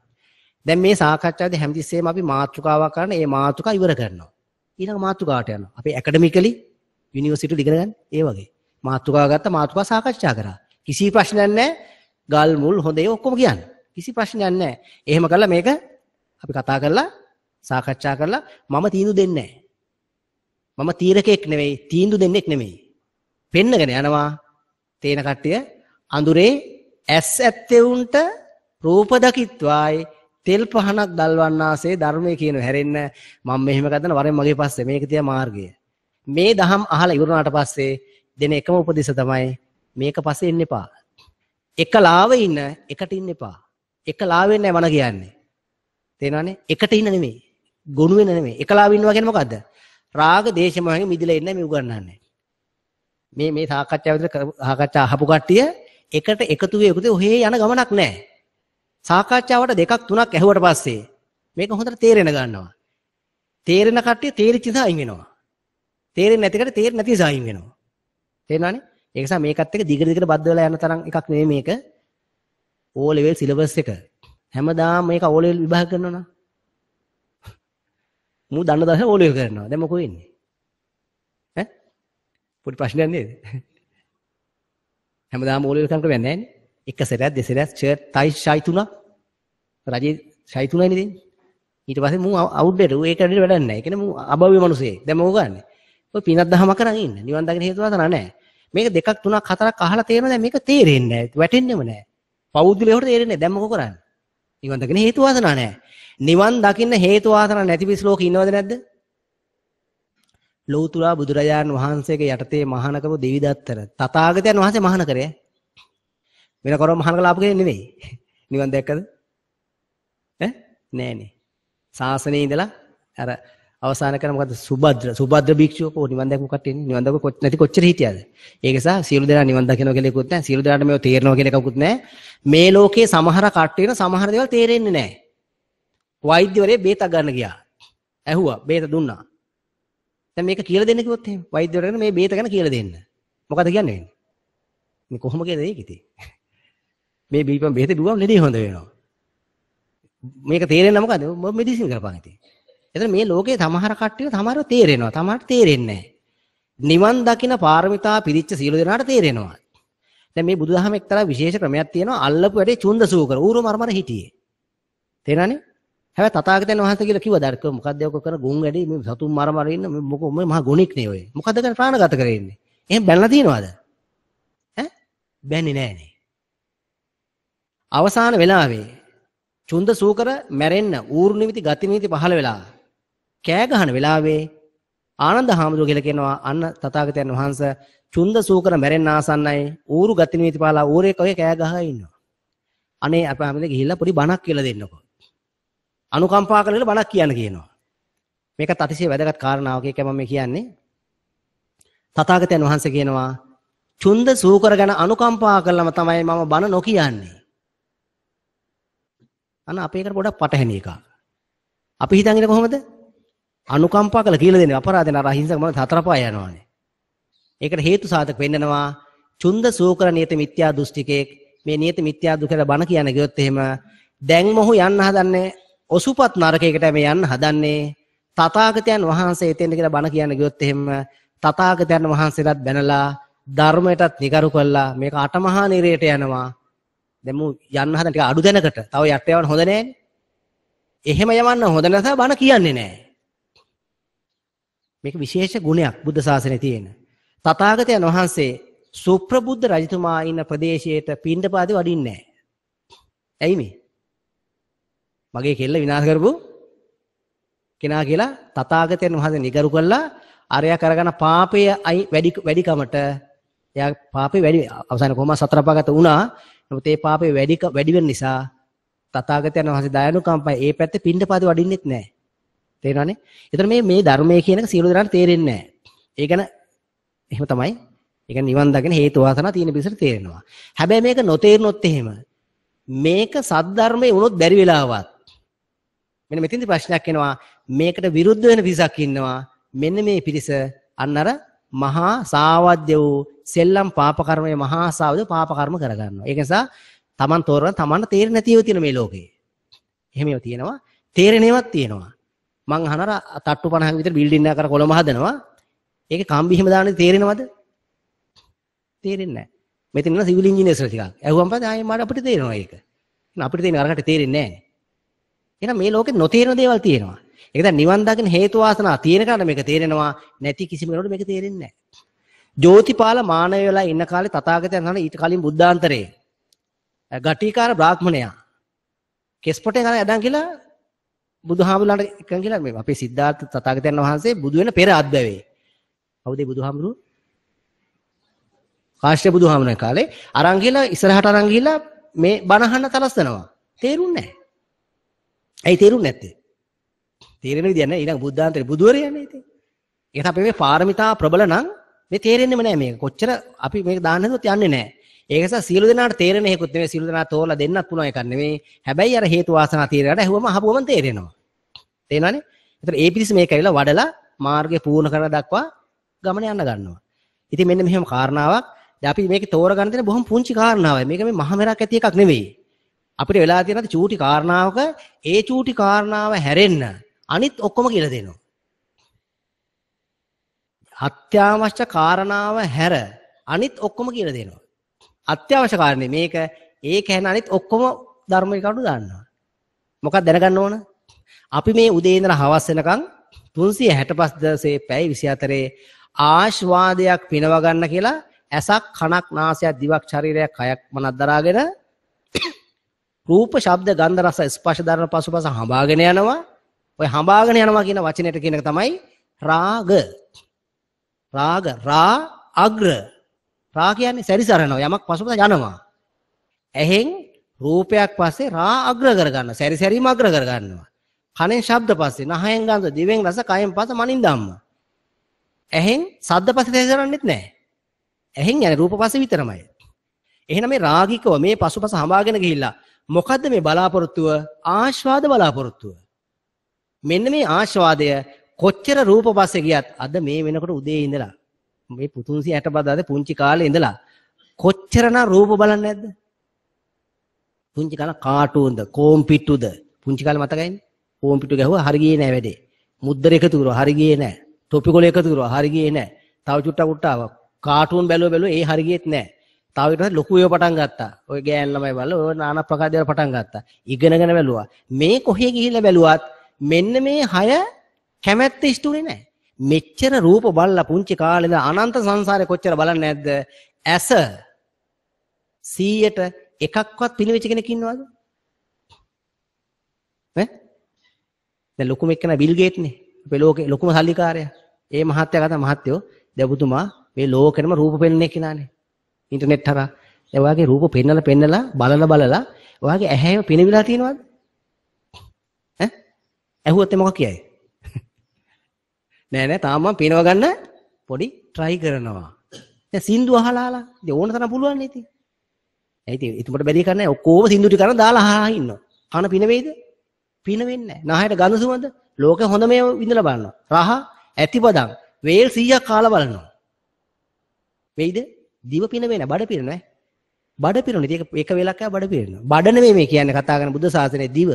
Speaker 1: දැන් මේ සාකච්ඡාවේදී හැමතිස්සෙම අපි මාතෘකාවක් කරන ඒ මාතෘකා ඉවර කරනවා. ඊළඟ මාතෘකාවට යනවා. අපි ඇකඩමිකලි යුනිවර්සිටි ඉගෙන ගන්න ඒ වගේ. මාතෘකාව ගත්ත මාතෘකා සාකච්ඡා කරා. කිසි ප්‍රශ්නයක් නැහැ. ගල් මුල් හොඳ ඒ ඔක්කොම කියන්න. කිසි ප්‍රශ්නයක් නැහැ. එහෙම කළා මේක අපි කතා කරලා සාකච්ඡා කරලා මම තීන්දුව දෙන්නේ මම තීරකෙක් නෙවෙයි තීන්දුව දෙන්නෙක් නෙවෙයි. පෙන්නගෙන යනවා තේන කට්ටිය අඳුරේ ඇස් ඇත්තේ උන්ට රූප දකිත්වායි තෙල් පහනක් දල්වන්නාසේ ධර්මයේ කියන හැරෙන්න මම මෙහෙම ගන්න වරෙන් මගේ පස්සේ මේක තියා මාර්ගය මේ දහම් අහලා ඉවරනාට පස්සේ දෙන එකම උපදේශ තමයි මේක පස්සේ එන්න එපා එකලාව ඉන්න එකට ඉන්න එපා එකලාව වෙන්නේ මන කියන්නේ තේනවනේ එකට ඉන්න නෙමෙයි ගොනු වෙන නෙමෙයි එකලාව ඉන්නවා කියන්නේ මොකද්ද රාග දේශමයන් මිදිලා ඉන්න මේ උගන්වන්නේ මේ මේ සාකච්ඡාව විතර සාකච්ඡා අහපු කට්ටිය එකට එකතු වෙ එකතු ඔහේ යන ගමනක් නැහැ සාකච්ඡාවට දෙකක් තුනක් ඇහුවට පස්සේ මේක හොඳට තේරෙන ගන්නවා. තේරෙන කට්ටිය තේරිච්ච නිසා අයින් වෙනවා. තේරෙන්නේ නැති කට්ටිය තේරෙන්නේ නැති නිසා අයින් වෙනවා. තේරෙනවනේ? ඒක නිසා මේකත් එක්ක දිගට දිගට බද්ධ වෙලා යන තරම් එකක් නෙමෙයි මේක. ඕ ලෙවල් සිලබස් එක. හැමදාම මේක ඕ ලෙවල් විභාග කරනවනේ. <laughs> මූ දන්න දවසේ ඕ ලෙවල් කරනවා. දැන් මොකෝ වෙන්නේ? ඈ? පොඩි ප්‍රශ්නයක් නේද? <laughs> හැමදාම ඕ ලෙවල් කරන්න බෑ නෑනේ. එක සැරයක් දෙසරයක් ෂර්ට් ටයි ෂයි තුනක් රජේ ෂයි තුනයිනේ දෙන්නේ. ඊට පස්සේ මූ අවුට්ඩේට ඌ ඒක ඇරෙන්න වැඩක් නැහැ. ඒ කියන්නේ මූ අබව්‍ය මිනිසෙක්. දැන් මොකෝ ගන්නෙ? ඔය පිනක් දහම කරන් ඉන්න. නිවන් දකින්න හේතු වාසනා නැහැ. මේක දෙකක් තුනක් හතරක් අහලා තේරෙනවා දැන් මේක තේරෙන්නේ නැහැ. වැටෙන්නෙම නැහැ. පෞද්ගලයට තේරෙන්නේ නැහැ. දැන් මොකෝ කරන්නේ? නිවන් දකින්න හේතු වාසනා නැහැ. නිවන් දකින්න හේතු වාසනා නැති පිස් ලෝකේ ඉන්නවද නැද්ද? ලෞතුරා බුදුරජාණන් වහන්සේගේ යටතේ මහානකම දෙවිදත්තර තථාගතයන් වහන්සේ මහාන කරේ. වෙන කරොම් මහාන කලාපකේ නෙවෙයි. <laughs> නිවන් දැක්කද? ඈ නෑනේ. සාසනේ ඉඳලා අර අවසාන කරන මොකද්ද සුබද්‍ර සුබද්‍ර භික්ෂුව කො නිවන් දැකපු කට්ටිය නිවන් දැකපු කොච්චර නැති කොච්චර හිටියද ඒක නිසා සියලු දෙනා නිවන් දකිනවා කියලා එකකුත් නැහැ සියලු දෙනාට මේව තේරෙනවා කියලා එකකුත් නැහැ මේ ලෝකේ සමහර කට්ටියන සමහර දේවල් තේරෙන්නේ නැහැ වෛද්‍යවරේ බේත ගන්න ගියා ඇහුවා බේත දුන්නා දැන් මේක කියලා දෙන්න කිව්වොත් එහෙම වෛද්‍යවරගෙන මේ බේත ගැන කියලා දෙන්න මොකද කියන්නේ මේ කොහොම කියද ඒක ඉතින් මේ බීපම් බෙහෙත බිව්වම ලෙඩේ හොඳ වෙනවා. මේක තේරෙන්න මොකද? මම මෙඩිසින් කරපන් ඉතින්. එතන මේ ලෝකේ සමහර කට්ටිය සමහරව තේරෙනවා. සමහරට තේරෙන්නේ නිවන් දකින පාරමිතා පිරිච්ච සීල දෙනාට තේරෙනවා. දැන් මේ බුදුදහම එක්තරා විශේෂ ක්‍රමයක් තියෙනවා. අල්ලපු වැඩේ චුන්දසූ කර. ඌරු මරමර හිටියේ. තේරණනේ? හැබැයි තථාගතයන් වහන්සේ කියලා කිව්වද අර මොකද්ද ඔක කර ගුන් වැඩි මේ සතුන් මරමර ඉන්න මේ මොකෝ මේ මහා ගුණෙක් නේ ඔය. මොකද්ද කරන්නේ ප්‍රාණගත කරේ ඉන්නේ. එහෙම බැලලා තියනවාද? ඈ? බැන්නේ නෑනේ. අවසාන වෙලාවේ චුන්ද සූකර මැරෙන්න ඌර්ණිමිති ගතිමිති පහළ වෙලා කෑ ගහන වෙලාවේ ආනන්ද හාමුදුරුවෝ කියලා කියනවා අන්න තථාගතයන් වහන්සේ චුන්ද සූකර මැරෙන්න ආසන්නයි ඌරු ගතිමිති පහලා ඌරෙක් වගේ කෑ ගහලා ඉන්නවා. අනේ අප හැමදේ ගිහිල්ලා පොඩි බණක් කියලා දෙන්නකෝ. අනුකම්පා කරලා බණක් කියන්න කියනවා. මේකත් අතිශය වැදගත් කාරණාවක් ඒක මම කියන්නේ. තථාගතයන් වහන්සේ කියනවා චුන්ද සූකර ගැන අනුකම්පා කළම තමයි මම බණ නොකියන්නේ. අන්න අපි ඒකට පොඩක් පටහැනි එකක්. අපි හිතන් ඉන්නේ කොහොමද? අනුකම්පා කළ කියලා දෙන්නේ අපරාධ නර අහිංසක මම හතර පහ යනවානේ. ඒකට හේතු සාධක වෙන්නනවා චුන්ද සූකර නියත මිත්‍යා දෘෂ්ටිකෙක් මේ නියත මිත්‍යා දුකල බණ කියන ගියොත් එහෙම දැන් මොහු යන්න හදන්නේ ඔසුපත් නරකයකට මේ යන්න හදන්නේ තථාගතයන් වහන්සේ එතෙන්ද කියලා බණ කියන ගියොත් එහෙම තථාගතයන් වහන්සේලාත් බැනලා ධර්මයටත් නිගරු කළා මේක අටමහා නිරයට යනවා දැන් මූ යන්න හදන ටික අඩු දැනකට තව යට යවන්න හොඳ නෑනේ. එහෙම යවන්න හොඳ නැසහ බණ කියන්නේ නෑ. මේක විශේෂ ගුණයක් බුද්ධ ශාසනයේ තියෙන. තථාගතයන් වහන්සේ සුප්‍රබුද්ධ රජතුමා ඉන්න ප්‍රදේශයට පින්ඩපාතේ වඩින්නේ නෑ. ඇයි මේ? මගේ කෙල්ල විනාශ කරපු කෙනා කියලා තථාගතයන් වහන්සේ නිගරු කළා අරයා කරගන පාපයේ වැඩි වැඩිකමට එයා පාපේ වැඩි අවසාන කොහොම සතරපාගත වුණා නමුත් ඒ පාපේ වැඩි වැඩි වෙන නිසා තථාගතයන් වහන්සේ දයනුකම්පයි ඒ පැත්තේ පින්ඩපාත වඩින්නෙත් නැහැ. තේරෙනවනේ? ඒතර මේ මේ ධර්මයේ කියන එක සියලු දෙනාට තේරෙන්නේ නැහැ. ඒ ගැන එහෙම තමයි. ඒ කියන්නේ නිවන් දකින හේතු වාසනා තියෙන පිසට තේරෙනවා. හැබැයි මේක නොතේරුනොත් එහෙම මේක සද්ධර්මයේ වුණොත් බැරි වෙලාවත් මෙන්න මෙතෙන්දි ප්‍රශ්නයක් එනවා මේකට විරුද්ධ වෙන පිරිසක් ඉන්නවා මෙන්න මේ පිරිස අන්න අර මහා සාවද්‍ය වූ සෙල්ලම් පාප කර්මයේ මහා සාවද්‍ය පාප කර්ම කරගන්නවා. ඒක නිසා Taman තෝරන Taman තේරෙන්නේ නැතිව තියෙන මේ ලෝකේ. එහෙම ඒවා තියෙනවා. තේරෙනේවත් තියෙනවා. මං අහන අර 50 50ක විතර බිල්ඩින් එකක් අර කොළඹ හදනවා. ඒකේ කම්බි හිම දාන්නේ තේරෙනවද? තේරෙන්නේ නැහැ. මෙතන ඉන්න සිවිල් ඉංජිනේර්ස්ලා ටිකක්. ඇහුවම පස්සේ ආයේ මාඩ අපිට තේරෙනවා ඒක. එහෙනම් අපිට තේරෙන අරකට තේරෙන්නේ නැහැ. එහෙනම් මේ ලෝකේ නොතේරෙන දේවල් තියෙනවා. ඒක දැන් නිවන් දකින හේතු වාසනා තියෙන කාට මේක තේරෙනවා නැති කිසිම කෙනෙකුට මේක තේරෙන්නේ නැහැ. ජෝතිපාල මානව වෙලා ඉන්න කාලේ තථාගතයන් වහන්සේ ඊට කලින් බුද්ධාන්තරේ ගටිකාර බ්‍රාහ්මණයා කෙස්පොටේ ගාන යඩන් කියලා බුදුහාමුදුරන්ට එකන් කියලා මේ අපේ සිද්ධාර්ථ තථාගතයන් වහන්සේ බුදු වෙන පෙර අද්දවේ. කවුද බුදුහාමුදුරු? කාශ්‍යප බුදුහාමුදුරන් කාලේ අරන් ගිහලා ඉස්සරහට අරන් ගිහලා මේ බණහන්න තලස්සනවා. තේරුන්නේ නැහැ. ඇයි තේරුන්නේ නැත්තේ? තේරෙන විදියක් නැහැ. ඊළඟ බුද්ධාන්තරේ බුදුවරයනේ ඉතින්. ඒකට අපි මේ පාරමිතා ප්‍රබල නම් මේ තේරෙන්නේම නැහැ මේක. කොච්චර අපි මේක දාන්න හදුවත් යන්නේ නැහැ. ඒක නිසා සියලු දෙනාට තේරෙන හේකුත් නෙමෙයි සියලු දෙනා තෝරලා දෙන්නත් පුළුවන් එකක් නෙමෙයි. හැබැයි අර හේතු වාසනා තීරයට ඇහුවම අහපුවම තේරෙනවා. තේරෙනවනේ? ඒතර ඒ පිරිස මේක ඇවිල්ලා වඩලා මාර්ගය පූර්ණ කරලා දක්වා ගමන යන්න ගන්නවා. ඉතින් මෙන්න මෙහෙම කාරණාවක්. දැන් අපි මේක තෝරගන්න දෙන බොහොම පුංචි කාරණාවක්. මේක මේ මහමෙරක් ඇති එකක් නෙමෙයි. අපිට වෙලා තියෙන චූටි කාරණාවක ඒ චූටි කාරණාව හැරෙන්න අනිත් ඔක්කොම කියලා දෙනවා. අත්‍යවශ්‍ය කාරණාව හැර අනිත් ඔක්කොම කියලා දෙනවා. අත්‍යවශ්‍ය කාරණේ මේක ඒක හැන අනිත් ඔක්කොම ධර්මයේ කටු දානවා. මොකක් දැනගන්න ඕන? අපි මේ උදේ ඉඳලා හවස වෙනකන් 365 දවසේ පැය 24 ආශ්වාදයක් පිනව ගන්න කියලා ඇසක් කනක් නාසයක් දිවක් ශරීරයක් කයක් මනක් දරාගෙන <coughs> රූප ශබ්ද ගන්ධ රස ස්පර්ශ ධර්ම පසුපස හඹාගෙන යනවා ඔය හඹාගෙන යනවා කියන වචනයට කියන එක තමයි රාග. රාග රා අග්‍ර. රා කියන්නේ සැරිසරනවා යමක් පසුපස යනවා. ඇහෙන් රූපයක් පස්සේ රා අග්‍ර කරගන්නවා. සැරිසැරීම අග්‍ර කරගන්නවා. කනෙන් ශබ්ද පස්සේ නහයෙන් ගඳ දිවෙන් රස කයෙන් පස මනින් ධම්ම. ඇහෙන් සද්ද පස්සේ සැරිසරන්නෙත් නැහැ. ඇහෙන් යන්නේ රූප පස්සේ විතරමයි. එහෙනම් මේ රාගිකව මේ පසුපස හඹාගෙන ගිහිල්ලා මොකද්ද මේ බලාපොරොත්තුව? ආස්වාද බලාපොරොත්තුව. මෙන්න මේ ආශාදය කොච්චර රූප පස්සේ ගියත් අද මේ වෙනකොට උදේ ඉඳලා මේ 360 බදාද පුංචි කාලේ ඉඳලා කොච්චරනම් රූප බලන්නේ නැද්ද? පුංචි කාලේ කාටුන්ද, කෝම්පිටුද? පුංචි කාලේ මතකයිනේ? කෝම්පිටු ගැහුවා හරි ගියේ නෑ වැඩේ. මුද්දර එකතු කරුවා හරි ගියේ නෑ. තොපි කොල එකතු කරුවා හරි ගියේ නෑ. තව චුට්ටක් උට්ටාවක්. කාටුන් බැලුව බැලුව ඒ හරි ගියෙත් නෑ. තව ඊට පස්සේ ලොකු ඒවා පටන් ගත්තා. ඔය ගෑන් ළමයි බලලා ඔය නාන ප්‍රකාශ දේවල් පටන් ගත්තා. ඉගෙනගෙන බැලුවා. මේ කොහේ ගිහිල්ලා බැලුවත් මෙන්න මේ හය කැමැත්ත ඉස්තුනේ නැහැ. මෙච්චර රූප බලලා පුංචි කාලේද අනන්ත සංසාරේ කොච්චර බලන්නේ නැද්ද? ඇස 100ට එකක්වත් පිළිවෙච්ච කෙනෙක් ඉන්නවද? ඈ? දැන් ලොකුම එක්කන බිල් ගේට්නේ. අපේ ලෝකේ ලොකුම සල්ලිකාරයා. ඒ මහත්තයා ගත මහත්තයෝ දැබුතුමා මේ ලෝකෙනම රූප පෙන්වන්නේ කෙනානේ. ඉන්ටර්නෙට් හරහා. ඒ වගේ රූප පෙන්නලා පෙන්නලා බලලා බලලා ඔයාගේ ඇහැම පිනවිලා තියෙනවද? ඇහුවොත් මොකක් කියයි? නෑ නෑ තාම මම පිනව ගන්න පොඩි try කරනවා. දැන් සින්දු අහලාලා. ඉතින් ඕන තරම් පුළුවන් නේ ඉතින්. ඒ ඉතින් ඊට බැරි කරන්නේ ඔක්කොම සින්දු ටික අරන් දාලා අහලා ඉන්නවා. කන පින වේද? පින වෙන්නේ නැහැ. නහයට ගඳ සුවඳ ලෝකෙ හොඳම ඒවා විඳලා බලනවා. රහ ඇතිපදම් වේල් 100ක් කාලා බලනවා. වෙයිද? දිව පින වෙන බඩ පින නෑ. බඩ පිරුණේ. ඒක එක වෙලක් ආ බඩ පිරෙනවා. බඩ නෙමෙයි මේ කියන්නේ කතා කරන බුද්ධ ශාසනයේ දිව.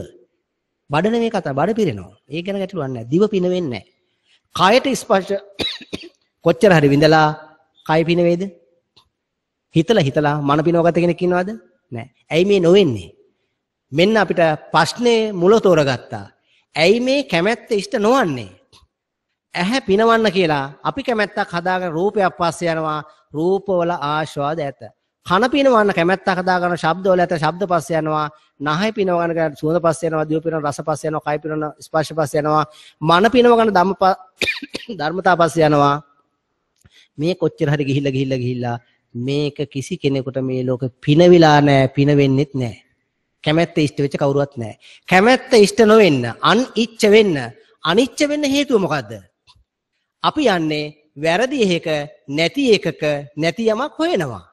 Speaker 1: බඩන මේ කතා බඩ පිරෙනවා. ඒක ගැන ගැටලුවක් නැහැ. දිව පින වෙන්නේ නැහැ. කයට ස්පර්ශ කොච්චර හරි විඳලා කය පින වේද? හිතලා හිතලා මන පිනවගත කෙනෙක් ඉන්නවද? නැහැ. ඇයි මේ නොවෙන්නේ? මෙන්න අපිට ප්‍රශ්නේ මුල තෝරගත්තා. ඇයි මේ කැමැත්ත ඉෂ්ට නොවන්නේ? ඇහැ පිනවන්න කියලා අපි කැමැත්තක් හදාගෙන රූපයක් පස්සේ යනවා. රූපවල ආස්වාද ඇත. කන පිනවන්න කැමැත්තක් දාගන්න ශබ්දවල ඇත ශබ්ද පස්සේ යනවා නහය පිනව ගන්න සුවඳ පස්සේ යනවා දිව පිනව රස පස්සේ යනවා කය පිනව ස්පර්ශ පස්සේ යනවා මන පිනව ගන්න ධම්ම <coughs> ධර්මතා පස්සේ යනවා මේ කොච්චර හරි ගිහිල්ලා ගිහිල්ලා ගිහිල්ලා මේක කිසි කෙනෙකුට මේ ලෝක පිනවිලා නැහැ පිනවෙන්නෙත් නැහැ කැමැත්ත ඉෂ්ට වෙච්ච කවුරුවත් නැහැ කැමැත්ත ඉෂ්ට නොවෙන්න අන් ඉච්ඡ වෙන්න අනිච්ච වෙන්න හේතුව මොකද්ද අපි යන්නේ වැරදි එකක නැති එකක නැති යමක් හොයනවා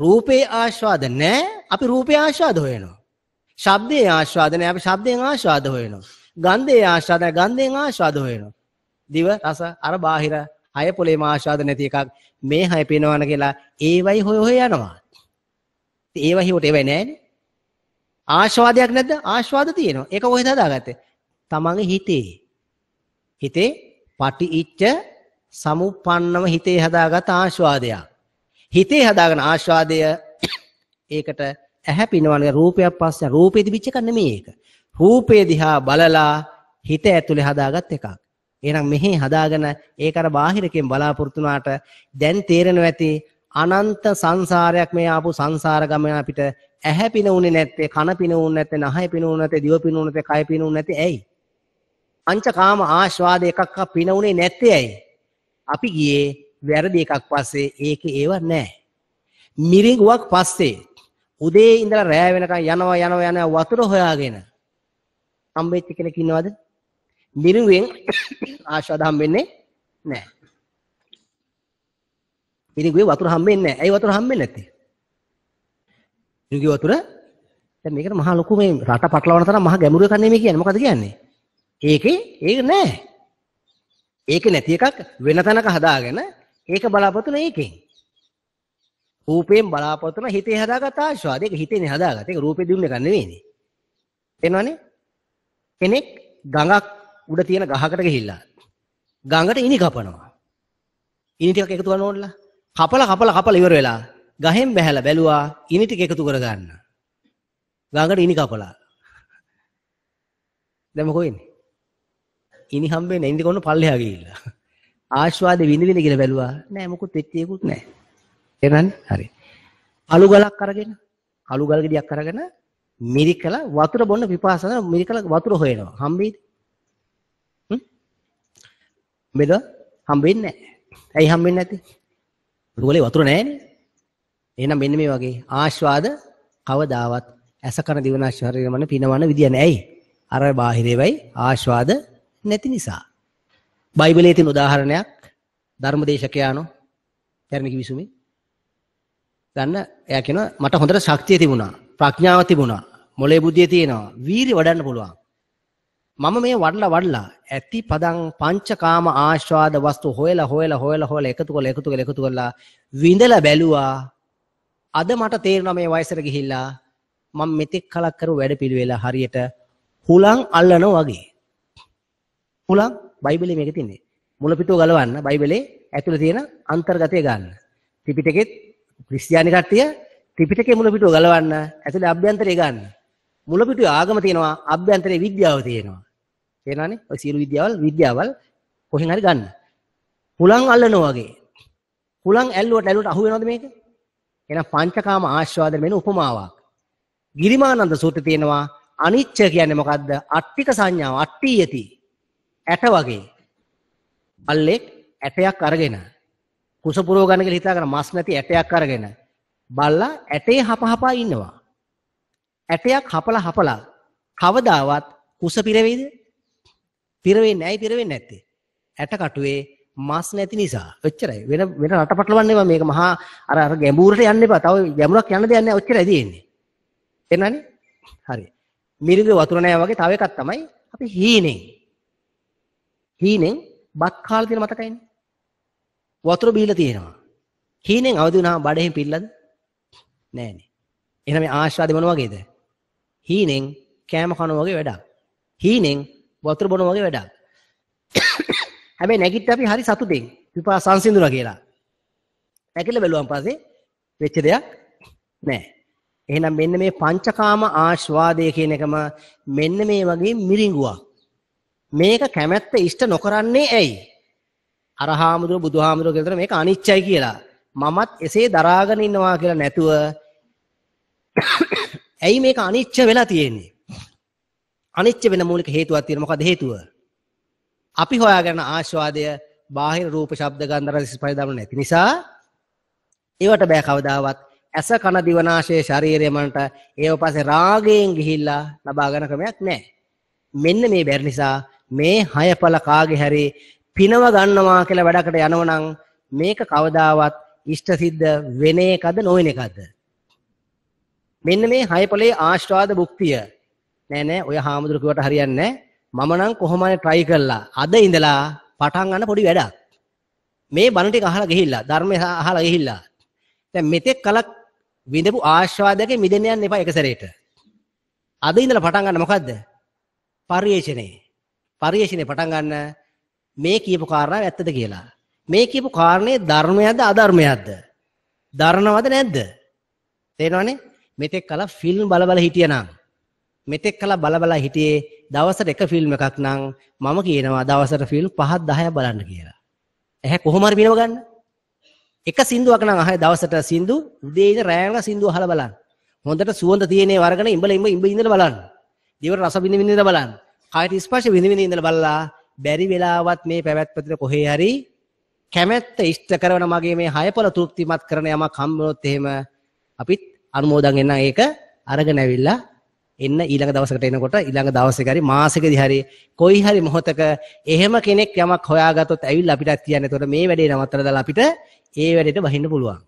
Speaker 1: රූපේ ආස්වාද නැහැ. අපි රූපේ ආස්වාද හොයනවා. ශබ්දේ ආස්වාද නැහැ. අපි ශබ්දයෙන් ආස්වාද හොයනවා. ගන්ධේ ආස්වාද නැහැ. ගන්ධයෙන් ආස්වාද හොයනවා. දිව රස අර බාහිර හය පොලේම ආස්වාද නැති එකක් මේ හය පේනවන කියලා ඒවයි හොය හොය යනවා. ඒව හිවට ඒවයි නැහැනේ. ආස්වාදයක් නැද්ද? ආස්වාද තියෙනවා. ඒක කොහෙද හදාගත්තේ? තමන්ගේ හිතේ. හිතේ පටිච්ච සමුප්පන්නව හිතේ හදාගත් ආස්වාදයක්. හිතේ හදාගෙන ආස්වාදය ඒකට ඇහැ පිනවන රූපයක් පස්සේ රූපේ දිවිච්ච එක නෙමෙයි ඒක. රූපේ දිහා බලලා හිත ඇතුලේ හදාගත් එකක්. එහෙනම් මෙහි හදාගෙන ඒක අර බාහිරකෙන් බලාපොරොත්තු වුණාට දැන් තේරෙනවා ඇති අනන්ත සංසාරයක් මේ ආපු සංසාර ගමන අපිට ඇහැ පිනුනේ නැත්තේ කන පිනුනේ නැත්තේ නහය පිනුනේ නැත්තේ දිව පිනුනේ නැත්තේ කය පිනුනේ නැත්තේ ඇයි? අංචකාම ආස්වාද එකක්ක පිනුනේ නැත්තේ ඇයි? අපි ගියේ වැරදි එකක් පස්සේ ඒක ඒව නැහැ. මිරිඟුවක් පස්සේ උදේ ඉඳලා රෑ වෙනකන් යනවා යනවා යනවා වතුර හොයාගෙන හම්බෙච්ච කෙනෙක් ඉන්නවද? මිරිඟුවෙන් <coughs> ආශාද හම්බෙන්නේ නැහැ. මිරිඟුවේ වතුර හම්බෙන්නේ නැහැ. ඇයි වතුර හම්බෙන්නේ නැත්තේ? මිරිඟුවේ වතුර දැන් මේකට මහා ලොකු මේ රට පටලවන තරම් මහා ගැඹුරු එකක් නෙමෙයි කියන්නේ. මොකද කියන්නේ? ඒකේ ඒක නැහැ. ඒක නැති එකක් වෙන තැනක හදාගෙන ඒක බලාපොරතුන ඒකෙන්. රූපයෙන් බලාපොරතුන හිතේ හදාගත්ත ආස්වාද. ඒක හිතේනේ හදාගත්ත. ඒක රූපේ දිනුන එක නෙවෙයිනේ. එනවනේ. කෙනෙක් ගඟක් උඩ තියෙන ගහකට ගිහිල්ලා ගඟට ඉනි කපනවා. ඉනි ටිකක් එකතු කරන ඕනලා. කපලා කපලා කපලා ඉවර වෙලා ගහෙන් බැහැලා බැලුවා ඉනි ටික එකතු කර ගන්න. ගඟට ඉනි කපලා. දැන් මොකෝ ඉන්නේ? ඉනි හම්බෙන්නේ ඉඳි කොන්න පල්ලෙහා ගිහිල්ලා. ආස්වාද විඳවිද කියලා බැලුවා. නෑ මොකුත් වෙච්ච එකකුත් නෑ. තේරෙනවද? හරි. කළු ගලක් අරගෙන කළු ගල් ගෙඩියක් අරගෙන මිරිකල වතුර බොන්න පිපාසන මිරිකල වතුර හොයනවා. හම්බෙයිද? හ්ම්? මෙද හම්බෙන්නේ නැහැ. ඇයි හම්බෙන්නේ නැති? රුවලේ වතුර නැහැනේ. එහෙනම් මෙන්න මේ වගේ ආස්වාද කවදාවත් ඇස කන දිවනාශ ශරීරය මන පිනවන විදිය නැහැ. ඇයි? අර බාහිරේ වෙයි ආස්වාද නැති නිසා. බයිබලයේ තියෙන උදාහරණයක් ධර්මදේශකයානෝ ධර්ම කිවිසුමේ ගන්න එයා කියනවා මට හොඳට ශක්තිය තිබුණා ප්‍රඥාව තිබුණා මොලේ බුද්ධිය තියෙනවා වීරිය වඩන්න පුළුවන් මම මේ වඩලා වඩලා ඇති පදං පංචකාම ආස්වාද වස්තු හොයලා හොයලා හොයලා හොයලා එකතු කරලා එකතු කරලා එකතු කරලා විඳලා බැලුවා අද මට තේරෙනවා මේ වයසට ගිහිල්ලා මම මෙතෙක් කලක් කරු වැඩ පිළිවෙලා හරියට හුලං අල්ලනවා වගේ හුලං බයිබලේ මේක තින්නේ. මුල පිටුව ගලවන්න බයිබලේ ඇතුළේ තියෙන අන්තර්ගතය ගන්න. ත්‍රිපිටකෙත් ක්‍රිස්තියානි කට්ටිය ත්‍රිපිටකේ මුල පිටුව ගලවන්න ඇතුළේ අභ්‍යන්තරය ගන්න. මුල පිටුවේ ආගම තියෙනවා අභ්‍යන්තරේ විද්‍යාව තියෙනවා. තේරෙනවනේ? ඔය සියලු විද්‍යාවල් විද්‍යාවල් කොහෙන් හරි ගන්න. හුලං අල්ලනවා වගේ. හුලං ඇල්ලුවට ඇල්ලුවට අහු වෙනවද මේක? එහෙනම් පංචකාම ආස්වාදයෙන් මෙන්න උපමාවක්. ගිරිමානන්ද සූත්‍රය තියෙනවා අනිච්ච කියන්නේ මොකද්ද? අට්ටික සංඥාව අට්ටි යති. ඇට වගේ බල්ලෙක් ඇටයක් අරගෙන කුස පුරව ගන්න කියලා හිතාගෙන මස් නැති ඇටයක් අරගෙන බල්ලා ඇටේ හපහපා ඉන්නවා ඇටයක් හපලා හපලා කවදාවත් කුස පිරෙයිද පිරෙන්නේ නැයි පිරෙන්නේ නැත්තේ ඇට කටුවේ මස් නැති නිසා ඔච්චරයි වෙන වෙන රටපටලවන්නේ මේක මහා අර අර ගැඹුරට යන්න එපා තව ගැඹුරක් යන්න දෙයක් නැහැ ඔච්චරයි තියෙන්නේ එනනේ හරි මිරිඟ වතුර නැහැ වගේ තව එකක් තමයි අපි හීනේ හීනෙන් බත් කාලා තියෙන මතකයිනේ. වතුර බීලා තියෙනවා. හීනෙන් අවදි වුණාම බඩෙන් පිල්ලද? නෑනේ. එහෙනම් මේ ආශාද මොන වගේද? හීනෙන් කෑම කන වගේ වැඩක්. හීනෙන් වතුර බොන වගේ වැඩක්. <coughs> හැබැයි නැගිට අපි හරි සතුටින් විපා සංසිඳුණා කියලා. නැගිටලා බැලුවන් පස්සේ වෙච්ච දෙයක් නෑ. එහෙනම් මෙන්න මේ පංචකාම ආස්වාදය කියන එකම මෙන්න මේ වගේ මිරිඟුවක්. මේක කැමැත්ත ඉෂ්ට නොකරන්නේ ඇයි? අර හාමුදුරුවෝ බුදුහාමුදුරුවෝ කියලා මේක අනිච්චයි කියලා. මමත් එසේ දරාගෙන ඉන්නවා කියලා නැතුව ඇයි මේක අනිච්ච වෙලා තියෙන්නේ? අනිච්ච වෙන මූලික හේතුවක් තියෙන මොකද හේතුව? අපි හොයාගන්න ආස්වාදය බාහිර රූප ශබ්ද ගන්ධ රස ස්පර්ශ දාන්න නැති නිසා ඒවට බෑ කවදාවත් ඇස කන දිවනාශය ශරීරය මනට ඒව පස්සේ රාගයෙන් ගිහිල්ලා ලබා ගන්න ක්‍රමයක් නැහැ. මෙන්න මේ බැරි නිසා මේ හයපල කාගේ හැරි පිනව ගන්නවා කියලා වැඩකට යනවනම් මේක කවදාවත් ඉෂ්ට සිද්ධ වෙන එකද නොවන එකද මෙන්න මේ හයපලේ ආශ්‍රාද භුක්තිය නෑ නෑ ඔය හාමුදුරු කිව්වට හරියන්නේ මම නම් කොහොමද try කළා අද ඉඳලා පටන් ගන්න පොඩි වැඩක් මේ බණ ටික අහලා ගිහිල්ලා ධර්මය අහලා ගිහිල්ලා දැන් මෙතෙක් කලක් විඳපු ආශ්‍රාදයක මිදෙන්න යන්න එපා එක සැරේට අද ඉඳලා පටන් ගන්න මොකද්ද පරිේශනේ පරිේශණේ පටන් ගන්න මේ කියපු කාරණා ඇත්තද කියලා. මේ කියපු කාරණේ ධර්මයක්ද අධර්මයක්ද? දරනවද නැද්ද? තේරෙනවනේ? මෙතෙක් කල ෆිල්ම් බල බල හිටියනම් මෙතෙක් කල බල බල හිටියේ දවසට එක ෆිල්ම් එකක් නම් මම කියනවා දවසට ෆිල්ම් 5ක් 10ක් බලන්න කියලා. එහේ කොහොම හරි බිනව ගන්න. එක සින්දුවක් නම් අහේ දවසට සින්දු උදේ ඉඳ රැයන සින්දු අහලා බලන්න. හොඳට සුවඳ තියෙනේ වර්ගන ඉඹල ඉඹ ඉඳලා බලන්න. දිවට රස බින්ද බින්ද බලන්න. ආයත ස්පර්ශ විඳ විඳ ඉඳලා බලලා බැරි වෙලාවත් මේ පැවැත්පතට කොහේ හරි කැමැත්ත ඉෂ්ට කරන මගේ මේ හයපල තෘප්තිමත් කරන යමක් හම්බුනොත් එහෙම අපිත් අනුමෝදන් වෙන්න ඒක අරගෙන ඇවිල්ලා එන්න ඊළඟ දවසකට එනකොට ඊළඟ දවසේ හරි මාසෙකදී හරි කොයි හරි මොහොතක එහෙම කෙනෙක් යමක් හොයාගත්තොත් ඇවිල්ලා අපිටත් කියන්නේ එතකොට මේ වැඩේ නවත්තලා දාලා අපිට ඒ වැඩේට වහින්න පුළුවන්.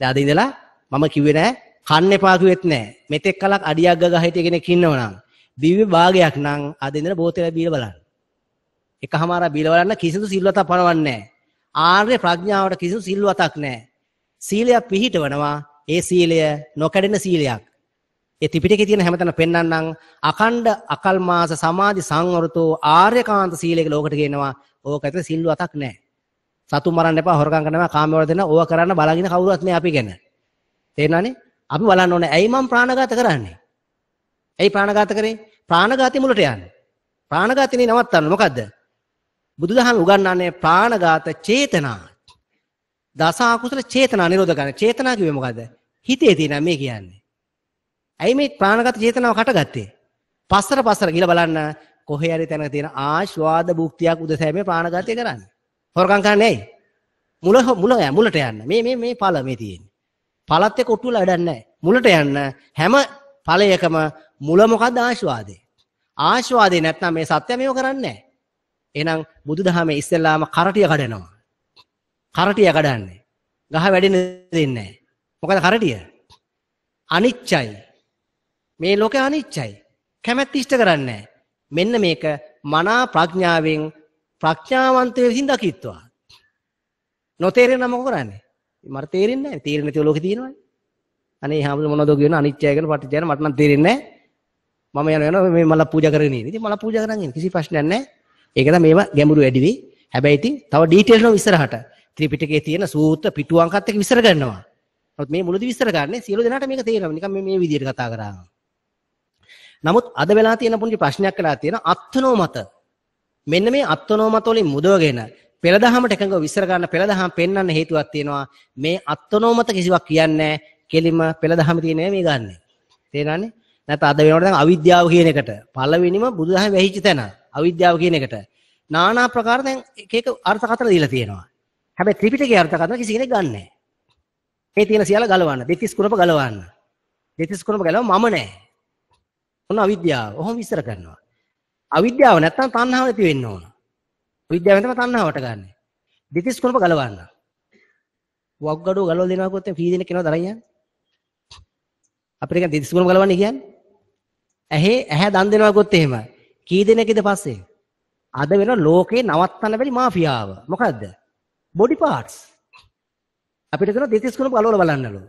Speaker 1: දැන් අද ඉඳලා මම කිව්වේ නෑ කන්න එපා කිව්වෙත් නෑ. මෙතෙක් කලක් අඩියක් ගහ හිටිය කෙනෙක් ඉන්නවනම් දිව්‍ය භාගයක් නම් අද ඉඳලා බෝතල බීලා බලන්න. එකමාර බීලා බලන්න කිසිදු සිල්වතක් පනවන්නේ නැහැ. ආර්ය ප්‍රඥාවට කිසිදු සිල්වතක් නැහැ. සීලයක් පිළිහිටවනවා. ඒ සීලය නොකඩෙන සීලයක්. ඒ ත්‍රිපිටකයේ තියෙන හැමතැන පෙන්වන්නම් අකණ්ඩ අකල්මාස සමාධි සංවරතෝ ආර්යකාන්ත සීලයක ලෝකට කියනවා. ඕක ඇතුළේ සිල්වතක් නැහැ. සතුන් මරන්න එපා, හොරකම් කරන්න එපා, කාමවල දෙන ඕවා කරන්න බලගින කවුරුවත් මේ අපි ගැන. තේරෙනවනේ? අපි බලන්න ඕනේ ඇයි මම ප්‍රාණඝාත කරන්නේ? ඇයි ප්‍රාණඝාත කරේ? ප්‍රාණඝාතේ මුලට යන්නේ. ප්‍රාණඝාතනේ නවත්තන්න මොකද්ද? බුදුදහම උගන්වන්නේ ප්‍රාණඝාත චේතනා. දස අකුසල චේතනා නිරෝධ කරන. චේතනා කිව්වේ මොකද්ද? හිතේ තියෙන මේ කියන්නේ. ඇයි මේ ප්‍රාණඝාත චේතනාව කටගත්තේ? පස්සර පස්සර ගිහලා බලන්න කොහේ හරි තැනක තියෙන ආස්වාද භුක්තියක් උදසෑමේ ප්‍රාණඝාතය කරන්නේ. හොරකම් කරන්නේ ඇයි? මුල මුල මුලට යන්න. මේ මේ මේ ඵල මේ තියෙන්නේ. ඵලත් එක්ක ඔට්ටුවලා වැඩක් නැහැ. මුලට යන්න හැම ඵලයකම මුල මොකද්ද ආශාදේ. ආශාදේ නැත්නම් මේ සත්‍ය මේව කරන්නේ නැහැ. එහෙනම් බුදුදහමේ ඉස්සෙල්ලාම කරටිය කඩනවා. කරටිය කඩන්නේ. ගහ වැඩෙන්න දෙන්නේ නැහැ. මොකද කරටිය? අනිච්චයි. මේ ලෝකේ අනිච්චයි. කැමැත්ත ඉෂ්ට කරන්නේ මෙන්න මේක මනා ප්‍රඥාවෙන් ප්‍රඥාවන්තයෙ විසින් දකිත්වා. නොතේරෙනම මොකද කරන්නේ? මට තේරෙන්නේ නැහැ. තේරෙන්නේ නැතිව ලෝකේ තියෙනවනේ. අනේ හැමෝම මොනවද කියන අනිත්‍යය ගැන පටිච්චය ගැන මට නම් තේරෙන්නේ නැහැ. මම යන යන මේ මල පූජා කරගෙන ඉන්නේ. ඉතින් මල පූජා කරන් ඉන්නේ කිසි ප්‍රශ්නයක් නැහැ. ඒක තමයි මේවා ගැඹුරු වැඩි වෙයි. හැබැයි ඉතින් තව ඩීටේල් නම් ඉස්සරහට ත්‍රිපිටකයේ තියෙන සූත්‍ර පිටුවන්කත් එක්ක විස්තර කරනවා. නමුත් මේ මුලදී විස්තර ගන්නේ සියලු දෙනාට මේක තේරෙනවා. නිකන් මේ මේ විදිහට කතා කරා. නමුත් අද වෙලා තියෙන පුංචි ප්‍රශ්නයක් වෙලා තියෙන අත්නෝමත. මෙන්න මේ අත්නෝමත වලින් මුදවගෙන පෙළදහමට එකඟව විස්තර ගන්න පෙළදහම් පෙන්වන්න හේතුවක් තියෙනවා. මේ අත්නෝමත කිසිවක් කියන්නේ කෙලින්ම පෙළ දහම තියෙන මේ ගන්න. තේරෙනවනේ? නැත්නම් අද වෙනකොට දැන් අවිද්‍යාව කියන එකට පළවෙනිම බුදුදහම වැහිච්ච තැන අවිද්‍යාව කියන එකට নানা ප්‍රකාර දැන් එක එක අර්ථකථන දීලා තියෙනවා. හැබැයි ත්‍රිපිටකයේ අර්ථකථන කිසි කෙනෙක් ගන්නෑ. මේ තියෙන සියල්ල ගලවන්න. දෙතිස් කුණප ගලවන්න. දෙතිස් කුණප ගලව මම නෑ. ඔන්න අවිද්‍යාව. ඔහොම විස්තර කරනවා. අවිද්‍යාව නැත්තම් තණ්හාව නැති වෙන්න ඕන. විද්‍යාවෙන් තමයි තණ්හාවට ගන්න. දෙතිස් කුණප ගලවන්න. වග්ගඩෝ ගලවලා දෙනවා කිව්වොත් මේ කී දෙනෙක් කෙනවද දරයන්? අපිට නිකන් දෙතිස්ගුණම ගලවන්නේ කියන්නේ. ඇහි ඇහැ දන් දෙනවා කිව්වොත් එහෙම. කී දෙනෙක්ද පස්සේ? අද වෙන ලෝකේ නවත්තන්න බැරි මාෆියාව. මොකද්ද? Body parts. අපිට කරන දෙතිස්ගුණම ගලවලා බලන්නලු.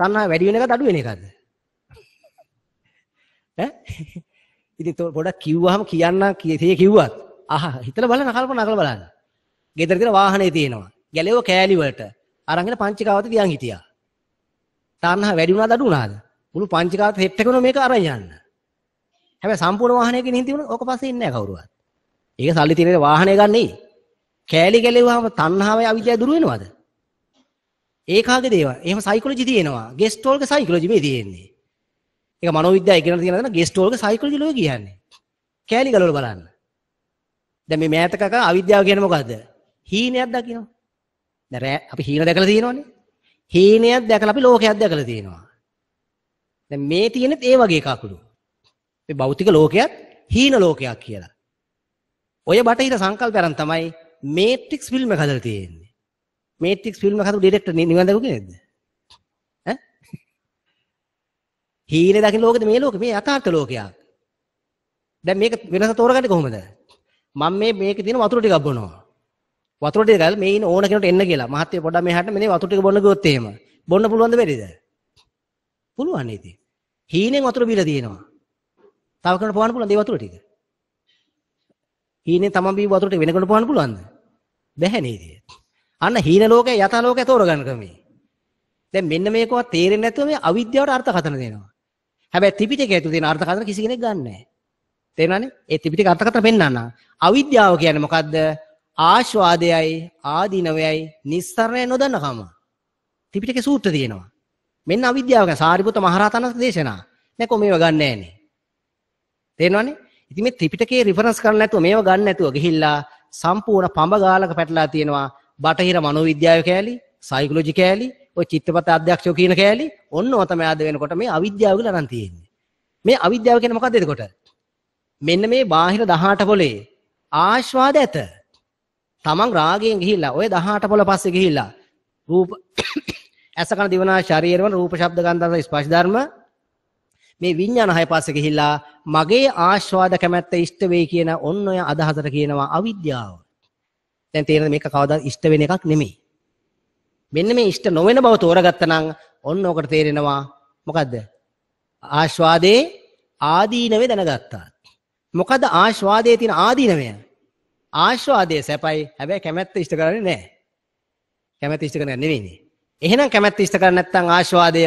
Speaker 1: තණ්හා වැඩි වෙන එකද අඩු වෙන එකද? ඈ? ඉතින් පොඩක් කිව්වහම කියන්න තේ කිව්වත් අහ හිතලා බලන්න කල්පනා කරලා බලන්න. ගෙදර තියෙන වාහනේ තියෙනවා. ගැලෙව කෑලි වලට අරන්ගෙන පංචිකාවත දියන් හිටියා. තණ්හා වැඩි වුණාද අඩු වුණාද? මුළු පංචකාත සෙට් එකම මේක අරන් යන්න. හැබැයි සම්පූර්ණ වාහනයකින් හින්දි වුණොත් ඕක පස්සේ ඉන්නේ නැහැ කවුරුවත්. ඒක සල්ලි තියෙන වාහනය ගන්නයි. කෑලි ගැලෙවහම තණ්හාවයි අවිද්‍යාව දුර වෙනවද? ඒකාගේ දේවල්. එහෙම සයිකොලොජි තියෙනවා. ගෙස්ටෝල්ක සයිකොලොජි මේ තියෙන්නේ. ඒක මනෝවිද්‍යාව ඉගෙන ගන්න තියෙන ගෙස්ටෝල්ක සයිකොලොජි ලෝ කියන්නේ. කෑලි ගලවලා බලන්න. දැන් මේ මෑතකක අවිද්‍යාව කියන්නේ මොකද්ද? හීනයක් දකිනවා. දැන් අපි හීන දැකලා තියෙනවනේ. හීනයක් දැකලා අපි ලෝකයක් දැකලා තියෙනවා. දැන් මේ තියෙනෙත් ඒ වගේ කකුළු. මේ භෞතික ලෝකයක් හීන ලෝකයක් කියලා. ඔය බටහිර සංකල්ප අරන් තමයි මේට්‍රික්ස් ෆිල්ම් එක හදලා තියෙන්නේ. මේට්‍රික්ස් ෆිල්ම් එක හදපු ඩිරෙක්ටර් නිවන් දරුවගේ නේද? ඈ? හීනේ දකින්න ලෝකෙද මේ ලෝකෙ මේ යථාර්ථ ලෝකයක්. දැන් මේක වෙනස තෝරගන්නේ කොහොමද? මම මේ මේකේ තියෙන වතුර ටිකක් බොනවා. වතුර ටික ගාලා මේ ඉන්න ඕන කෙනෙකුට එන්න කියලා. මහත්තයා පොඩ්ඩක් මෙහාට මෙනේ වතුර ටික බොන්න ගියොත් එහෙම. බොන්න පුළුවන්ද බැරිද? පුළුවන් ඉතින්. හීනෙන් වතුර බීලා තියෙනවා. තව කෙනෙකුට පවන්න පුළුවන්ද ඒ වතුර ටික? හීනෙන් තමන් බීපු වතුර ටික වෙන කෙනෙකුට පවන්න පුළුවන්ද? බැහැ නේද? අන්න හීන ලෝකේ යථා ලෝකේ තෝරගන්න ක්‍රමය. දැන් මෙන්න මේකවත් තේරෙන්නේ නැතුව මේ අවිද්‍යාවට අර්ථකථන දෙනවා. හැබැයි ත්‍රිපිටකයේ ඇතුළේ තියෙන අර්ථකථන කිසි කෙනෙක් ගන්නෑ. තේරුණානේ? ඒ ත්‍රිපිටක අර්ථකථන පෙන්වන්න. අවිද්‍යාව කියන්නේ මොකද්ද? ආස්වාදයයි ආදීනවයයි නිස්සරණය නොදන්නකම. ත්‍රිපිටකේ සූත්‍ර තියෙනවා. මෙන්න අවිද්‍යාව කියන්නේ සාරිපුත මහරහතන්ගේ දේශනා. නැකෝ මේව ගන්න නැහනේ. තේරෙනවනේ? ඉතින් මේ ත්‍රිපිටකයේ රෙෆරන්ස් කරන්න නැතුව මේව ගන්න නැතුව ගිහිල්ලා සම්පූර්ණ පඹ ගාලක පැටලා තියෙනවා බටහිර මනෝවිද්‍යාව කෑලි, සයිකොලොජි කෑලි, ඔය චිත්තපත අධ්‍යක්ෂයෝ කියන කෑලි ඔන්නෝ තමයි ආද වෙනකොට මේ අවිද්‍යාව කියලා අරන් තියෙන්නේ. මේ අවිද්‍යාව කියන්නේ මොකද්ද එතකොට? මෙන්න මේ බාහිර 18 පොලේ ආස්වාද ඇත. තමන් රාගයෙන් ගිහිල්ලා ඔය 18 පොළ පස්සේ ගිහිල්ලා රූප ඇසකන දිවනා ශරීරවල රූප ශබ්ද ගන්ධ රස ස්පර්ශ ධර්ම මේ විඥාන හය පස්සේ ගිහිල්ලා මගේ ආස්වාද කැමැත්ත ඉෂ්ට වෙයි කියන ඔන්න ඔය අදහසට කියනවා අවිද්‍යාව. දැන් තේරෙනද මේක කවදාවත් ඉෂ්ට වෙන එකක් නෙමෙයි. මෙන්න මේ ඉෂ්ට නොවන බව තෝරගත්තනම් ඔන්න ඔකට තේරෙනවා මොකද්ද? ආස්වාදේ ආදීනවේ දැනගත්තා. මොකද ආස්වාදයේ තියෙන ආදීනවය? ආස්වාදයේ සැපයි. හැබැයි කැමැත්ත ඉෂ්ට කරන්නේ නැහැ. කැමැත්ත ඉෂ්ට කරන්නේ නෙවෙයිනේ. එහෙනම් කැමැත්ත ඉෂ්ට කරන්නේ නැත්නම් ආස්වාදය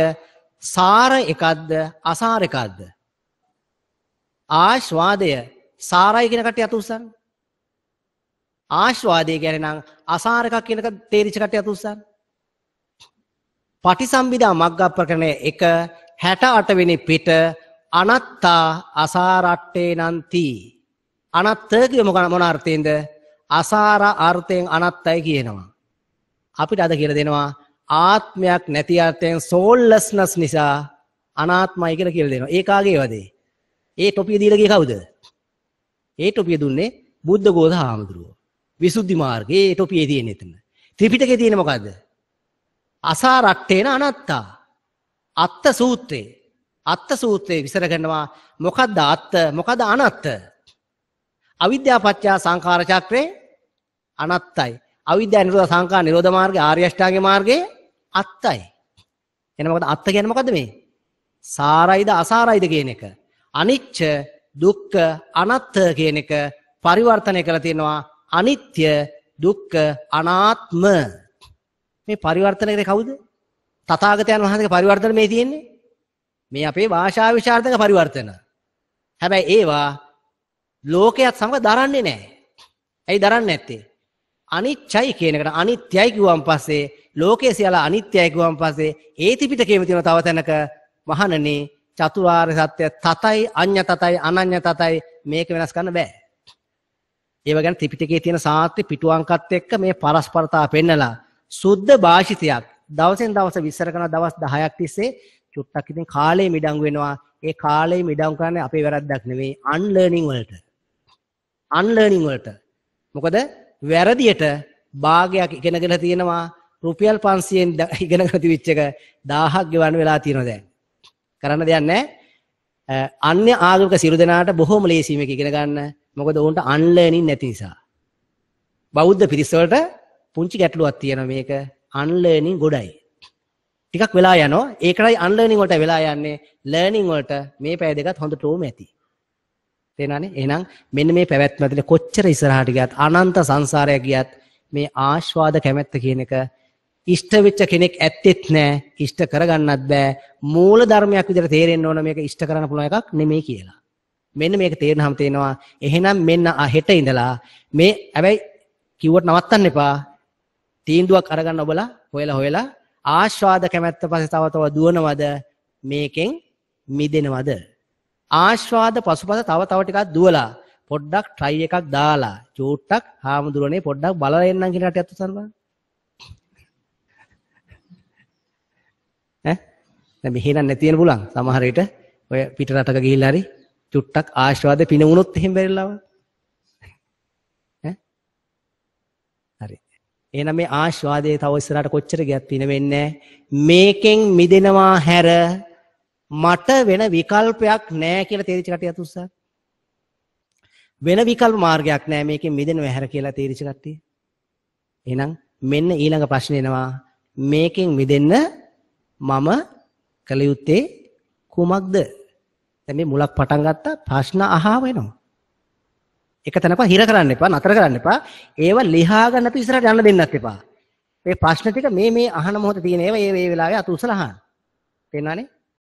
Speaker 1: සාර එකක්ද අසාර එකක්ද? ආස්වාදය සාරයි කියන කට්ටිය අත උස්සන්න. ආස්වාදය කියන්නේ නම් අසාර එකක් කියනක තේරිච්ච කට්ටිය අත උස්සන්න. පටිසම්භිදා මග්ගප්‍රකරණය 1 68 වෙනි පිට අනත්තා අසාරට්ඨේ නන්ති. අනත්ත කිය මොන අර්ථයෙන්ද? අසාර අර්ථයෙන් අනත්තයි කියනවා. අපිට අද කියලා දෙනවා ආත්මයක් නැති අර්ථයෙන් soullessness නිසා අනාත්මයි කියලා කියලා දෙනවා. ඒ කාගේ වදේ? ඒ ටොපිය දීලා ගියේ කවුද? ඒ ටොපිය දුන්නේ බුද්ධ ගෝධ හාමුදුරුවෝ. විසුද්ධි මාර්ගයේ ඒ ටොපියේ තියෙන එතන. ත්‍රිපිටකේ තියෙන මොකද්ද? අසා රට්ටේන අනත්තා. අත්ත සූත්‍රේ. අත්ත සූත්‍රේ විසර කරනවා මොකද්ද අත්ත මොකද්ද අනත්ත? අවිද්‍යාපත්‍ය සංඛාර චක්‍රේ අනත්තයි. අවිද්‍යාව නිරෝධ සංකා නිරෝධ මාර්ගයේ ආර්ය අෂ්ටාංගික මාර්ගයේ අත්තයි. එන මොකද අත්ත කියන්නේ මොකද්ද මේ? සාරයිද අසාරයිද කියන එක. අනිච්ච දුක්ඛ අනාත්ත කියන එක පරිවර්තනය කරලා තියෙනවා. අනිත්‍ය දුක්ඛ අනාත්ම මේ පරිවර්තන කරේ කවුද? තථාගතයන් වහන්සේගේ පරිවර්තන මේ තියෙන්නේ. මේ අපේ භාෂා විචාරතක පරිවර්තන. හැබැයි ඒවා ලෝකයක් සමග දරන්නේ නැහැ. ඇයි දරන්නේ නැත්තේ? අනිච්චයි කියන එකට අනිත්‍යයි කිව්වන් පස්සේ ලෝකයේ සියල්ල අනිත්‍යයි කිව්වන් පස්සේ ඒති පිටකේම තියෙන තව තැනක මහණනි චතුරාර්ය සත්‍ය තතයි අඤ්ඤ තතයි අනඤ්ඤ තතයි මේක වෙනස් කරන්න බෑ. ඒව ගැන ත්‍රිපිටකයේ තියෙන සාත්‍ය පිටුවංකත් එක්ක මේ පරස්පරතාව පෙන්නලා සුද්ධ භාෂිතයක් දවසෙන් දවස විස්තර කරන දවස් 10ක් තිස්සේ චුට්ටක් ඉතින් කාලේ මිඩංගු වෙනවා. ඒ කාලේ මිඩංගු කරන්නේ අපේ වැරද්දක් නෙවෙයි අන්ලර්නින් වලට. අන්ලර්නින් වලට. මොකද වැරදියට භාගයක් ඉගෙනගෙන තියෙනවා රුපියල් 500න් <laughs> ඉගෙනගෙන තිබිච්ච එක 1000ක් ගෙවන්න වෙලා තියෙනවා දැන්. කරන්න දෙයක් නැහැ. අන්‍ය ආගමික සිරු දෙනාට බොහොම ලේසියි මේක ඉගෙන ගන්න. මොකද උන්ට අන්ලර්නින් නැති නිසා. බෞද්ධ පිරිස පුංචි ගැටලුවක් තියෙනවා මේක අන්ලර්නින් ගොඩයි. ටිකක් වෙලා යනවා. ඒකටයි අන්ලර්නින් වලට වෙලා යන්නේ. ලර්නින් වලට මේ පැය දෙකත් හොඳටම ඇති. තේනවනේ එහෙනම් මෙන්න මේ පැවැත්ම ඇතුලේ කොච්චර ඉස්සරහට ගියත් අනන්ත සංසාරයක් ගියත් මේ ආස්වාද කැමැත්ත කියන එක ඉෂ්ට වෙච්ච කෙනෙක් ඇත්තෙත් නෑ ඉෂ්ට කරගන්නත් බෑ මූල ධර්මයක් විදිහට තේරෙන්න ඕන මේක ඉෂ්ට කරන්න පුළුවන් එකක් නෙමෙයි කියලා මෙන්න මේක තේරෙනවම තේනවා එහෙනම් මෙන්න හෙට ඉඳලා මේ හැබැයි කිව්වට නවත්තන්න එපා තීන්දුවක් අරගන්න ඔබලා හොයලා හොයලා ආස්වාද කැමැත්ත පස්සේ තව තව දුවනවද මේකෙන් මිදෙනවද ආශ්වාද පසුපස තව තව ටිකක් දුවලා පොඩ්ඩක් try එකක් දාලා චූට්ටක් හාමුදුරනේ පොඩ්ඩක් බලලා එන්නම් කියලා හටියත් උසන්නා ඈ දැන් මෙහෙ නම් නැති වෙන පුළුවන් සමහර විට ඔය පිට රටක ගිහිල්ලා හරි චුට්ටක් ආශ්වාද පින වුණොත් එහෙම බැරිලව ඈ හරි එහෙනම් මේ ආශ්වාදයේ තව ඉස්සරහට කොච්චර ගියත් පින වෙන්නේ මේකෙන් මිදෙනවා හැර මට වෙන විකල්පයක් නැහැ කියලා තේරිච්ච කට්ටියත් උස්සා. වෙන විකල්ප මාර්ගයක් නැහැ මේකෙන් මිදෙනව හැර කියලා තේරිච්ච කට්ටිය. එහෙනම් මෙන්න ඊළඟ ප්‍රශ්නේ එනවා. මේකෙන් මිදෙන්න මම කළ යුත්තේ කුමක්ද? දැන් මේ මුලක් පටන් ගත්තා ප්‍රශ්න අහව එනවා. එක තැනක හිර කරන්න එපා, නතර කරන්න එපා. ඒව ලිහා ගන්න අපි ඉස්සරහට යන්න දෙන්නත් එපා. මේ ප්‍රශ්න ටික මේ මේ අහන මොහොතේ තියෙන ඒවා මේ මේ වෙලාවේ අත උසලා අහන්න. තේරුණානේ?